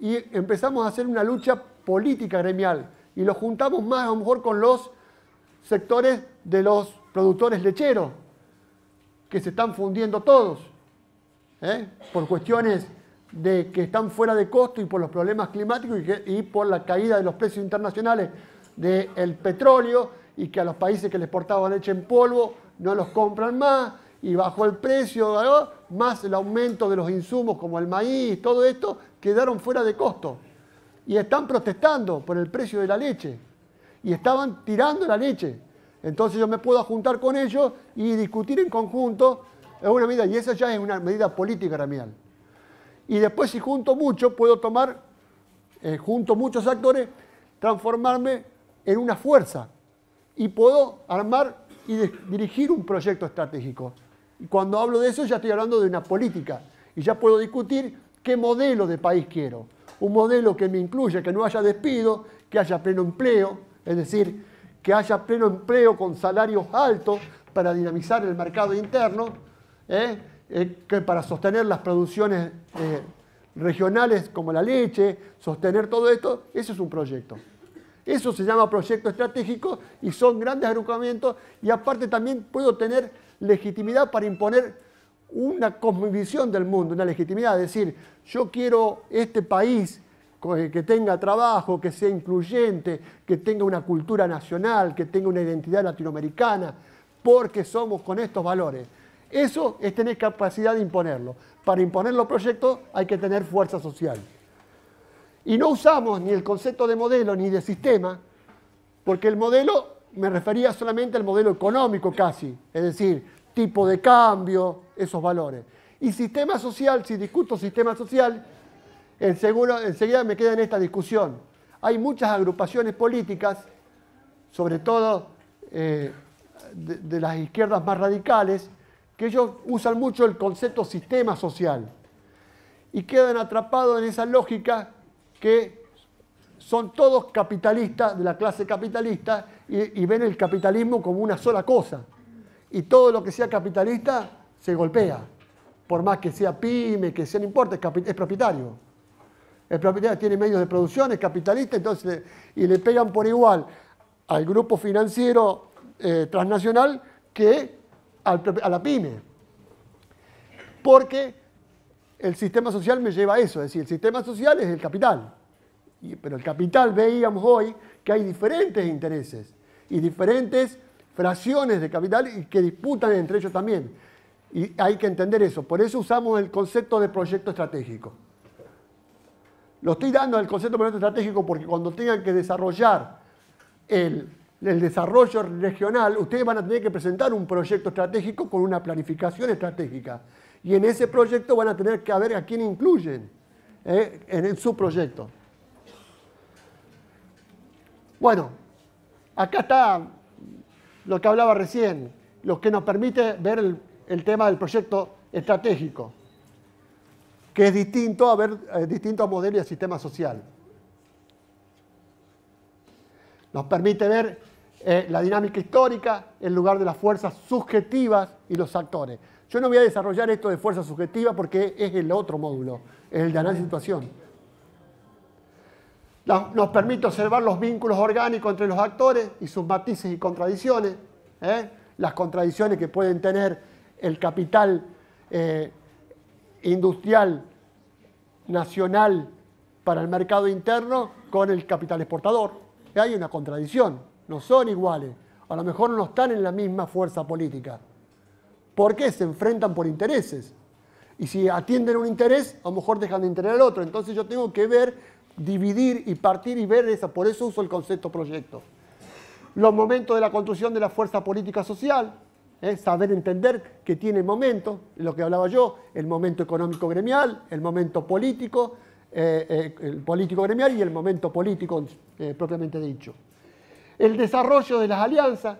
y empezamos a hacer una lucha política gremial. Y lo juntamos más a lo mejor con los sectores de los productores lecheros, que se están fundiendo todos, ¿eh? por cuestiones de que están fuera de costo y por los problemas climáticos y, por la caída de los precios internacionales del petróleo y que a los países que les exportaban leche en polvo no los compran más y bajó el precio, más el aumento de los insumos como el maíz, todo esto, quedaron fuera de costo. Y están protestando por el precio de la leche. Y estaban tirando la leche. Entonces yo me puedo juntar con ellos y discutir en conjunto. Es una medida, y esa ya es una medida política ramial Y después si junto mucho, puedo tomar, eh, junto muchos actores, transformarme en una fuerza y puedo armar y dirigir un proyecto estratégico. Y cuando hablo de eso ya estoy hablando de una política y ya puedo discutir qué modelo de país quiero. Un modelo que me incluya, que no haya despido, que haya pleno empleo, es decir, que haya pleno empleo con salarios altos para dinamizar el mercado interno, ¿eh? Eh, que para sostener las producciones eh, regionales como la leche, sostener todo esto, eso es un proyecto. Eso se llama proyecto estratégico y son grandes agrupamientos y aparte también puedo tener legitimidad para imponer una cosmovisión del mundo, una legitimidad, es decir, yo quiero este país eh, que tenga trabajo, que sea incluyente, que tenga una cultura nacional, que tenga una identidad latinoamericana, porque somos con estos valores. Eso es tener capacidad de imponerlo. Para imponer los proyectos hay que tener fuerza social. Y no usamos ni el concepto de modelo ni de sistema, porque el modelo me refería solamente al modelo económico casi, es decir, tipo de cambio, esos valores. Y sistema social, si discuto sistema social, enseguida me queda en esta discusión. Hay muchas agrupaciones políticas, sobre todo eh, de, las izquierdas más radicales, que ellos usan mucho el concepto sistema social y quedan atrapados en esa lógica que son todos capitalistas de la clase capitalista y, ven el capitalismo como una sola cosa. Y todo lo que sea capitalista se golpea, por más que sea pyme, que sea, no importa, es propietario. El propietario tiene medios de producción, es capitalista, entonces, y le pegan por igual al grupo financiero eh, transnacional que a la pyme. Porque el sistema social me lleva a eso, es decir, el sistema social es el capital. pero el capital veíamos hoy que hay diferentes intereses y diferentes fracciones de capital y que disputan entre ellos también. Y hay que entender eso. Por eso usamos el concepto de proyecto estratégico. Lo estoy dando al concepto de proyecto estratégico porque cuando tengan que desarrollar el, desarrollo regional, ustedes van a tener que presentar un proyecto estratégico con una planificación estratégica. Y en ese proyecto van a tener que ver a quién incluyen ¿eh? en, en su proyecto. Bueno, acá está lo que hablaba recién, lo que nos permite ver el tema del proyecto estratégico que es distinto a, ver, distintos eh, distinto a y a sistema social. Nos permite ver eh, la dinámica histórica, en lugar de las fuerzas subjetivas y los actores. Yo no voy a desarrollar esto de fuerza subjetiva porque es el otro módulo, el de análisis de situación. nos permite observar los vínculos orgánicos entre los actores y sus matices y contradicciones, ¿eh? las contradicciones que pueden tener el capital industrial nacional para el mercado interno con el capital exportador. Hay una contradicción, no son iguales, a lo mejor no están en la misma fuerza política. ¿Por qué? Se enfrentan por intereses. Y si atienden un interés, a lo mejor dejan de entender al otro. Entonces yo tengo que ver, dividir y partir y ver esa. Por eso uso el concepto proyecto. Los momentos de la construcción de la fuerza política social, ¿eh? saber entender que tiene momentos, lo que hablaba yo, el momento económico gremial, el momento político, eh, eh, el político gremial y el momento político propiamente dicho. El desarrollo de las alianzas,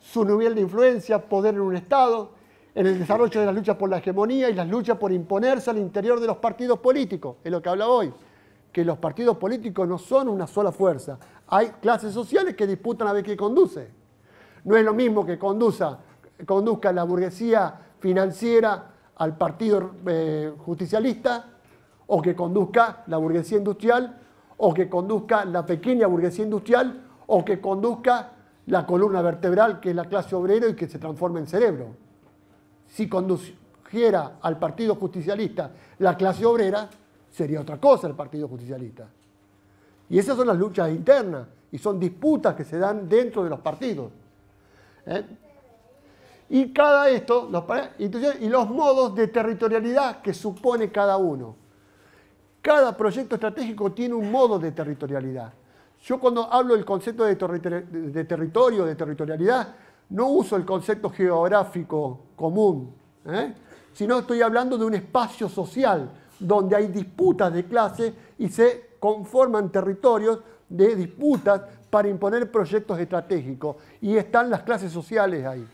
su nivel de influencia, poder en un Estado, en el desarrollo de las luchas por la hegemonía y las luchas por imponerse al interior de los partidos políticos, es lo que habla hoy, que los partidos políticos no son una sola fuerza, hay clases sociales que disputan a ver qué conduce. No es lo mismo que conduza conduzca la burguesía financiera al partido eh, justicialista, o que conduzca la burguesía industrial, o que conduzca la pequeña burguesía industrial, o que conduzca la columna vertebral que es la clase obrera y que se transforma en cerebro. Si condujera al partido justicialista la clase obrera, sería otra cosa el partido justicialista. Y esas son las luchas internas y son disputas que se dan dentro de los partidos. ¿eh? y cada esto, los, y los modos de territorialidad que supone cada uno. Cada proyecto estratégico tiene un modo de territorialidad. Yo cuando hablo del concepto de, de territorio, de territorialidad, no uso el concepto geográfico común, ¿eh? sino estoy hablando de un espacio social donde hay disputas de clase y se conforman territorios de disputas para imponer proyectos estratégicos. Y están las clases sociales ahí.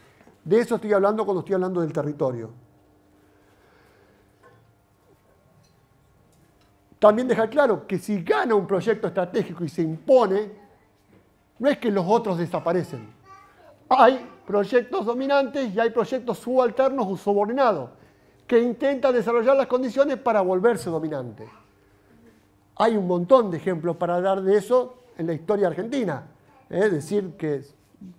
De eso estoy hablando cuando estoy hablando del territorio. También deja claro que si gana un proyecto estratégico y se impone, no es que los otros desaparecen. Hay proyectos dominantes y hay proyectos subalternos o subordinados que intentan desarrollar las condiciones para volverse dominantes. Hay un montón de ejemplos para dar de eso en la historia argentina. Es ¿eh? decir, que,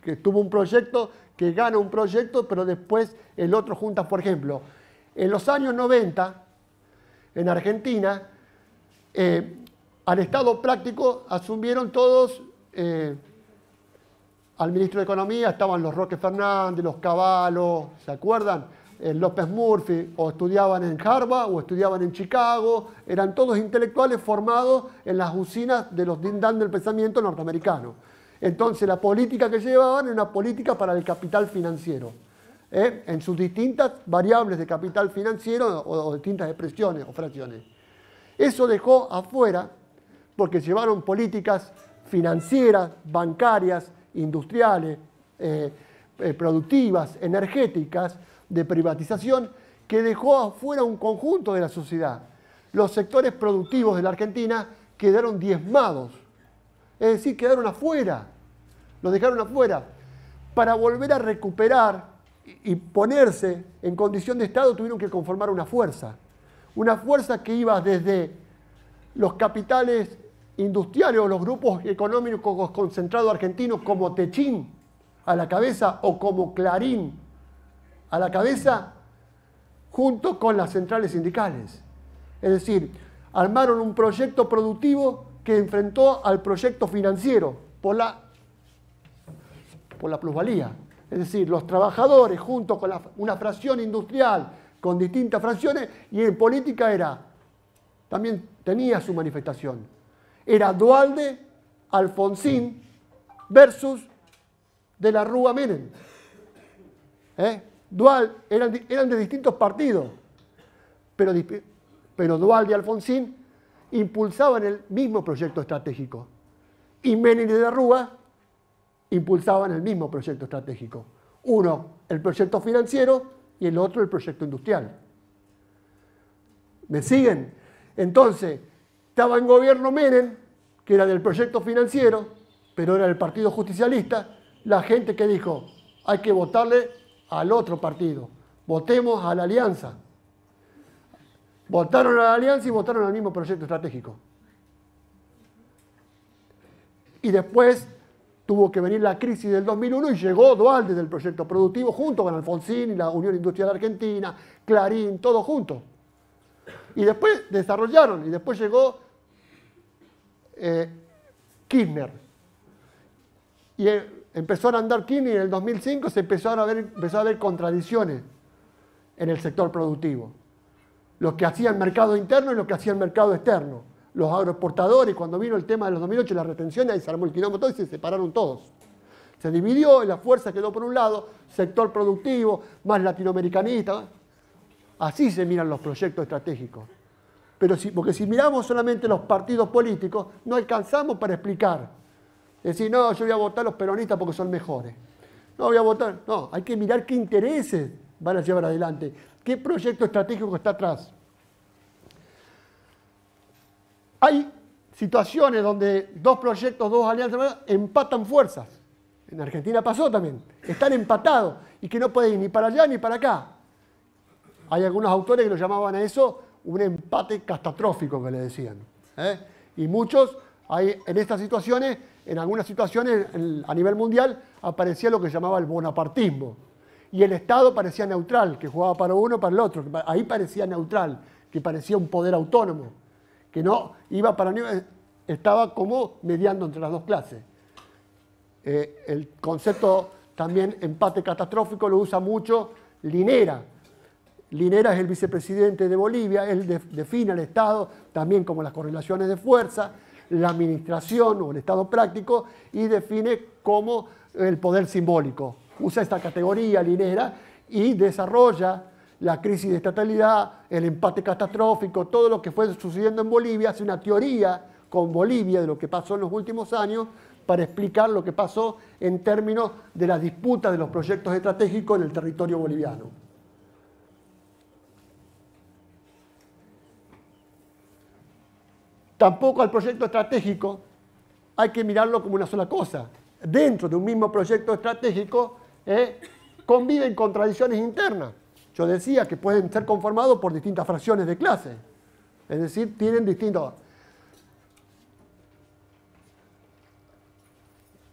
que tuvo un proyecto que gana un proyecto, pero después el otro junta, por ejemplo. En los años 90, en Argentina, eh, al estado práctico asumieron todos, eh, al ministro de Economía estaban los Roque Fernández, los Caballo, ¿se acuerdan? Eh, López Murphy, o estudiaban en Harvard o estudiaban en Chicago, eran todos intelectuales formados en las usinas de los dindan del pensamiento norteamericano. Entonces la política que llevaban era una política para el capital financiero, ¿eh? en sus distintas variables de capital financiero o, distintas expresiones o fracciones. Eso dejó afuera, porque llevaron políticas financieras, bancarias, industriales, eh, eh, productivas, energéticas, de privatización, que dejó afuera un conjunto de la sociedad. Los sectores productivos de la Argentina quedaron diezmados es decir, quedaron afuera. Los dejaron afuera. Para volver a recuperar y ponerse en condición de Estado tuvieron que conformar una fuerza. Una fuerza que iba desde los capitales industriales o los grupos económicos concentrados argentinos como Techín a la cabeza o como Clarín a la cabeza, junto con las centrales sindicales. Es decir, armaron un proyecto productivo que enfrentó al proyecto financiero por la, por la plusvalía. Es decir, los trabajadores junto con una fracción industrial, con distintas fracciones, y en política era, también tenía su manifestación. Era Dualde, Alfonsín versus de la Rúa Menem. ¿Eh? Dual, eran, eran, de distintos partidos, pero, pero Dualde y Alfonsín impulsaban el mismo proyecto estratégico. Y Menem y de Rúa impulsaban el mismo proyecto estratégico. Uno, el proyecto financiero y el otro, el proyecto industrial. ¿Me siguen? Entonces, estaba en gobierno Menem, que era del proyecto financiero, pero era del Partido Justicialista, la gente que dijo, hay que votarle al otro partido, votemos a la alianza. Votaron a la alianza y votaron al mismo proyecto estratégico. Y después tuvo que venir la crisis del 2001 y llegó Dualde del proyecto productivo junto con Alfonsín y la Unión Industrial Argentina, Clarín, todo junto. Y después desarrollaron y después llegó eh, Kirchner. Y eh, empezó a andar Kirchner y en el 2005 se empezaron a ver, empezó a haber contradicciones en el sector productivo. Lo que hacían mercado interno y lo que hacían mercado externo. Los agroexportadores, cuando vino el tema de los 2008, las retenciones, ahí se armó el quilombo y se separaron todos. Se dividió y la fuerza quedó por un lado, sector productivo, más latinoamericanista. Así se miran los proyectos estratégicos. Pero sí, porque si miramos solamente los partidos políticos, no alcanzamos para explicar. Decir, no, yo voy a votar los peronistas porque son mejores. No, voy a votar. No, hay que mirar qué intereses van a llevar adelante. ¿Qué proyecto estratégico está atrás? Hay situaciones donde dos proyectos, dos alianzas empatan fuerzas. En Argentina pasó también. Están empatados y que no pueden ir ni para allá ni para acá. Hay algunos autores que lo llamaban a eso un empate catastrófico, que le decían. ¿eh? Y muchos, hay, en estas situaciones, en algunas situaciones a nivel mundial, aparecía lo que llamaba el bonapartismo y el Estado parecía neutral, que jugaba para uno para el otro, ahí parecía neutral, que parecía un poder autónomo, que no iba para estaba como mediando entre las dos clases. Eh, el concepto también empate catastrófico lo usa mucho Linera. Linera es el vicepresidente de Bolivia, él define al Estado también como las correlaciones de fuerza, la administración o el Estado práctico y define como el poder simbólico, usa esta categoría linera y desarrolla la crisis de estatalidad, el empate catastrófico, todo lo que fue sucediendo en Bolivia, hace una teoría con Bolivia de lo que pasó en los últimos años para explicar lo que pasó en términos de las disputas de los proyectos estratégicos en el territorio boliviano. Tampoco al proyecto estratégico hay que mirarlo como una sola cosa. Dentro de un mismo proyecto estratégico ¿eh? conviven con tradiciones internas. Yo decía que pueden ser conformados por distintas fracciones de clase, es decir, tienen distintos...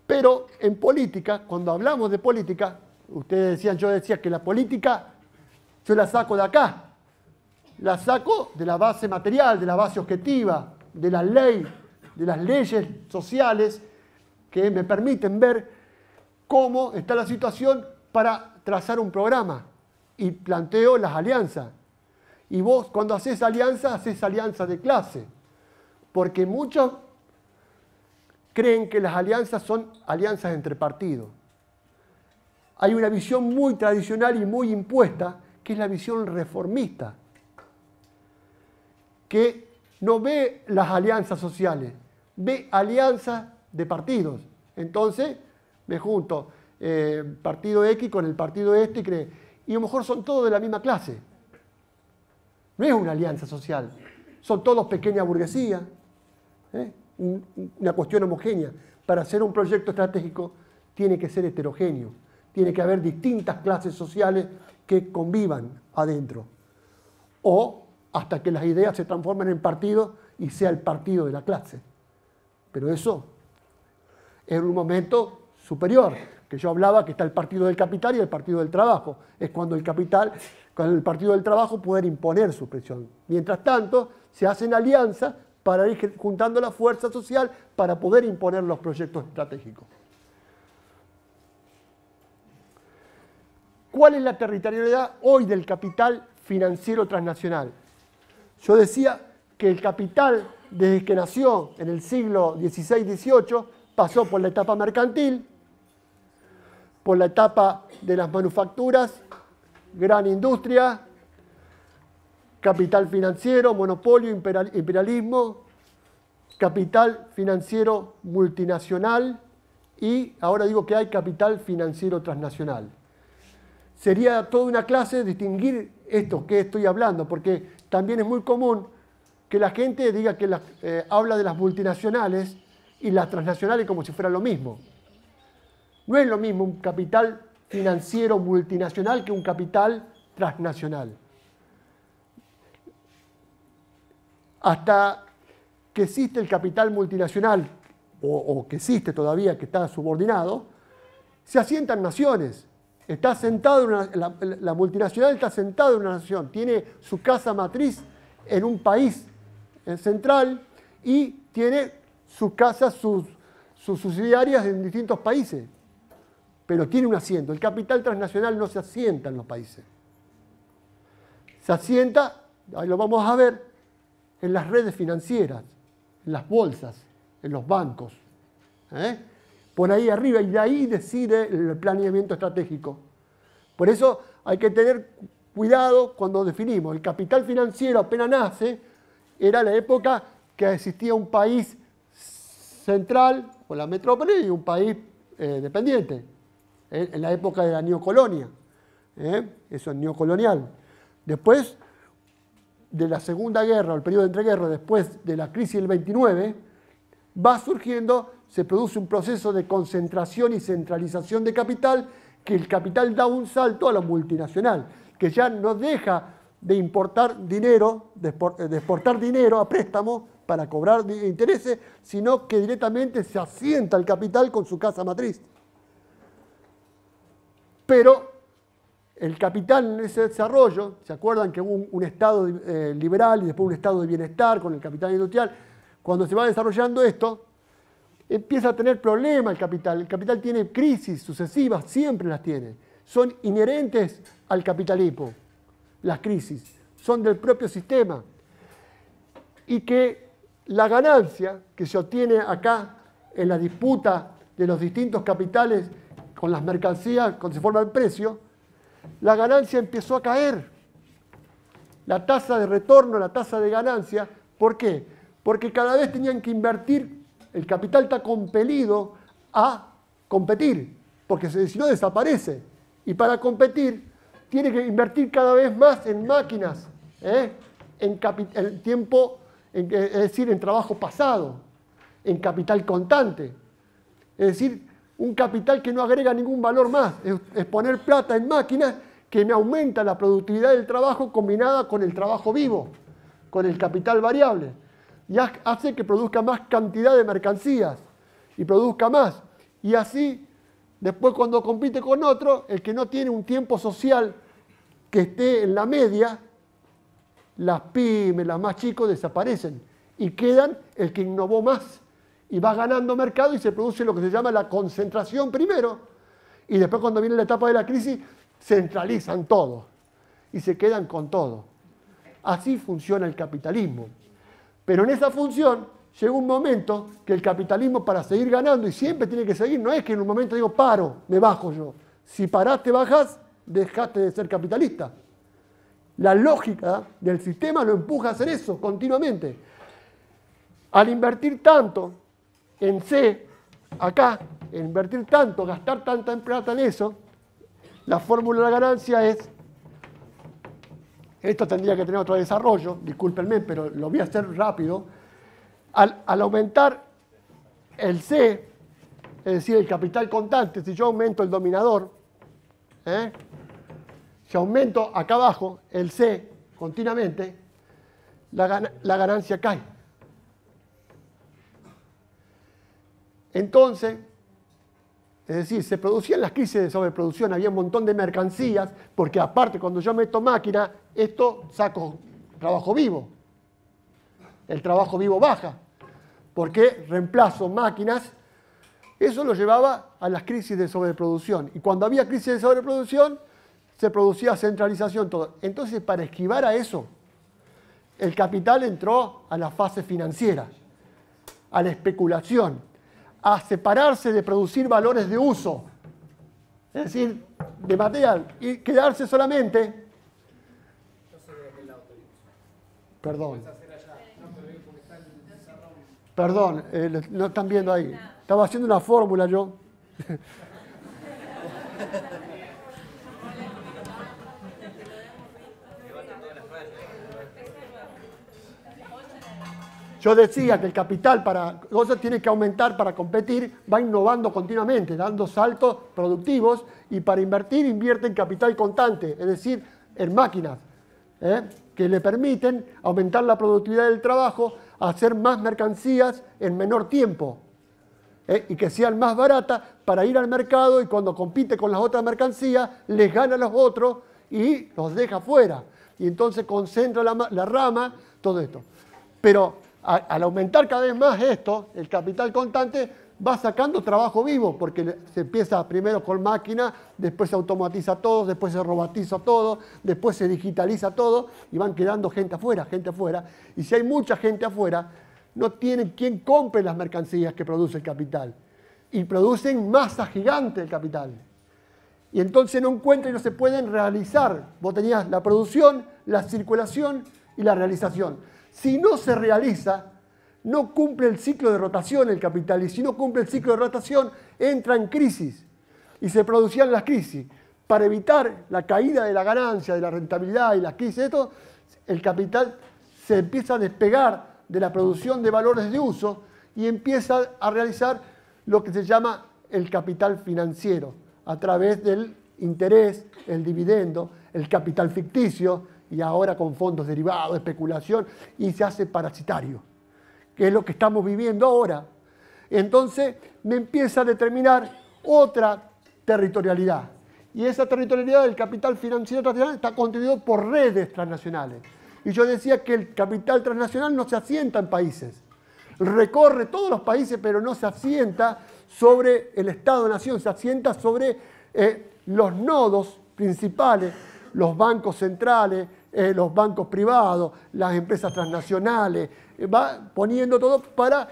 Pero en política, cuando hablamos de política, ustedes decían, yo decía que la política yo la saco de acá, la saco de la base material, de la base objetiva, de la ley, de las leyes sociales que me permiten ver cómo está la situación para trazar un programa y planteo las alianzas. Y vos cuando haces alianzas, haces alianzas de clase, porque muchos creen que las alianzas son alianzas entre partidos. Hay una visión muy tradicional y muy impuesta, que es la visión reformista, que no ve las alianzas sociales, ve alianzas de partidos. Entonces, me junto eh, partido X con el partido este y y a lo mejor son todos de la misma clase. No es una alianza social, son todos pequeña burguesía, ¿eh? una cuestión homogénea. Para hacer un proyecto estratégico tiene que ser heterogéneo, tiene que haber distintas clases sociales que convivan adentro. O hasta que las ideas se transformen en partido y sea el partido de la clase. Pero eso es un momento superior, que yo hablaba que está el partido del capital y el partido del trabajo. Es cuando el capital, con el partido del trabajo, puede imponer su presión. Mientras tanto, se hacen alianzas para ir juntando la fuerza social para poder imponer los proyectos estratégicos. ¿Cuál es la territorialidad hoy del capital financiero transnacional? Yo decía que el capital, desde que nació en el siglo XVI-XVIII, pasó por la etapa mercantil, por la etapa de las manufacturas, gran industria, capital financiero, monopolio, imperialismo, capital financiero multinacional y ahora digo que hay capital financiero transnacional. Sería toda una clase distinguir esto que estoy hablando, porque también es muy común que la gente diga que eh, habla de las multinacionales y las transnacionales como si fuera lo mismo. No es lo mismo un capital financiero multinacional que un capital transnacional. Hasta que existe el capital multinacional, o, que existe todavía, que está subordinado, se asientan naciones. Está sentado en una, la, multinacional está sentada en una nación, tiene su casa matriz en un país eh, central y tiene sus casas, sus subsidiarias en distintos países pero tiene un asiento. El capital transnacional no se asienta en los países. Se asienta, ahí lo vamos a ver, en las redes financieras, en las bolsas, en los bancos. ¿eh? Por ahí arriba, y de ahí decide el planeamiento estratégico. Por eso hay que tener cuidado cuando definimos. El capital financiero apenas nace, era la época que existía un país central, o la metrópoli, y un país eh, dependiente. ¿eh? en la época de la neocolonia, ¿eh? eso es neocolonial. Después de la Segunda Guerra, el periodo de entreguerras, después de la crisis del 29, va surgiendo, se produce un proceso de concentración y centralización de capital, que el capital da un salto a lo multinacional, que ya no deja de importar dinero, de exportar dinero a préstamo para cobrar intereses, sino que directamente se asienta el capital con su casa matriz pero el capital en ese desarrollo, ¿se acuerdan que un, Estado eh, liberal y después un Estado de bienestar con el capital industrial? Cuando se va desarrollando esto, empieza a tener problemas el capital. El capital tiene crisis sucesivas, siempre las tiene. Son inherentes al capitalismo, las crisis, son del propio sistema. Y que la ganancia que se obtiene acá en la disputa de los distintos capitales con las mercancías, cuando se forma el precio, la ganancia empezó a caer. La tasa de retorno, la tasa de ganancia, ¿por qué? Porque cada vez tenían que invertir, el capital está compelido a competir, porque si no desaparece. Y para competir tiene que invertir cada vez más en máquinas, ¿eh? en el tiempo, es decir, en trabajo pasado, en capital constante. Es decir, un capital que no agrega ningún valor más, es, poner plata en máquinas que me aumenta la productividad del trabajo combinada con el trabajo vivo, con el capital variable. Y hace que produzca más cantidad de mercancías y produzca más. Y así, después cuando compite con otro, el que no tiene un tiempo social que esté en la media, las pymes, las más chicos desaparecen y quedan el que innovó más y vas ganando mercado y se produce lo que se llama la concentración primero, y después cuando viene la etapa de la crisis, centralizan todo y se quedan con todo. Así funciona el capitalismo. Pero en esa función llega un momento que el capitalismo para seguir ganando y siempre tiene que seguir, no es que en un momento digo paro, me bajo yo. Si paraste, bajas, dejaste de ser capitalista. La lógica del sistema lo empuja a hacer eso continuamente. Al invertir tanto en C, acá, invertir tanto, gastar tanta plata en eso, la fórmula de la ganancia es, esto tendría que tener otro desarrollo, discúlpenme, pero lo voy a hacer rápido, al, aumentar el C, es decir, el capital constante, si yo aumento el dominador, ¿eh? si aumento acá abajo el C continuamente, la ganancia cae. Entonces, es decir, se producían las crisis de sobreproducción, había un montón de mercancías, porque aparte cuando yo meto máquina, esto saco trabajo vivo. El trabajo vivo baja, porque reemplazo máquinas. Eso lo llevaba a las crisis de sobreproducción. Y cuando había crisis de sobreproducción, se producía centralización, todo. Entonces, para esquivar a eso, el capital entró a la fase financiera, a la especulación a separarse de producir valores de uso, es decir, de material, y quedarse solamente... Perdón. Perdón, eh, lo no están viendo ahí. Estaba haciendo una fórmula yo. Yo decía que el capital para cosas tiene que aumentar para competir, va innovando continuamente, dando saltos productivos y para invertir invierte en capital constante, es decir, en máquinas ¿eh? que le permiten aumentar la productividad del trabajo, hacer más mercancías en menor tiempo ¿eh? y que sean más baratas para ir al mercado y cuando compite con las otras mercancías les gana a los otros y los deja fuera. Y entonces concentra la, la rama, todo esto. Pero al aumentar cada vez más esto, el capital constante va sacando trabajo vivo, porque se empieza primero con máquina, después se automatiza todo, después se robotiza todo, después se digitaliza todo y van quedando gente afuera, gente afuera. Y si hay mucha gente afuera, no tienen quien compre las mercancías que produce el capital. Y producen masa gigante del capital. Y entonces no encuentran y no se pueden realizar. Vos tenías la producción, la circulación y la realización si no se realiza, no cumple el ciclo de rotación el capital y si no cumple el ciclo de rotación entra en crisis y se producían las crisis. Para evitar la caída de la ganancia, de la rentabilidad y las crisis, esto, el capital se empieza a despegar de la producción de valores de uso y empieza a realizar lo que se llama el capital financiero a través del interés, el dividendo, el capital ficticio, y ahora con fondos derivados, especulación, y se hace parasitario, que es lo que estamos viviendo ahora. Entonces me empieza a determinar otra territorialidad. Y esa territorialidad del capital financiero transnacional está contenido por redes transnacionales. Y yo decía que el capital transnacional no se asienta en países. Recorre todos los países, pero no se asienta sobre el Estado-nación, se asienta sobre eh, los nodos principales, los bancos centrales, eh, los bancos privados, las empresas transnacionales, eh, va poniendo todo para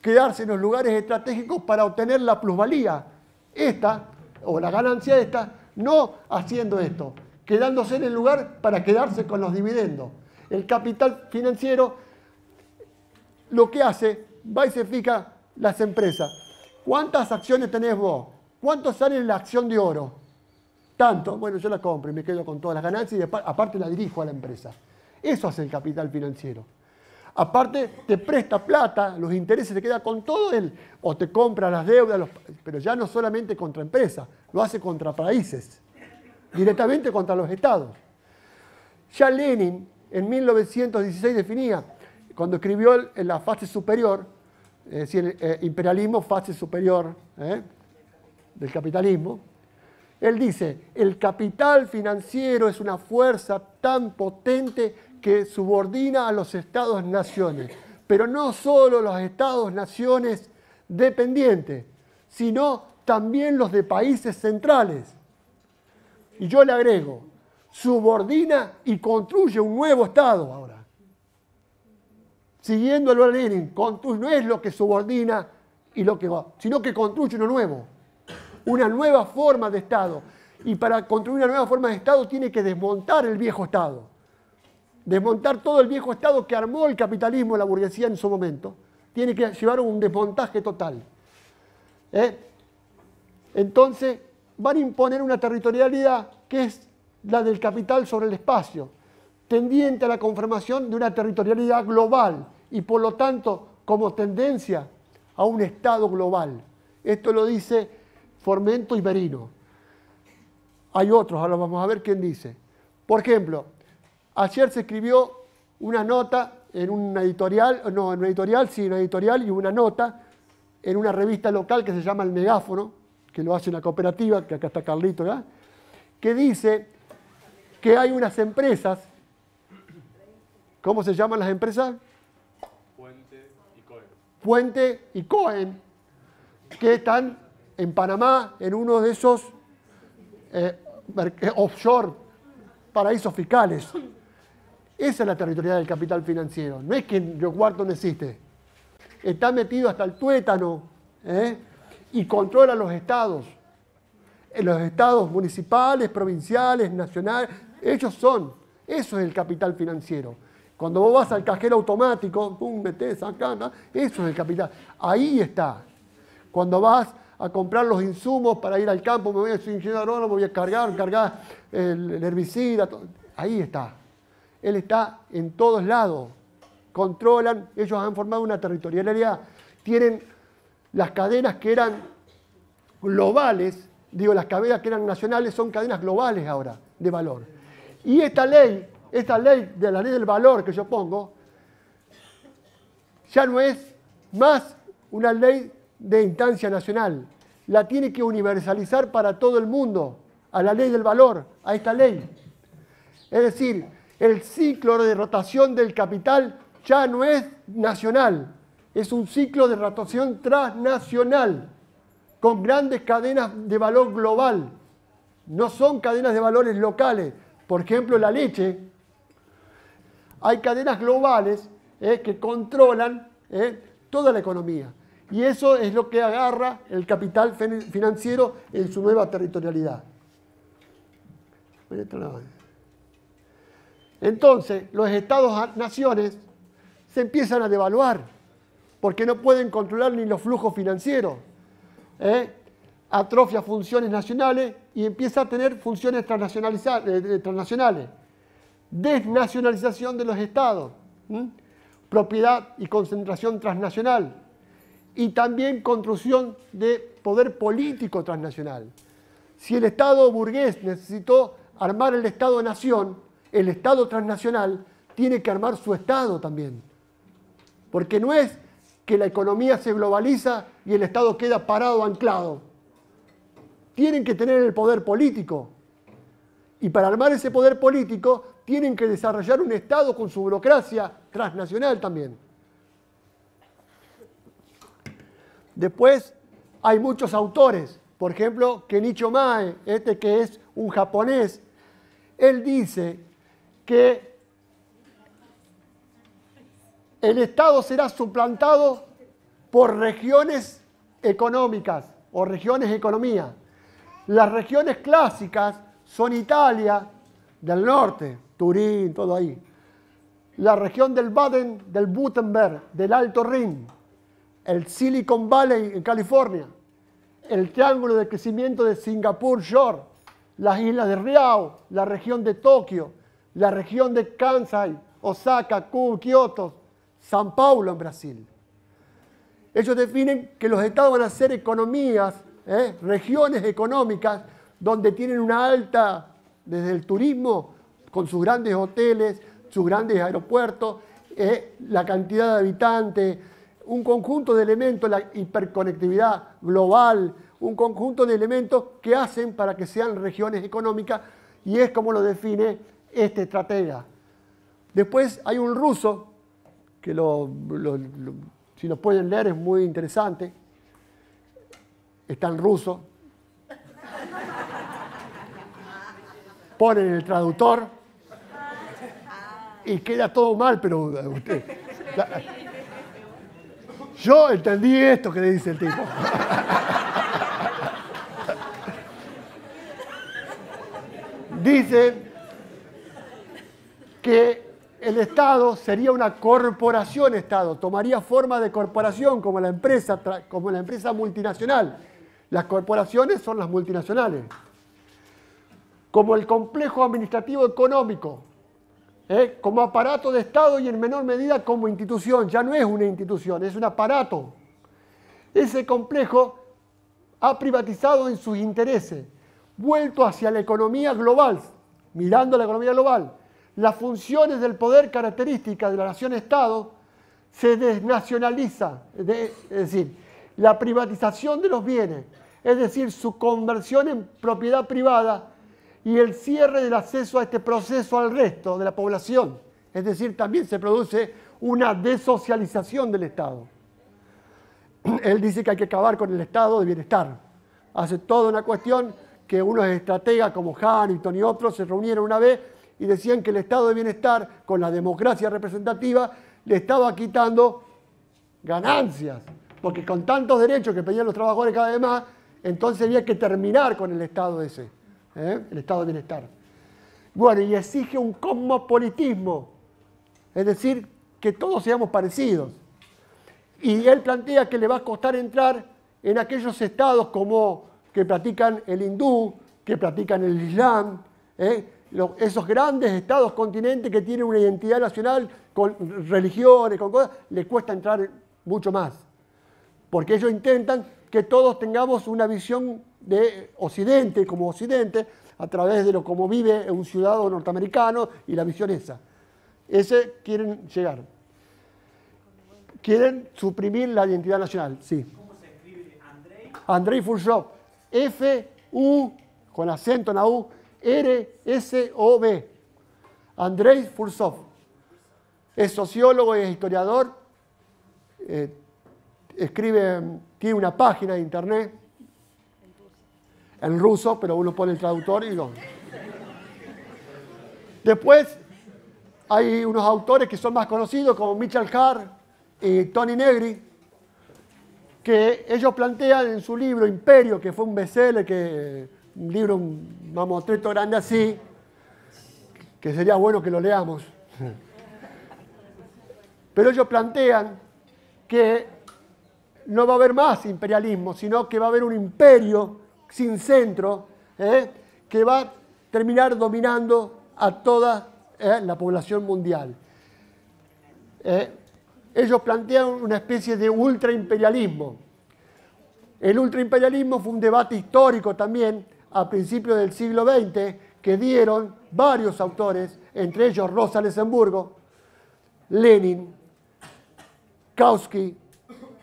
quedarse en los lugares estratégicos para obtener la plusvalía, esta, o la ganancia esta, no haciendo esto, quedándose en el lugar para quedarse con los dividendos. El capital financiero lo que hace, va y se fija las empresas. ¿Cuántas acciones tenés vos? ¿Cuánto sale en la acción de oro? tanto, bueno, yo la compro y me quedo con todas las ganancias y aparte la dirijo a la empresa. Eso hace el capital financiero. Aparte, te presta plata, los intereses te queda con todo él, o te compra las deudas, pero ya no solamente contra empresas, lo hace contra países, directamente contra los estados. Ya Lenin en 1916 definía, cuando escribió en la fase superior, es decir, el eh, imperialismo, fase superior ¿eh? del capitalismo, él dice, el capital financiero es una fuerza tan potente que subordina a los estados-naciones, pero no solo los estados-naciones dependientes, sino también los de países centrales. Y yo le agrego, subordina y construye un nuevo estado ahora. Siguiendo a Lenin, no es lo que subordina y lo que va, sino que construye uno nuevo una nueva forma de Estado. Y para construir una nueva forma de Estado tiene que desmontar el viejo Estado. Desmontar todo el viejo Estado que armó el capitalismo, la burguesía en su momento. Tiene que llevar un desmontaje total. ¿Eh? Entonces, van a imponer una territorialidad que es la del capital sobre el espacio, tendiente a la conformación de una territorialidad global y por lo tanto como tendencia a un Estado global. Esto lo dice Formento y Berino. Hay otros, ahora vamos a ver quién dice. Por ejemplo, ayer se escribió una nota en una editorial, no, en una editorial, sí, una editorial y una nota en una revista local que se llama El Megáfono, que lo hace una cooperativa, que acá está Carlito, ¿verdad? que dice que hay unas empresas, ¿cómo se llaman las empresas? Puente y Cohen. Puente y Cohen, que están en Panamá, en uno de esos eh, eh, offshore paraísos fiscales. Esa es la territorialidad del capital financiero. No es que Río Cuarto no existe. Está metido hasta el tuétano ¿eh? y controla los estados. los estados municipales, provinciales, nacionales, ellos son. Eso es el capital financiero. Cuando vos vas al cajero automático, pum, metés acá, ¿no? eso es el capital. Ahí está. Cuando vas a comprar los insumos para ir al campo, me voy a un ingeniero me voy a cargar, cargar el, herbicida, ahí está. Él está en todos lados. Controlan, ellos han formado una territorialidad. Tienen las cadenas que eran globales, digo, las cadenas que eran nacionales son cadenas globales ahora de valor. Y esta ley, esta ley de la ley del valor que yo pongo, ya no es más una ley de instancia nacional. La tiene que universalizar para todo el mundo, a la ley del valor, a esta ley. Es decir, el ciclo de rotación del capital ya no es nacional, es un ciclo de rotación transnacional, con grandes cadenas de valor global. No son cadenas de valores locales, por ejemplo la leche. Hay cadenas globales eh, que controlan eh, toda la economía. Y eso es lo que agarra el capital financiero en su nueva territorialidad. Entonces, los estados-naciones se empiezan a devaluar porque no pueden controlar ni los flujos financieros. ¿eh? Atrofia funciones nacionales y empieza a tener funciones eh, transnacionales. Desnacionalización de los estados. Propiedad y concentración transnacional y también construcción de poder político transnacional. Si el Estado burgués necesitó armar el Estado-nación, el Estado transnacional tiene que armar su Estado también. Porque no es que la economía se globaliza y el Estado queda parado, anclado. Tienen que tener el poder político. Y para armar ese poder político tienen que desarrollar un Estado con su burocracia transnacional también. Después hay muchos autores, por ejemplo, Kenichi Mae, este que es un japonés, él dice que el Estado será suplantado por regiones económicas o regiones economía. Las regiones clásicas son Italia del norte, Turín, todo ahí. La región del Baden, del Württemberg, del Alto Rin, el Silicon Valley en California, el triángulo de crecimiento de Singapur Shore, las islas de Riau, la región de Tokio, la región de Kansai, Osaka, Kyoto, San Paulo en Brasil. Ellos definen que los estados van a ser economías, ¿eh? regiones económicas, donde tienen una alta, desde el turismo, con sus grandes hoteles, sus grandes aeropuertos, ¿eh? la cantidad de habitantes, un conjunto de elementos, la hiperconectividad global, un conjunto de elementos que hacen para que sean regiones económicas y es como lo define este estratega. Después hay un ruso, que lo, si lo pueden leer es muy interesante, está en ruso, ponen el traductor y queda todo mal, pero eh, usted... Yo entendí esto que le dice el tipo. dice que el Estado sería una corporación Estado, tomaría forma de corporación como la empresa, como la empresa multinacional. Las corporaciones son las multinacionales. Como el complejo administrativo económico, ¿eh? como aparato de Estado y en menor medida como institución. Ya no es una institución, es un aparato. Ese complejo ha privatizado en sus intereses, vuelto hacia la economía global, mirando la economía global. Las funciones del poder características de la nación-estado se desnacionaliza, es decir, la privatización de los bienes, es decir, su conversión en propiedad privada y el cierre del acceso a este proceso al resto de la población. Es decir, también se produce una desocialización del Estado. Él dice que hay que acabar con el Estado de bienestar. Hace toda una cuestión que unos estrategas como Harrington y otros se reunieron una vez y decían que el Estado de bienestar, con la democracia representativa, le estaba quitando ganancias. Porque con tantos derechos que pedían los trabajadores cada vez más, entonces había que terminar con el Estado ese. ¿eh? el estado de bienestar. Bueno, y exige un cosmopolitismo, es decir, que todos seamos parecidos. Y él plantea que le va a costar entrar en aquellos estados como que practican el hindú, que practican el islam, ¿eh? esos grandes estados, continentes que tienen una identidad nacional con religiones, con cosas, le cuesta entrar mucho más. Porque ellos intentan que todos tengamos una visión de Occidente como Occidente a través de lo como vive un ciudadano norteamericano y la visión esa. Ese quieren llegar. Quieren suprimir la identidad nacional, sí. ¿Cómo se escribe Andrei? Andrei F, U, con acento en la U, R, S, O, V Andrei Fursov Es sociólogo y es historiador. Eh, escribe, tiene una página de internet en ruso, pero uno pone el traductor y lo... Después hay unos autores que son más conocidos como Mitchell Carr y Tony Negri, que ellos plantean en su libro Imperio, que fue un bestseller, que, un libro, un treto grande así, que sería bueno que lo leamos. Pero ellos plantean que no va a haber más imperialismo, sino que va a haber un imperio sin centro ¿eh? que va a terminar dominando a toda ¿eh? la población mundial. ¿Eh? Ellos plantearon una especie de ultraimperialismo. El ultraimperialismo fue un debate histórico también a principios del siglo XX que dieron varios autores, entre ellos Rosa Luxemburgo, Lenin, Kautsky,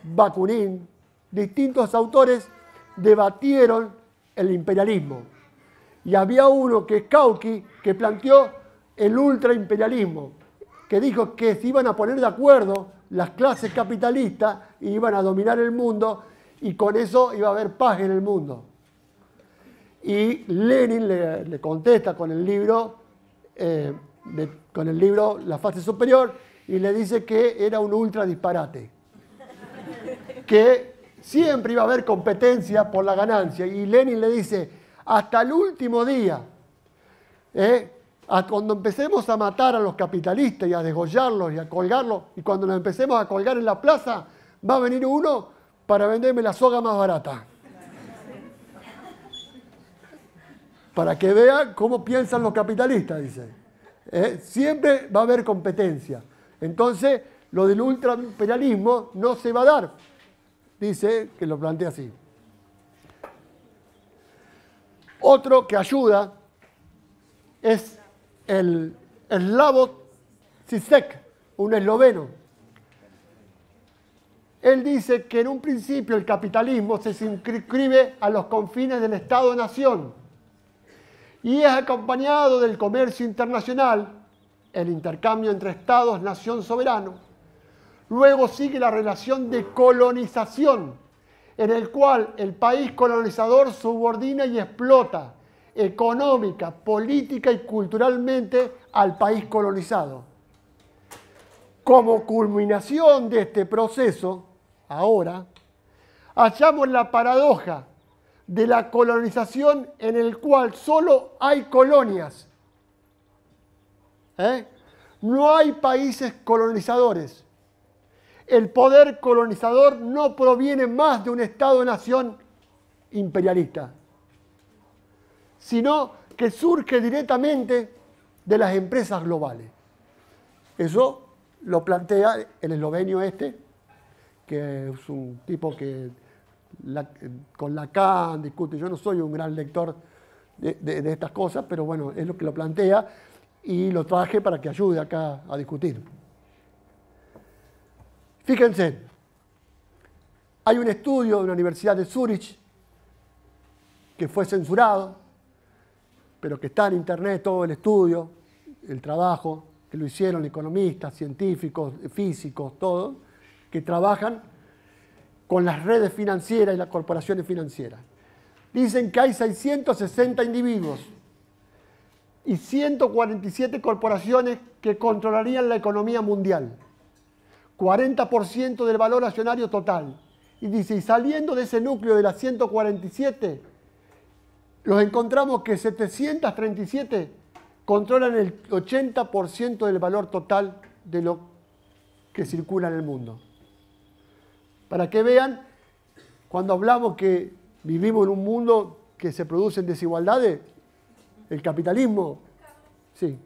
Bakunin, distintos autores debatieron el imperialismo. Y había uno que es Kauki, que planteó el ultraimperialismo, que dijo que se iban a poner de acuerdo las clases capitalistas y iban a dominar el mundo y con eso iba a haber paz en el mundo. Y Lenin le, contesta con el libro, eh, con el libro La fase superior y le dice que era un ultra disparate, que siempre iba a haber competencia por la ganancia. Y Lenin le dice, hasta el último día, ¿eh? cuando empecemos a matar a los capitalistas y a desgollarlos y a colgarlos, y cuando los empecemos a colgar en la plaza, va a venir uno para venderme la soga más barata. Para que vean cómo piensan los capitalistas, dice. ¿eh? Siempre va a haber competencia. Entonces, lo del ultraimperialismo no se va a dar dice que lo plantea así. Otro que ayuda es el eslavo Sisek, un esloveno. Él dice que en un principio el capitalismo se inscribe a los confines del Estado-Nación y es acompañado del comercio internacional, el intercambio entre Estados-Nación soberano, Luego sigue la relación de colonización, en el cual el país colonizador subordina y explota económica, política y culturalmente al país colonizado. Como culminación de este proceso, ahora, hallamos la paradoja de la colonización en el cual solo hay colonias. ¿eh? No hay países colonizadores el poder colonizador no proviene más de un Estado-nación imperialista, sino que surge directamente de las empresas globales. Eso lo plantea el eslovenio este, que es un tipo que la, con Lacan discute. Yo no soy un gran lector de, de estas cosas, pero bueno, es lo que lo plantea y lo traje para que ayude acá a discutir. Fíjense, hay un estudio de la universidad de Zurich que fue censurado, pero que está en internet todo el estudio, el trabajo, que lo hicieron economistas, científicos, físicos, todos, que trabajan con las redes financieras y las corporaciones financieras. Dicen que hay 660 individuos y 147 corporaciones que controlarían la economía mundial. 40% del valor accionario total. Y dice, y saliendo de ese núcleo de las 147, los encontramos que 737 controlan el 80% del valor total de lo que circula en el mundo. Para que vean, cuando hablamos que vivimos en un mundo que se producen desigualdades, el capitalismo, sí.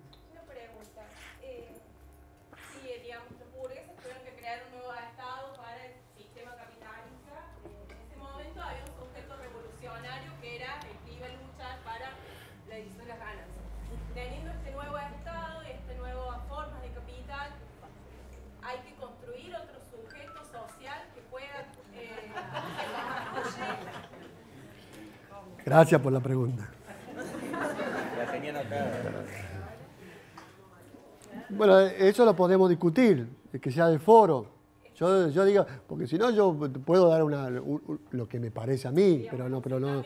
Gracias por la pregunta. Bueno, eso lo podemos discutir, que sea de foro. Yo, yo digo, porque si no yo puedo dar una, lo que me parece a mí, pero no, pero no,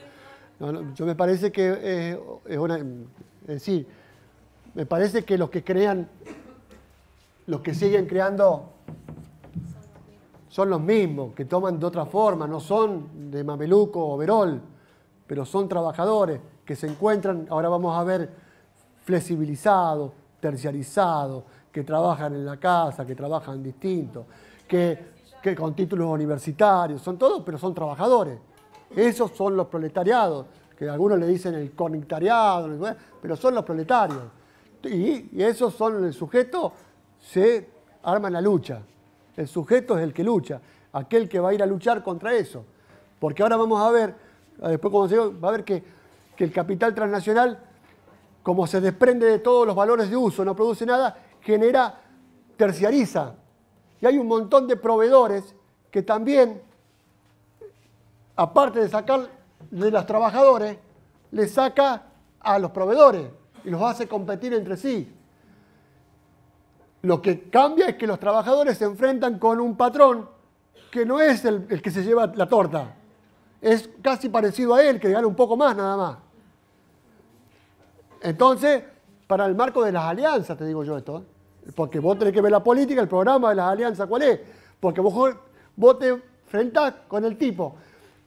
yo me parece que es una, es decir, me parece que los que crean, los que siguen creando son los mismos, que toman de otra forma, no son de mameluco o verol pero son trabajadores que se encuentran, ahora vamos a ver, flexibilizados, terciarizados, que trabajan en la casa, que trabajan distinto, que, con títulos universitarios, son todos, pero son trabajadores. Esos son los proletariados, que algunos le dicen el conectariado, pero son los proletarios. Y, esos son el sujeto, se en la lucha. El sujeto es el que lucha, aquel que va a ir a luchar contra eso. Porque ahora vamos a ver Ah, después cuando se va a ver que, el capital transnacional, como se desprende de todos los valores de uso, no produce nada, genera, terciariza. Y hay un montón de proveedores que también, aparte de sacar de los trabajadores, le saca a los proveedores y los hace competir entre sí. Lo que cambia es que los trabajadores se enfrentan con un patrón que no es el que se lleva la torta, es casi parecido a él, que gana un poco más nada más. Entonces, para el marco de las alianzas, te digo yo esto, ¿eh? porque vos tenés que ver la política, el programa de las alianzas, ¿cuál es? Porque vos, vos te enfrentás con el tipo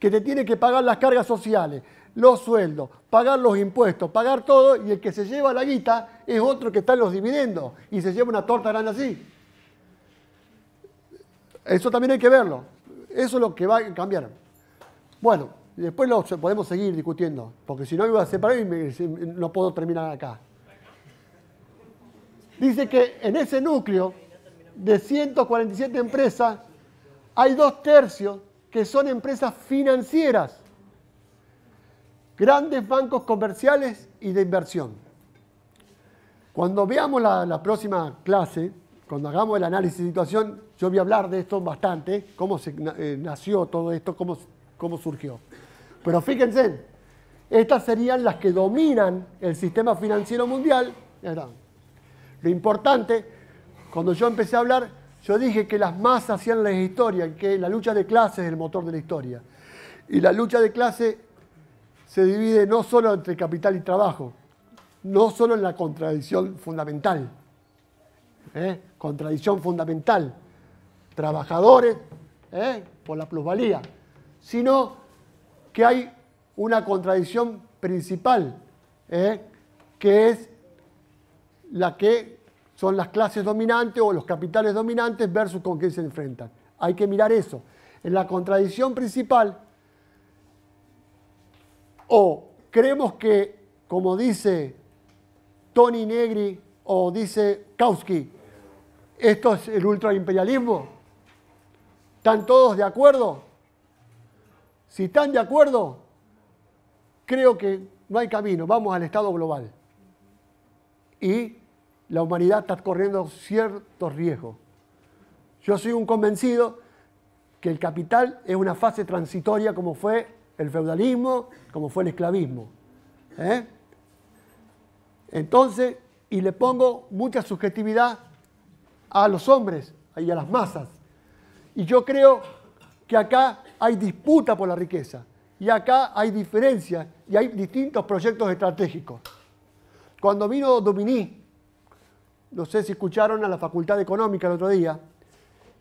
que te tiene que pagar las cargas sociales, los sueldos, pagar los impuestos, pagar todo, y el que se lleva la guita es otro que está en los dividendos y se lleva una torta grande así. Eso también hay que verlo. Eso es lo que va a cambiar. Bueno, después lo podemos seguir discutiendo, porque si no iba a separar y no puedo terminar acá. Dice que en ese núcleo de 147 empresas, hay dos tercios que son empresas financieras, grandes bancos comerciales y de inversión. Cuando veamos la, próxima clase, cuando hagamos el análisis de situación, yo voy a hablar de esto bastante, cómo se, eh, nació todo esto, cómo cómo surgió. Pero fíjense, estas serían las que dominan el sistema financiero mundial. Lo importante, cuando yo empecé a hablar, yo dije que las masas hacían la historia, que la lucha de clases es el motor de la historia. Y la lucha de clase se divide no solo entre capital y trabajo, no solo en la contradicción fundamental, ¿eh? contradicción fundamental, trabajadores ¿eh? por la plusvalía, sino que hay una contradicción principal, ¿eh? que es la que son las clases dominantes o los capitales dominantes versus con quién se enfrentan. Hay que mirar eso. En la contradicción principal, o creemos que, como dice Tony Negri o dice Kautsky, esto es el ultraimperialismo, ¿están todos de acuerdo? Si están de acuerdo, creo que no hay camino, vamos al estado global. Y la humanidad está corriendo ciertos riesgos. Yo soy un convencido que el capital es una fase transitoria como fue el feudalismo, como fue el esclavismo. ¿eh? Entonces, y le pongo mucha subjetividad a los hombres y a las masas. Y yo creo que acá hay disputa por la riqueza. Y acá hay diferencias y hay distintos proyectos estratégicos. Cuando vino Dominí, no sé si escucharon a la Facultad Económica el otro día,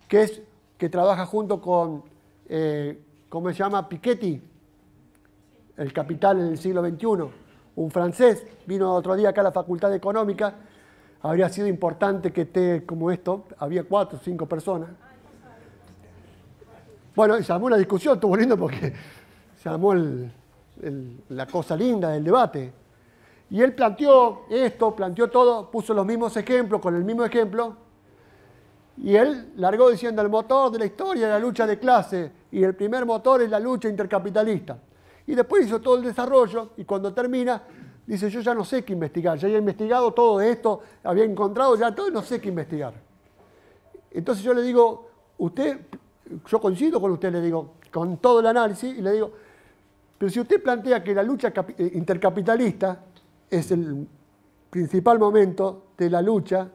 que, es, que trabaja junto con, eh, ¿cómo se llama? Piketty, el capital en el siglo XXI, un francés, vino otro día acá a la Facultad Económica, habría sido importante que esté como esto, había cuatro o cinco personas bueno, se armó la discusión, estuvo lindo porque se armó la cosa linda del debate. Y él planteó esto, planteó todo, puso los mismos ejemplos, con el mismo ejemplo. Y él largó diciendo, el motor de la historia es la lucha de clase y el primer motor es la lucha intercapitalista. Y después hizo todo el desarrollo y cuando termina, dice, yo ya no sé qué investigar, ya había investigado todo esto, había encontrado ya todo, no sé qué investigar. Entonces yo le digo, usted yo coincido con usted, le digo, con todo el análisis, y le digo, pero si usted plantea que la lucha eh, intercapitalista es el principal momento de la lucha,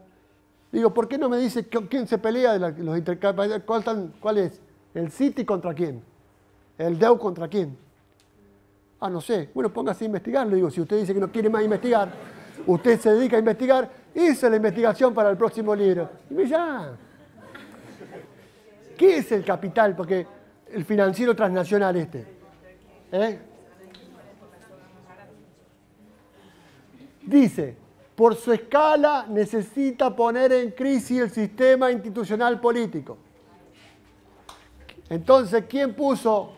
digo, ¿por qué no me dice quién se pelea de los intercapitalistas? ¿Cuál, es? ¿El City contra quién? ¿El DEU contra quién? Ah, no sé. Bueno, póngase a investigar. Le digo, si usted dice que no quiere más investigar, usted se dedica a investigar, hice la investigación para el próximo libro. Y me ¿Qué es el capital? Porque el financiero transnacional este. ¿eh? Dice, por su escala necesita poner en crisis el sistema institucional político. Entonces, ¿quién puso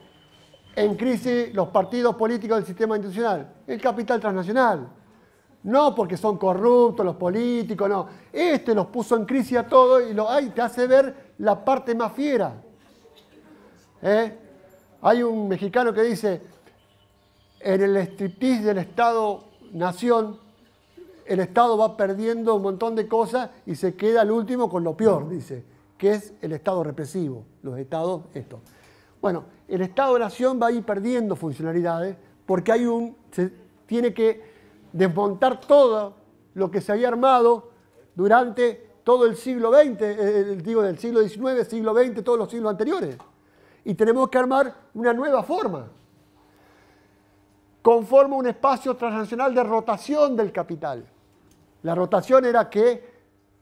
en crisis los partidos políticos del sistema institucional? El capital transnacional. No porque son corruptos los políticos, no. Este los puso en crisis a todos y lo, te hace ver la parte más fiera. ¿eh? Hay un mexicano que dice, en el striptease del Estado-Nación, el Estado va perdiendo un montón de cosas y se queda al último con lo peor, dice, que es el Estado represivo, los Estados, esto. Bueno, el Estado-Nación va a ir perdiendo funcionalidades porque hay un, se tiene que desmontar todo lo que se había armado durante todo el siglo XX, eh, eh, digo del siglo XIX, siglo XX, todos los siglos anteriores. Y tenemos que armar una nueva forma. Conforma un espacio transnacional de rotación del capital. La rotación era que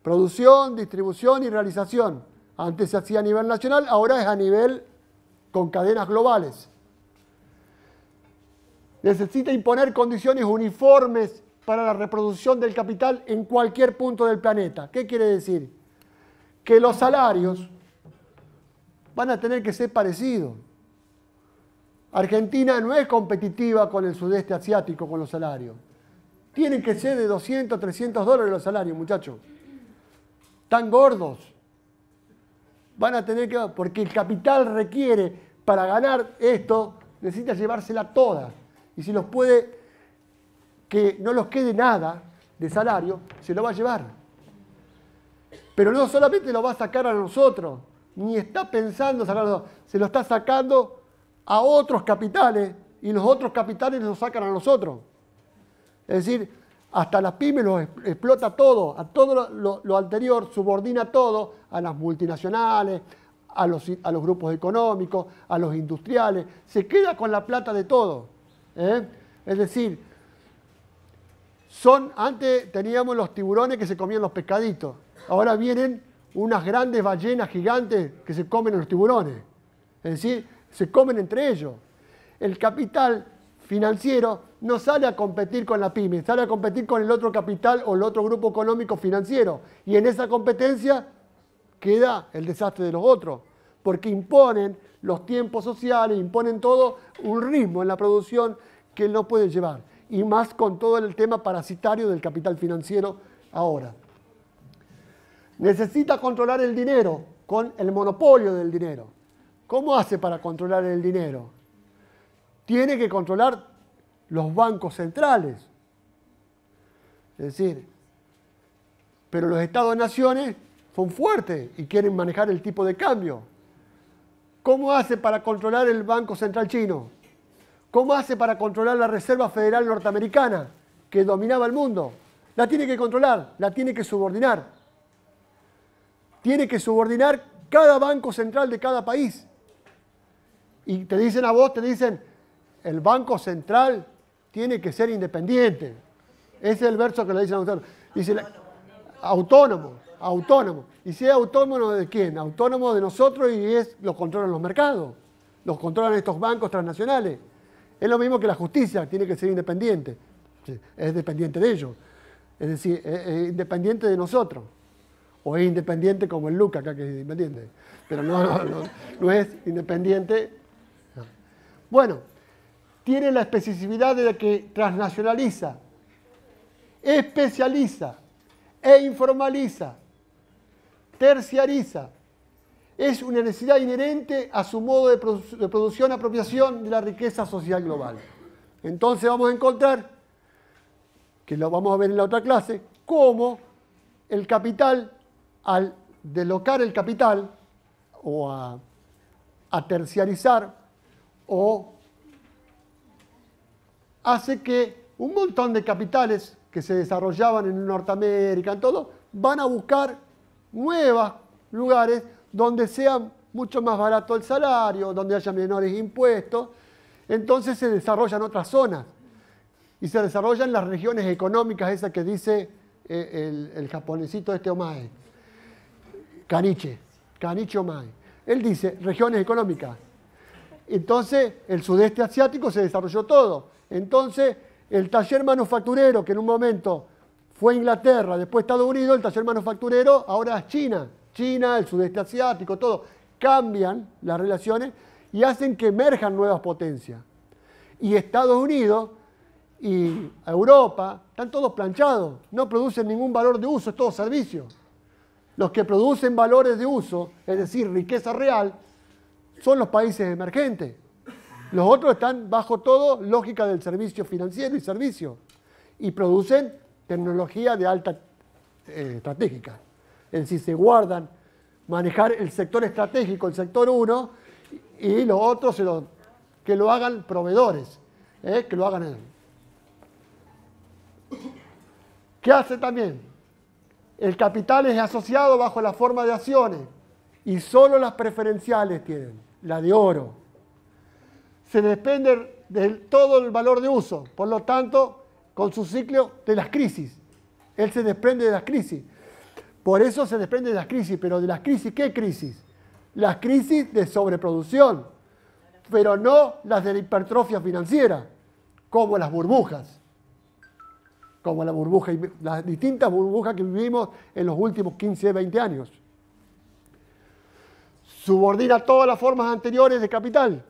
producción, distribución y realización. Antes se hacía a nivel nacional, ahora es a nivel con cadenas globales. Necesita imponer condiciones uniformes para la reproducción del capital en cualquier punto del planeta. ¿Qué quiere decir? Que los salarios van a tener que ser parecidos. Argentina no es competitiva con el sudeste asiático con los salarios. Tienen que ser de 200, 300 dólares los salarios, muchachos. Tan gordos. Van a tener que... Porque el capital requiere, para ganar esto, necesita llevársela toda. Y si los puede que no los quede nada de salario, se lo va a llevar. Pero no solamente lo va a sacar a nosotros, ni está pensando sacarlo, se lo está sacando a otros capitales y los otros capitales nos sacan a nosotros. Es decir, hasta las pymes lo explota todo, a todo lo, anterior, subordina todo, a las multinacionales, a los, a los, grupos económicos, a los industriales, se queda con la plata de todo. ¿eh? Es decir, son, antes teníamos los tiburones que se comían los pescaditos, ahora vienen unas grandes ballenas gigantes que se comen los tiburones, es decir, se comen entre ellos. El capital financiero no sale a competir con la pyme, sale a competir con el otro capital o el otro grupo económico financiero. Y en esa competencia queda el desastre de los otros, porque imponen los tiempos sociales, imponen todo un ritmo en la producción que no pueden llevar y más con todo el tema parasitario del capital financiero ahora. Necesita controlar el dinero con el monopolio del dinero. ¿Cómo hace para controlar el dinero? Tiene que controlar los bancos centrales. Es decir, pero los estados-naciones son fuertes y quieren manejar el tipo de cambio. ¿Cómo hace para controlar el Banco Central Chino? ¿Cómo hace para controlar la Reserva Federal Norteamericana, que dominaba el mundo? La tiene que controlar, la tiene que subordinar. Tiene que subordinar cada banco central de cada país. Y te dicen a vos, te dicen, el banco central tiene que ser independiente. Ese es el verso que le dicen a usted. Dice, autónomo, autónomo. ¿Y si es autónomo de quién? Autónomo de nosotros y es, los controlan los mercados, los controlan estos bancos transnacionales. Es lo mismo que la justicia, tiene que ser independiente. Es dependiente de ellos. Es decir, es, independiente de nosotros. O es independiente como el Luca acá que es independiente. Pero no, no es independiente. Bueno, tiene la especificidad de que transnacionaliza, especializa e informaliza, terciariza es una necesidad inherente a su modo de, producción, apropiación de la riqueza social global. Entonces vamos a encontrar, que lo vamos a ver en la otra clase, cómo el capital, al deslocar el capital o a, terciarizar o hace que un montón de capitales que se desarrollaban en Norteamérica, en todo, van a buscar nuevos lugares donde sea mucho más barato el salario, donde haya menores impuestos, entonces se desarrollan otras zonas y se desarrollan las regiones económicas, esa que dice eh, el, japonesito este Omae, Caniche, Caniche Omae. Él dice regiones económicas. Entonces el sudeste asiático se desarrolló todo. Entonces el taller manufacturero, que en un momento fue Inglaterra, después Estados Unidos, el taller manufacturero ahora es China. China, el sudeste asiático, todo, cambian las relaciones y hacen que emerjan nuevas potencias. Y Estados Unidos y Europa están todos planchados, no producen ningún valor de uso, es todo servicio. Los que producen valores de uso, es decir, riqueza real, son los países emergentes. Los otros están bajo todo lógica del servicio financiero y servicio y producen tecnología de alta eh, estratégica en si se guardan, manejar el sector estratégico, el sector uno, y los otros que lo hagan proveedores, ¿eh? que lo hagan ellos. ¿Qué hace también? El capital es asociado bajo la forma de acciones y solo las preferenciales tienen, la de oro. Se depende de todo el valor de uso, por lo tanto, con su ciclo de las crisis. Él se desprende de las crisis. Por eso se desprende de las crisis, pero de las crisis, ¿qué crisis? Las crisis de sobreproducción, pero no las de la hipertrofia financiera, como las burbujas, como la burbuja, las distintas burbujas que vivimos en los últimos 15, 20 años. Subordina todas las formas anteriores de capital,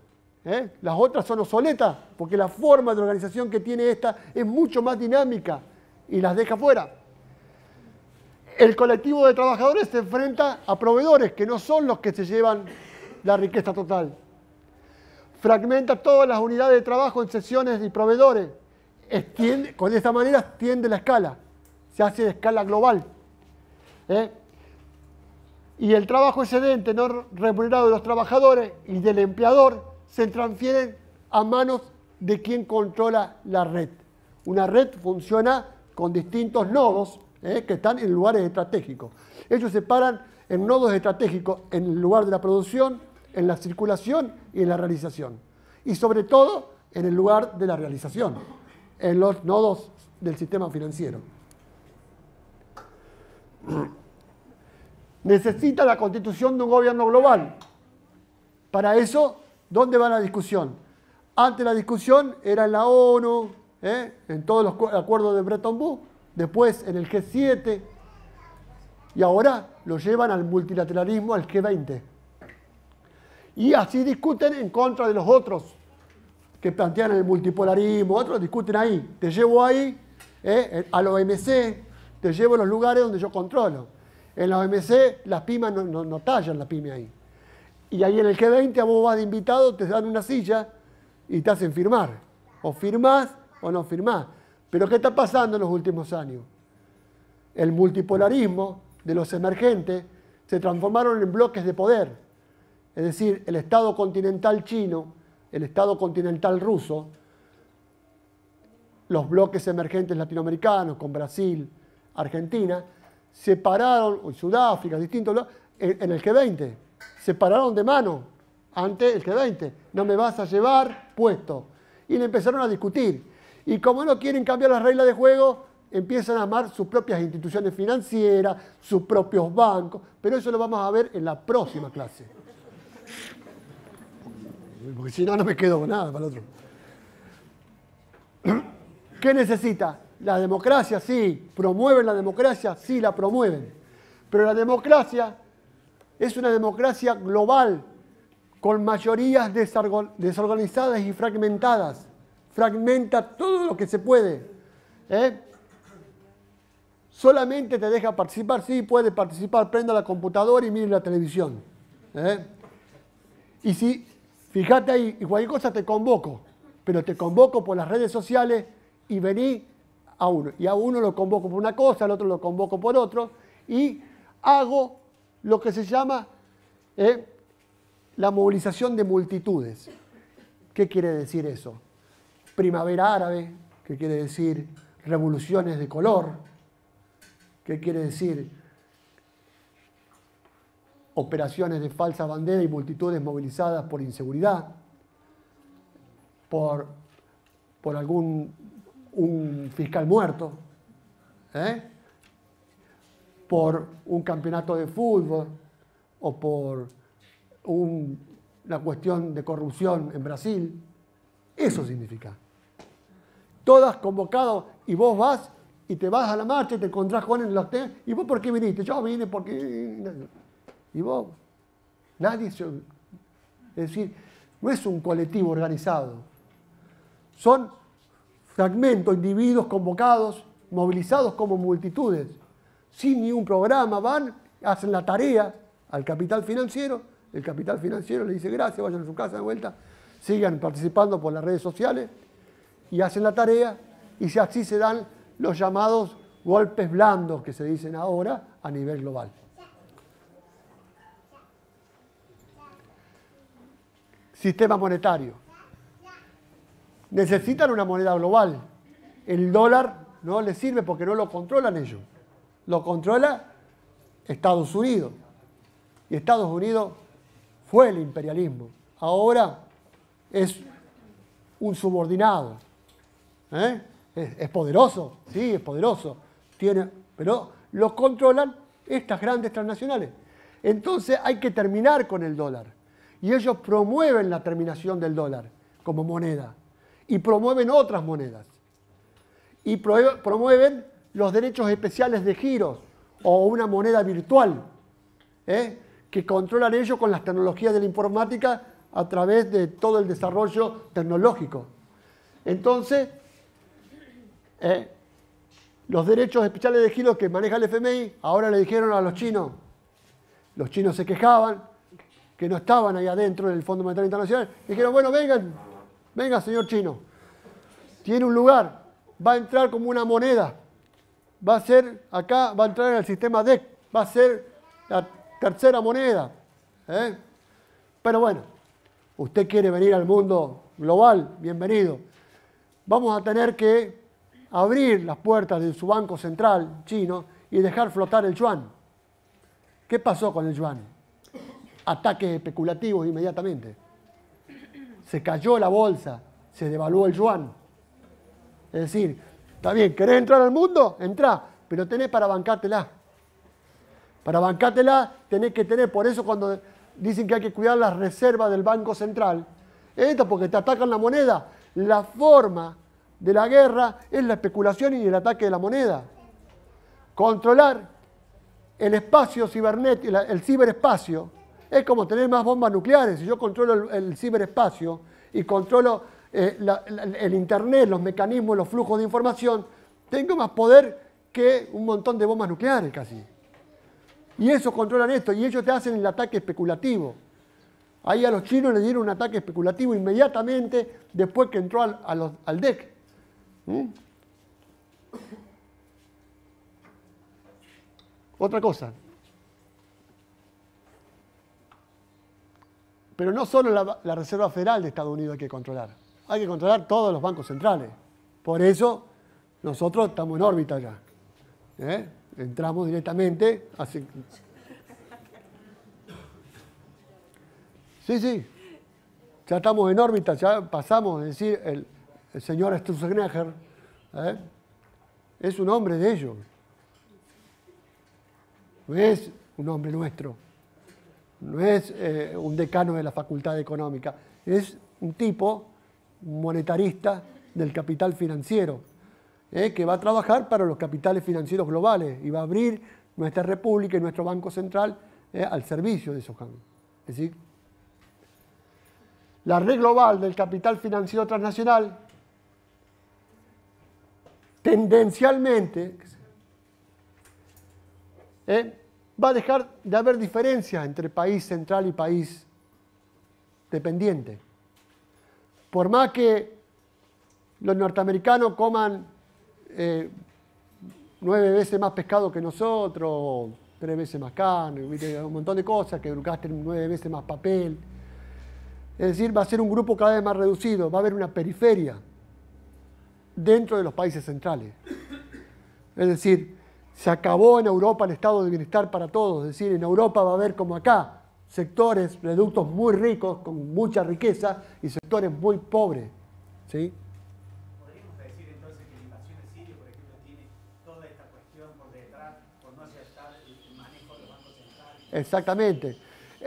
¿eh? Las otras son obsoletas, porque la forma de organización que tiene esta es mucho más dinámica y las deja fuera el colectivo de trabajadores se enfrenta a proveedores que no son los que se llevan la riqueza total. Fragmenta todas las unidades de trabajo en sesiones y proveedores. con esta manera extiende la escala. Se hace de escala global. ¿eh? Y el trabajo excedente no remunerado de los trabajadores y del empleador se transfieren a manos de quien controla la red. Una red funciona con distintos nodos ¿eh? que están en lugares estratégicos. Ellos se paran en nodos estratégicos en el lugar de la producción, en la circulación y en la realización. Y sobre todo en el lugar de la realización, en los nodos del sistema financiero. Necesita la constitución de un gobierno global. Para eso, ¿dónde va la discusión? Antes la discusión era en la ONU, ¿eh? en todos los acuerdos de Bretton Woods, después en el G7 y ahora lo llevan al multilateralismo, al G20. Y así discuten en contra de los otros que plantean el multipolarismo, otros discuten ahí, te llevo ahí, eh, a la OMC, te llevo a los lugares donde yo controlo. En la OMC las pymes no, tallan la pyme ahí. Y ahí en el G20 a vos vas de invitado, te dan una silla y te hacen firmar. O firmás o no firmás. Pero ¿qué está pasando en los últimos años? El multipolarismo de los emergentes se transformaron en bloques de poder. Es decir, el Estado continental chino, el Estado continental ruso, los bloques emergentes latinoamericanos con Brasil, Argentina, separaron, o Sudáfrica, distintos, en, el G20, se pararon de mano ante el G20. No me vas a llevar puesto. Y le empezaron a discutir. Y como no quieren cambiar las reglas de juego, empiezan a amar sus propias instituciones financieras, sus propios bancos, pero eso lo vamos a ver en la próxima clase. Porque si no, no me quedo con nada para el otro. ¿Qué necesita? La democracia, sí. ¿Promueven la democracia? Sí, la promueven. Pero la democracia es una democracia global, con mayorías desorganizadas y fragmentadas fragmenta todo lo que se puede. ¿eh? Solamente te deja participar, sí, puede participar, prenda la computadora y mire la televisión. ¿eh? Y si, fíjate ahí, y cualquier cosa te convoco, pero te convoco por las redes sociales y vení a uno. Y a uno lo convoco por una cosa, al otro lo convoco por otro, y hago lo que se llama ¿eh? la movilización de multitudes. ¿Qué quiere decir eso? primavera árabe, que quiere decir revoluciones de color, que quiere decir operaciones de falsa bandera y multitudes movilizadas por inseguridad, por, algún un fiscal muerto, ¿eh? por un campeonato de fútbol o por la cuestión de corrupción en Brasil. Eso significa. Todas convocadas y vos vas y te vas a la marcha y te encontrás con en los ¿Y vos por qué viniste? Yo vine porque... Y vos, nadie se... Es decir, no es un colectivo organizado. Son fragmentos, individuos convocados, movilizados como multitudes, sin ningún programa, van, hacen la tarea al capital financiero, el capital financiero le dice gracias, vayan a su casa de vuelta, sigan participando por las redes sociales y hacen la tarea y así se dan los llamados golpes blandos que se dicen ahora a nivel global. Sistema monetario. Necesitan una moneda global. El dólar no les sirve porque no lo controlan ellos. Lo controla Estados Unidos. Y Estados Unidos fue el imperialismo. Ahora es un subordinado. ¿eh? Es, poderoso, sí, es poderoso. Tiene, pero lo controlan estas grandes transnacionales. Entonces hay que terminar con el dólar. Y ellos promueven la terminación del dólar como moneda. Y promueven otras monedas. Y promueven los derechos especiales de giros o una moneda virtual. ¿eh? que controlan ellos con las tecnologías de la informática a través de todo el desarrollo tecnológico. Entonces, eh, los derechos especiales de giro que maneja el FMI, ahora le dijeron a los chinos, los chinos se quejaban, que no estaban ahí adentro del Fondo Monetario Internacional, dijeron, bueno, vengan, venga señor chino, tiene un lugar, va a entrar como una moneda, va a ser, acá va a entrar en el sistema DEC, va a ser la tercera moneda. ¿eh? Pero bueno, usted quiere venir al mundo global, bienvenido. Vamos a tener que abrir las puertas de su banco central chino y dejar flotar el yuan. ¿Qué pasó con el yuan? Ataques especulativos inmediatamente. Se cayó la bolsa, se devaluó el yuan. Es decir, está bien, ¿querés entrar al mundo? Entrá, pero tenés para bancártela. Para bancártela tenés que tener, por eso cuando dicen que hay que cuidar las reservas del Banco Central. Esto porque te atacan la moneda. La forma de la guerra es la especulación y el ataque de la moneda. Controlar el espacio cibernético, el ciberespacio, es como tener más bombas nucleares. Si yo controlo el, ciberespacio y controlo eh, el Internet, los mecanismos, los flujos de información, tengo más poder que un montón de bombas nucleares casi. Y esos controlan esto, y ellos te hacen el ataque especulativo. Ahí a los chinos le dieron un ataque especulativo inmediatamente después que entró al, al DEC. ¿Mm? Otra cosa. Pero no solo la, Reserva Federal de Estados Unidos hay que controlar, hay que controlar todos los bancos centrales. Por eso nosotros estamos en órbita ya. ¿Eh? entramos directamente. Sí, sí, ya estamos en órbita, ya pasamos, es decir, el, señor Sturzenegger ¿eh? es un hombre de ellos, no es un hombre nuestro, no es eh, un decano de la Facultad Económica, es un tipo monetarista del capital financiero ¿eh? que va a trabajar para los capitales financieros globales y va a abrir nuestra república y nuestro Banco Central ¿eh? al servicio de esos cambios. Es decir, la red global del capital financiero transnacional tendencialmente ¿eh? va a dejar de haber diferencias entre país central y país dependiente. Por más que los norteamericanos coman eh, nueve veces más pescado que nosotros, tres veces más carne, un montón de cosas, que brucaste nueve veces más papel. Es decir, va a ser un grupo cada vez más reducido, va a haber una periferia dentro de los países centrales. Es decir, se acabó en Europa el estado de bienestar para todos, es decir, en Europa va a haber como acá sectores, productos muy ricos, con mucha riqueza, y sectores muy pobres. ¿sí? Exactamente.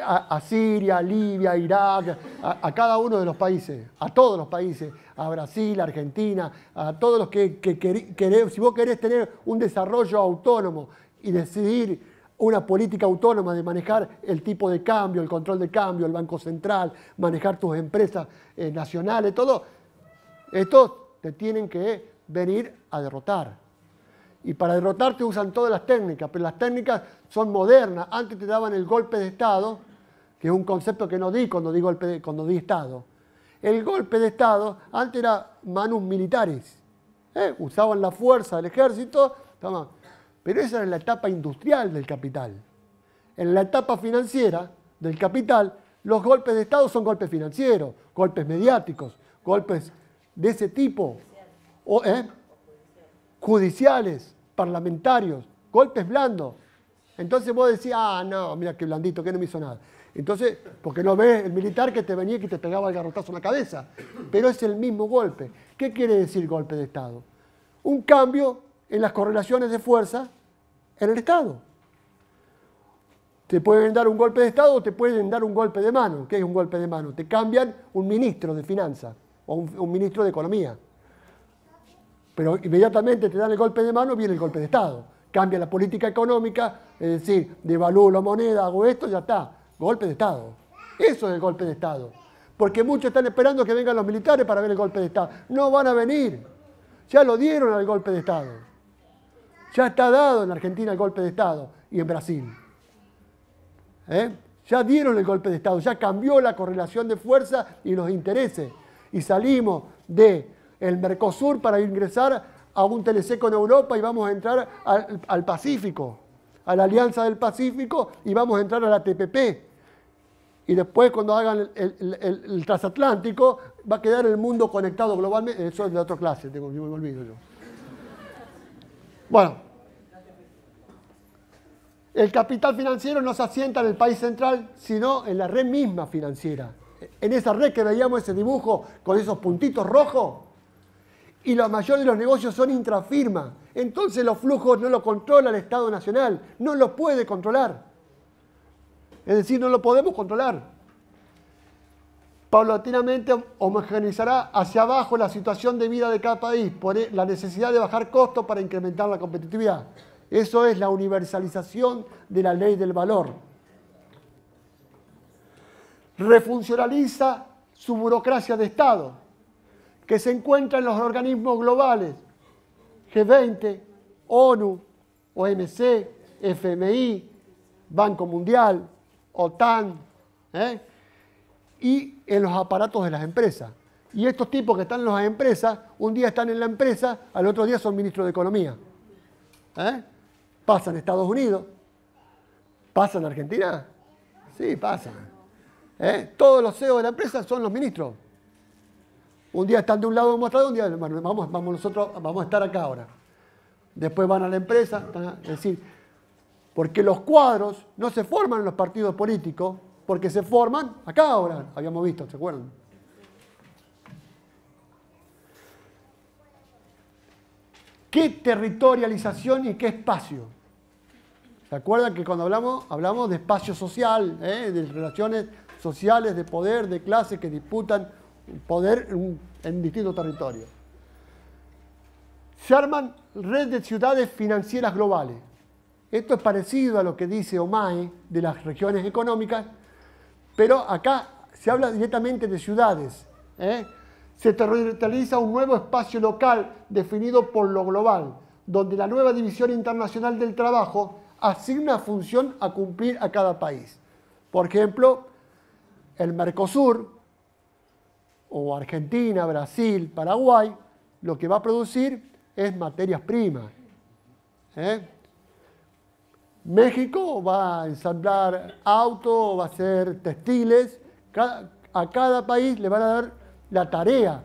A, Siria, Libia, Irak, a, cada uno de los países, a todos los países, a Brasil, Argentina, a todos los que, que, si vos querés tener un desarrollo autónomo y decidir una política autónoma de manejar el tipo de cambio, el control de cambio, el Banco Central, manejar tus empresas eh, nacionales, todo, estos te tienen que venir a derrotar. Y para derrotarte usan todas las técnicas, pero las técnicas son modernas. Antes te daban el golpe de Estado, que es un concepto que no di cuando di, cuando di Estado. El golpe de Estado antes era manos militares. ¿eh? Usaban la fuerza del ejército. Pero esa era la etapa industrial del capital. En la etapa financiera del capital, los golpes de Estado son golpes financieros, golpes mediáticos, golpes de ese tipo. O, ¿eh? Judiciales parlamentarios, golpes blandos. Entonces vos decís, ah, no, mira qué blandito, que no me hizo nada. Entonces, porque no ves el militar que te venía y que te pegaba el garrotazo en la cabeza, pero es el mismo golpe. ¿Qué quiere decir golpe de Estado? Un cambio en las correlaciones de fuerza en el Estado. Te pueden dar un golpe de Estado o te pueden dar un golpe de mano. ¿Qué es un golpe de mano? Te cambian un ministro de Finanzas o un ministro de Economía pero inmediatamente te dan el golpe de mano, viene el golpe de Estado. Cambia la política económica, es decir, devalúo la moneda, hago esto, ya está. Golpe de Estado. Eso es el golpe de Estado. Porque muchos están esperando que vengan los militares para ver el golpe de Estado. No van a venir. Ya lo dieron al golpe de Estado. Ya está dado en Argentina el golpe de Estado y en Brasil. ¿Eh? Ya dieron el golpe de Estado, ya cambió la correlación de fuerza y los intereses. Y salimos de el Mercosur para ingresar a un TLC con Europa y vamos a entrar al, Pacífico, a la Alianza del Pacífico y vamos a entrar a la TPP. Y después cuando hagan el, transatlántico va a quedar el mundo conectado globalmente. Eso es de otra clase, tengo, me olvido yo. Bueno, el capital financiero no se asienta en el país central, sino en la red misma financiera. En esa red que veíamos ese dibujo con esos puntitos rojos, y la mayoría de los negocios son intrafirma. Entonces los flujos no los controla el Estado Nacional, no los puede controlar. Es decir, no lo podemos controlar. Paulatinamente homogeneizará hacia abajo la situación de vida de cada país por e, la necesidad de bajar costos para incrementar la competitividad. Eso es la universalización de la ley del valor. Refuncionaliza su burocracia de Estado que se encuentra en los organismos globales, G20, ONU, OMC, FMI, Banco Mundial, OTAN, ¿eh? y en los aparatos de las empresas. Y estos tipos que están en las empresas, un día están en la empresa, al otro día son ministros de Economía. ¿eh? Pasan Estados Unidos, pasan Argentina, sí, pasan. ¿eh? Todos los CEOs de la empresa son los ministros. Un día están de un lado de un un día, vamos, vamos nosotros, vamos a estar acá ahora. Después van a la empresa, es decir, porque los cuadros no se forman en los partidos políticos, porque se forman acá ahora, habíamos visto, ¿se acuerdan? ¿Qué territorialización y qué espacio? ¿Se acuerdan que cuando hablamos, hablamos de espacio social, eh, de relaciones sociales, de poder, de clases que disputan poder en, distintos territorios. Se arman redes de ciudades financieras globales. Esto es parecido a lo que dice OMAE de las regiones económicas, pero acá se habla directamente de ciudades. ¿eh? Se territorializa un nuevo espacio local definido por lo global, donde la nueva división internacional del trabajo asigna función a cumplir a cada país. Por ejemplo, el Mercosur o Argentina, Brasil, Paraguay, lo que va a producir es materias primas. ¿eh? México va a ensamblar autos, va a hacer textiles. a cada país le van a dar la tarea.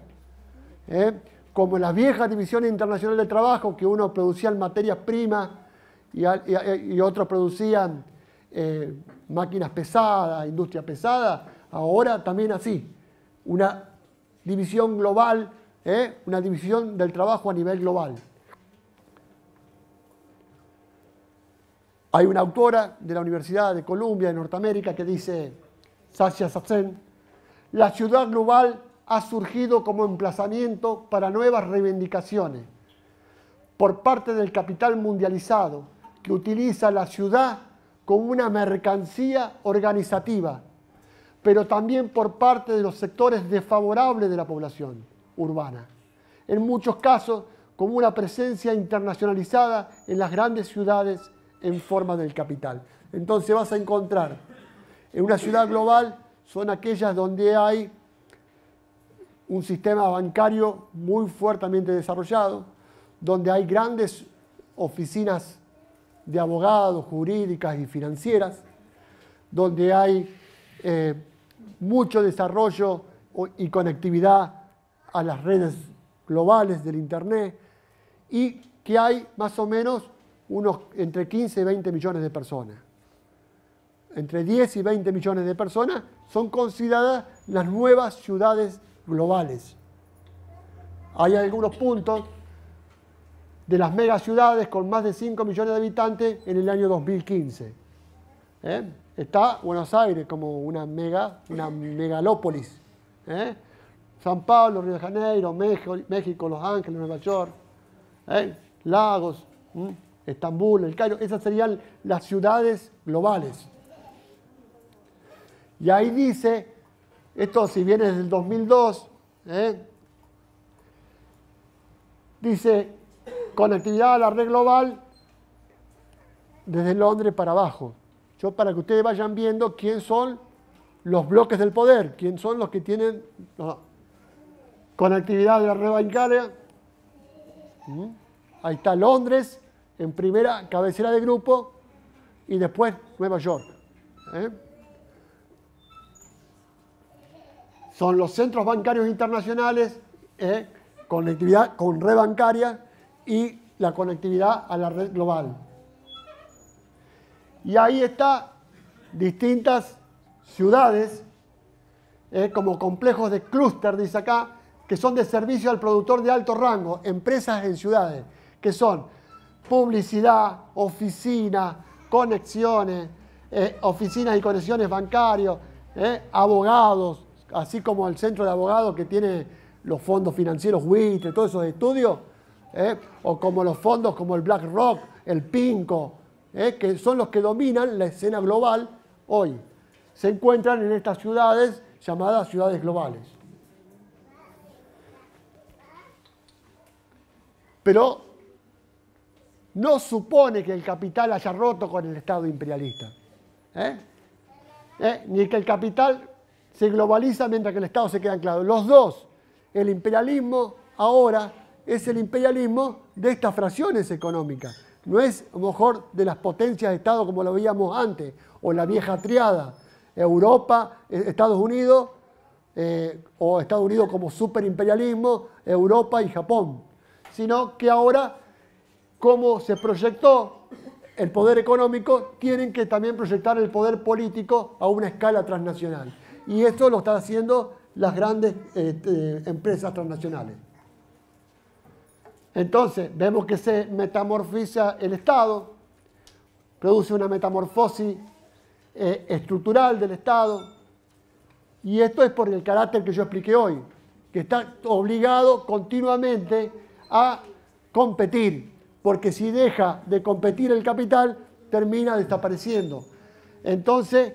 ¿eh? Como en las viejas divisiones internacionales de trabajo, que uno producían materias primas y, otros producían eh, máquinas pesadas, industria pesada, ahora también así. Una división global, ¿eh? una división del trabajo a nivel global. Hay una autora de la Universidad de Columbia de Norteamérica que dice, Sasha Sassen, la ciudad global ha surgido como emplazamiento para nuevas reivindicaciones por parte del capital mundializado que utiliza la ciudad como una mercancía organizativa pero también por parte de los sectores desfavorables de la población urbana. En muchos casos, como una presencia internacionalizada en las grandes ciudades en forma del capital. Entonces vas a encontrar en una ciudad global son aquellas donde hay un sistema bancario muy fuertemente desarrollado, donde hay grandes oficinas de abogados, jurídicas y financieras, donde hay eh, mucho desarrollo y conectividad a las redes globales del Internet y que hay más o menos unos entre 15 y 20 millones de personas. Entre 10 y 20 millones de personas son consideradas las nuevas ciudades globales. Hay algunos puntos de las megaciudades con más de 5 millones de habitantes en el año 2015. ¿Eh? está Buenos Aires como una mega, una megalópolis. ¿eh? San Pablo, Río de Janeiro, México, Los Ángeles, Nueva York, ¿eh? Lagos, Estambul, El Cairo. Esas serían las ciudades globales. Y ahí dice, esto si viene desde el 2002, ¿eh? dice conectividad a la red global desde Londres para abajo. Yo para que ustedes vayan viendo quién son los bloques del poder, quién son los que tienen conectividad de la red bancaria. Ahí está Londres en primera cabecera de grupo y después Nueva York. ¿eh? Son los centros bancarios internacionales, ¿eh? conectividad con red bancaria y la conectividad a la red global. Y ahí está distintas ciudades, eh, como complejos de clúster, dice acá, que son de servicio al productor de alto rango, empresas en ciudades, que son publicidad, oficina, conexiones, eh, oficinas y conexiones bancarios, eh, abogados, así como el centro de abogados que tiene los fondos financieros wit todos esos estudios, o como los fondos como el BlackRock, el PINCO, ¿eh? que son los que dominan la escena global hoy. Se encuentran en estas ciudades llamadas ciudades globales. Pero no supone que el capital haya roto con el Estado imperialista, ¿eh? ¿Eh? ni que el capital se globaliza mientras que el Estado se queda anclado. Los dos, el imperialismo ahora es el imperialismo de estas fracciones económicas no es a lo mejor de las potencias de Estado como lo veíamos antes, o la vieja triada, Europa, eh, Estados Unidos, eh, o Estados Unidos como superimperialismo, Europa y Japón, sino que ahora, como se proyectó el poder económico, tienen que también proyectar el poder político a una escala transnacional. Y esto lo están haciendo las grandes eh, empresas transnacionales. Entonces, vemos que se metamorfiza el Estado, produce una metamorfosis eh, estructural del Estado, y esto es por el carácter que yo expliqué hoy, que está obligado continuamente a competir, porque si deja de competir el capital, termina desapareciendo. Entonces,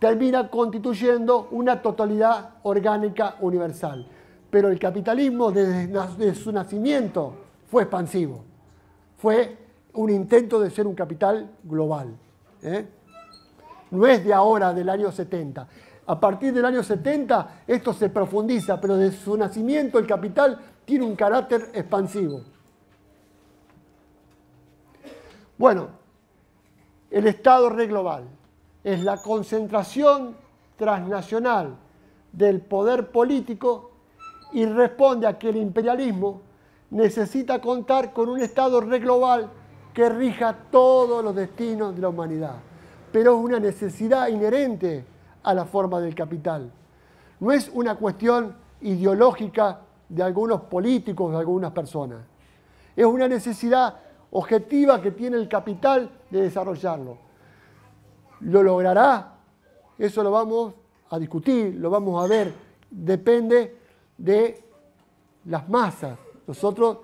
termina constituyendo una totalidad orgánica universal pero el capitalismo desde, su nacimiento fue expansivo. Fue un intento de ser un capital global. ¿eh? No es de ahora, del año 70. A partir del año 70 esto se profundiza, pero desde su nacimiento el capital tiene un carácter expansivo. Bueno, el Estado re global es la concentración transnacional del poder político y responde a que el imperialismo necesita contar con un Estado reglobal que rija todos los destinos de la humanidad. Pero es una necesidad inherente a la forma del capital. No es una cuestión ideológica de algunos políticos, de algunas personas. Es una necesidad objetiva que tiene el capital de desarrollarlo. ¿Lo logrará? Eso lo vamos a discutir, lo vamos a ver. Depende de las masas. Nosotros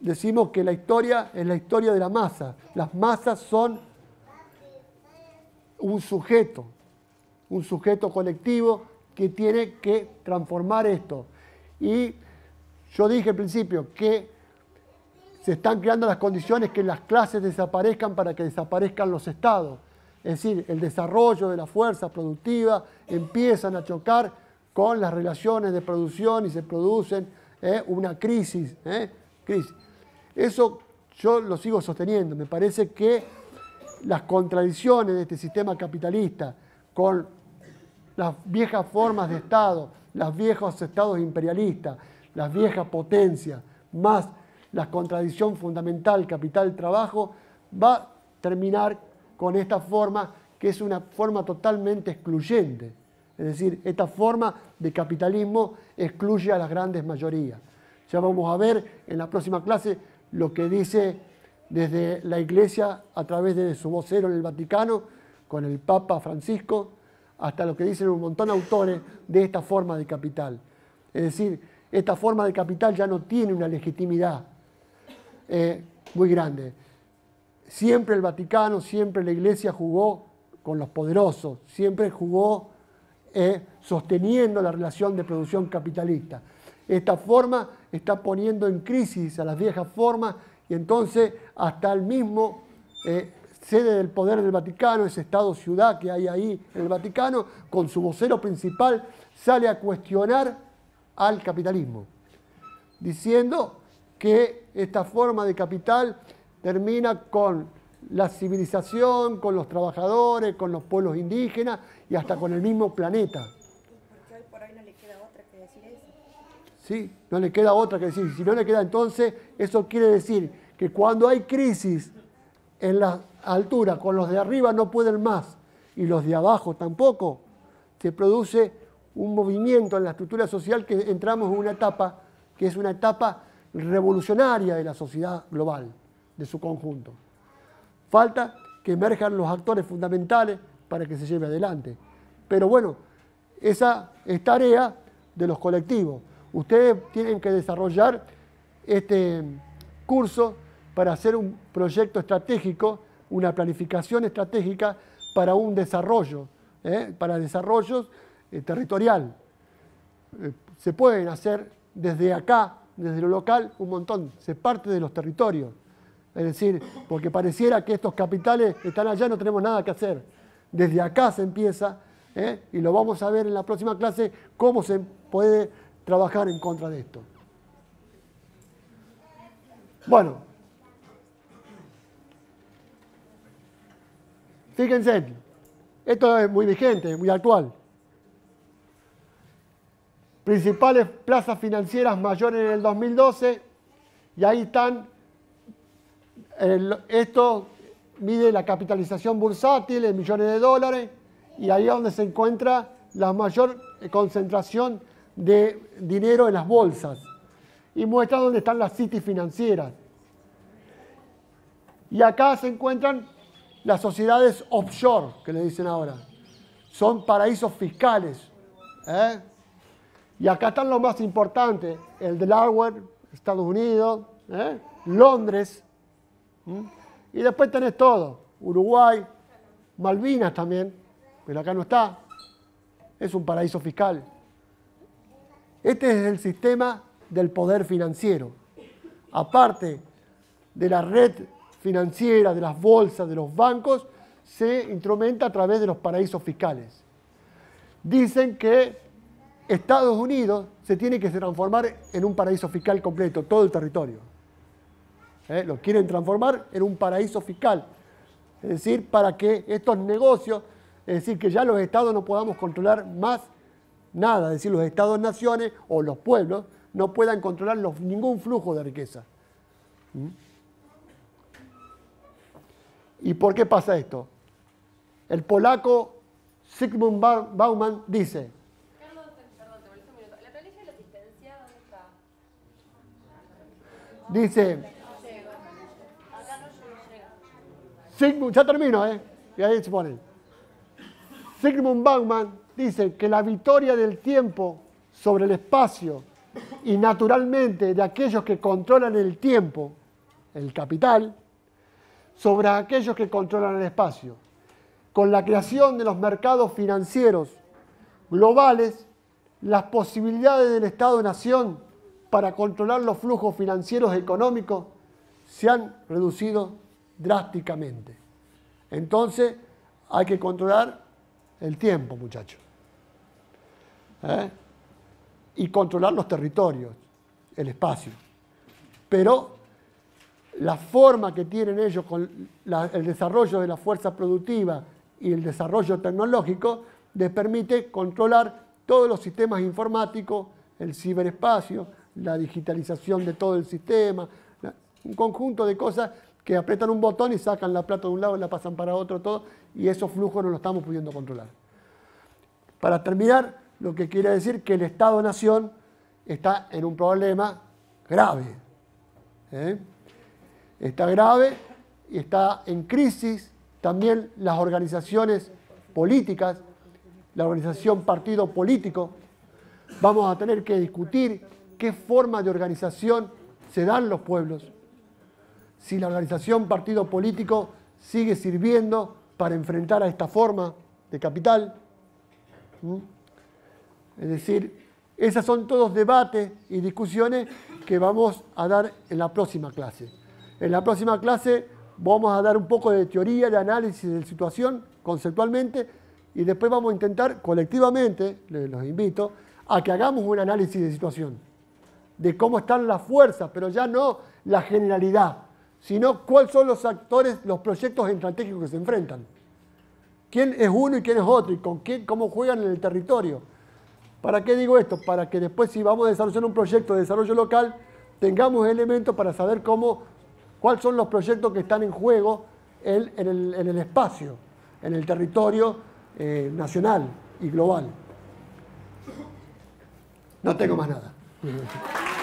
decimos que la historia es la historia de la masa. Las masas son un sujeto, un sujeto colectivo que tiene que transformar esto. Y yo dije al principio que se están creando las condiciones que las clases desaparezcan para que desaparezcan los estados. Es decir, el desarrollo de la fuerza productiva empiezan a chocar con las relaciones de producción y se producen eh, una crisis, eh, crisis. Eso yo lo sigo sosteniendo. Me parece que las contradicciones de este sistema capitalista con las viejas formas de Estado, los viejos estados imperialistas, las viejas potencias, más la contradicción fundamental capital-trabajo, va a terminar con esta forma que es una forma totalmente excluyente. Es decir, esta forma de capitalismo excluye a las grandes mayorías. Ya vamos a ver en la próxima clase lo que dice desde la Iglesia a través de su vocero en el Vaticano, con el Papa Francisco, hasta lo que dicen un montón de autores de esta forma de capital. Es decir, esta forma de capital ya no tiene una legitimidad eh, muy grande. Siempre el Vaticano, siempre la Iglesia jugó con los poderosos, siempre jugó eh, sosteniendo la relación de producción capitalista. Esta forma está poniendo en crisis a las viejas formas y entonces hasta el mismo eh, sede del poder del Vaticano, ese Estado-ciudad que hay ahí en el Vaticano, con su vocero principal, sale a cuestionar al capitalismo, diciendo que esta forma de capital termina con la civilización, con los trabajadores, con los pueblos indígenas y hasta con el mismo planeta. Porque por no le queda otra que decir eso. Sí, no le queda otra que decir. Si no le queda entonces, eso quiere decir que cuando hay crisis en la altura, con los de arriba no pueden más y los de abajo tampoco, se produce un movimiento en la estructura social que entramos en una etapa que es una etapa revolucionaria de la sociedad global, de su conjunto. Falta que emerjan los actores fundamentales para que se lleve adelante. Pero bueno, esa es tarea de los colectivos. Ustedes tienen que desarrollar este curso para hacer un proyecto estratégico, una planificación estratégica para un desarrollo, ¿eh? para desarrollos eh, territorial. Eh, se pueden hacer desde acá, desde lo local, un montón, se parte de los territorios. Es decir, porque pareciera que estos capitales están allá, no tenemos nada que hacer. Desde acá se empieza ¿eh? y lo vamos a ver en la próxima clase cómo se puede trabajar en contra de esto. Bueno, fíjense, esto es muy vigente, muy actual. Principales plazas financieras mayores en el 2012 y ahí están estos mide la capitalización bursátil en millones de dólares y ahí es donde se encuentra la mayor concentración de dinero en las bolsas y muestra dónde están las cities financieras. Y acá se encuentran las sociedades offshore, que le dicen ahora. Son paraísos fiscales. ¿eh? Y acá están los más importantes, el Delaware, Estados Unidos, ¿eh? Londres, y después tenés todo, Uruguay, Malvinas también, pero acá no está, es un paraíso fiscal. Este es el sistema del poder financiero. Aparte de la red financiera, de las bolsas, de los bancos, se instrumenta a través de los paraísos fiscales. Dicen que Estados Unidos se tiene que transformar en un paraíso fiscal completo, todo el territorio. Los ¿eh? lo quieren transformar en un paraíso fiscal. Es decir, para que estos negocios, es decir, que ya los estados no podamos controlar más nada, es decir, los estados-naciones o los pueblos no puedan controlar ningún flujo de riqueza. ¿Mm? ¿Y por qué pasa esto? El polaco Sigmund Bauman dice, dice, Sigmund, ya termino, ¿eh? Y ahí se pone. Sigmund dice que la victoria del tiempo sobre el espacio y naturalmente de aquellos que controlan el tiempo, el capital, sobre aquellos que controlan el espacio. Con la creación de los mercados financieros globales, las posibilidades del Estado-Nación para controlar los flujos financieros económicos se han reducido drásticamente. Entonces, hay que controlar el tiempo, muchachos. ¿Eh? Y controlar los territorios, el espacio. Pero la forma que tienen ellos con el desarrollo de la fuerza productiva y el desarrollo tecnológico les permite controlar todos los sistemas informáticos, el ciberespacio, la digitalización de todo el sistema, un conjunto de cosas que apretan un botón y sacan la plata de un lado y la pasan para otro, todo, y esos flujos no los estamos pudiendo controlar. Para terminar, lo que quiere decir que el Estado-Nación está en un problema grave. ¿eh? Está grave y está en crisis también las organizaciones políticas, la organización partido político. Vamos a tener que discutir qué forma de organización se dan los pueblos si la organización partido político sigue sirviendo para enfrentar a esta forma de capital. Es decir, esos son todos debates y discusiones que vamos a dar en la próxima clase. En la próxima clase vamos a dar un poco de teoría, de análisis de situación conceptualmente y después vamos a intentar colectivamente, los invito, a que hagamos un análisis de situación, de cómo están las fuerzas, pero ya no la generalidad, sino cuáles son los actores, los proyectos estratégicos que se enfrentan. ¿Quién es uno y quién es otro? ¿Y con quién, cómo juegan en el territorio? ¿Para qué digo esto? Para que después si vamos a desarrollar un proyecto de desarrollo local, tengamos elementos para saber cómo, cuáles son los proyectos que están en juego en, el, espacio, en el territorio eh, nacional y global. No tengo más nada.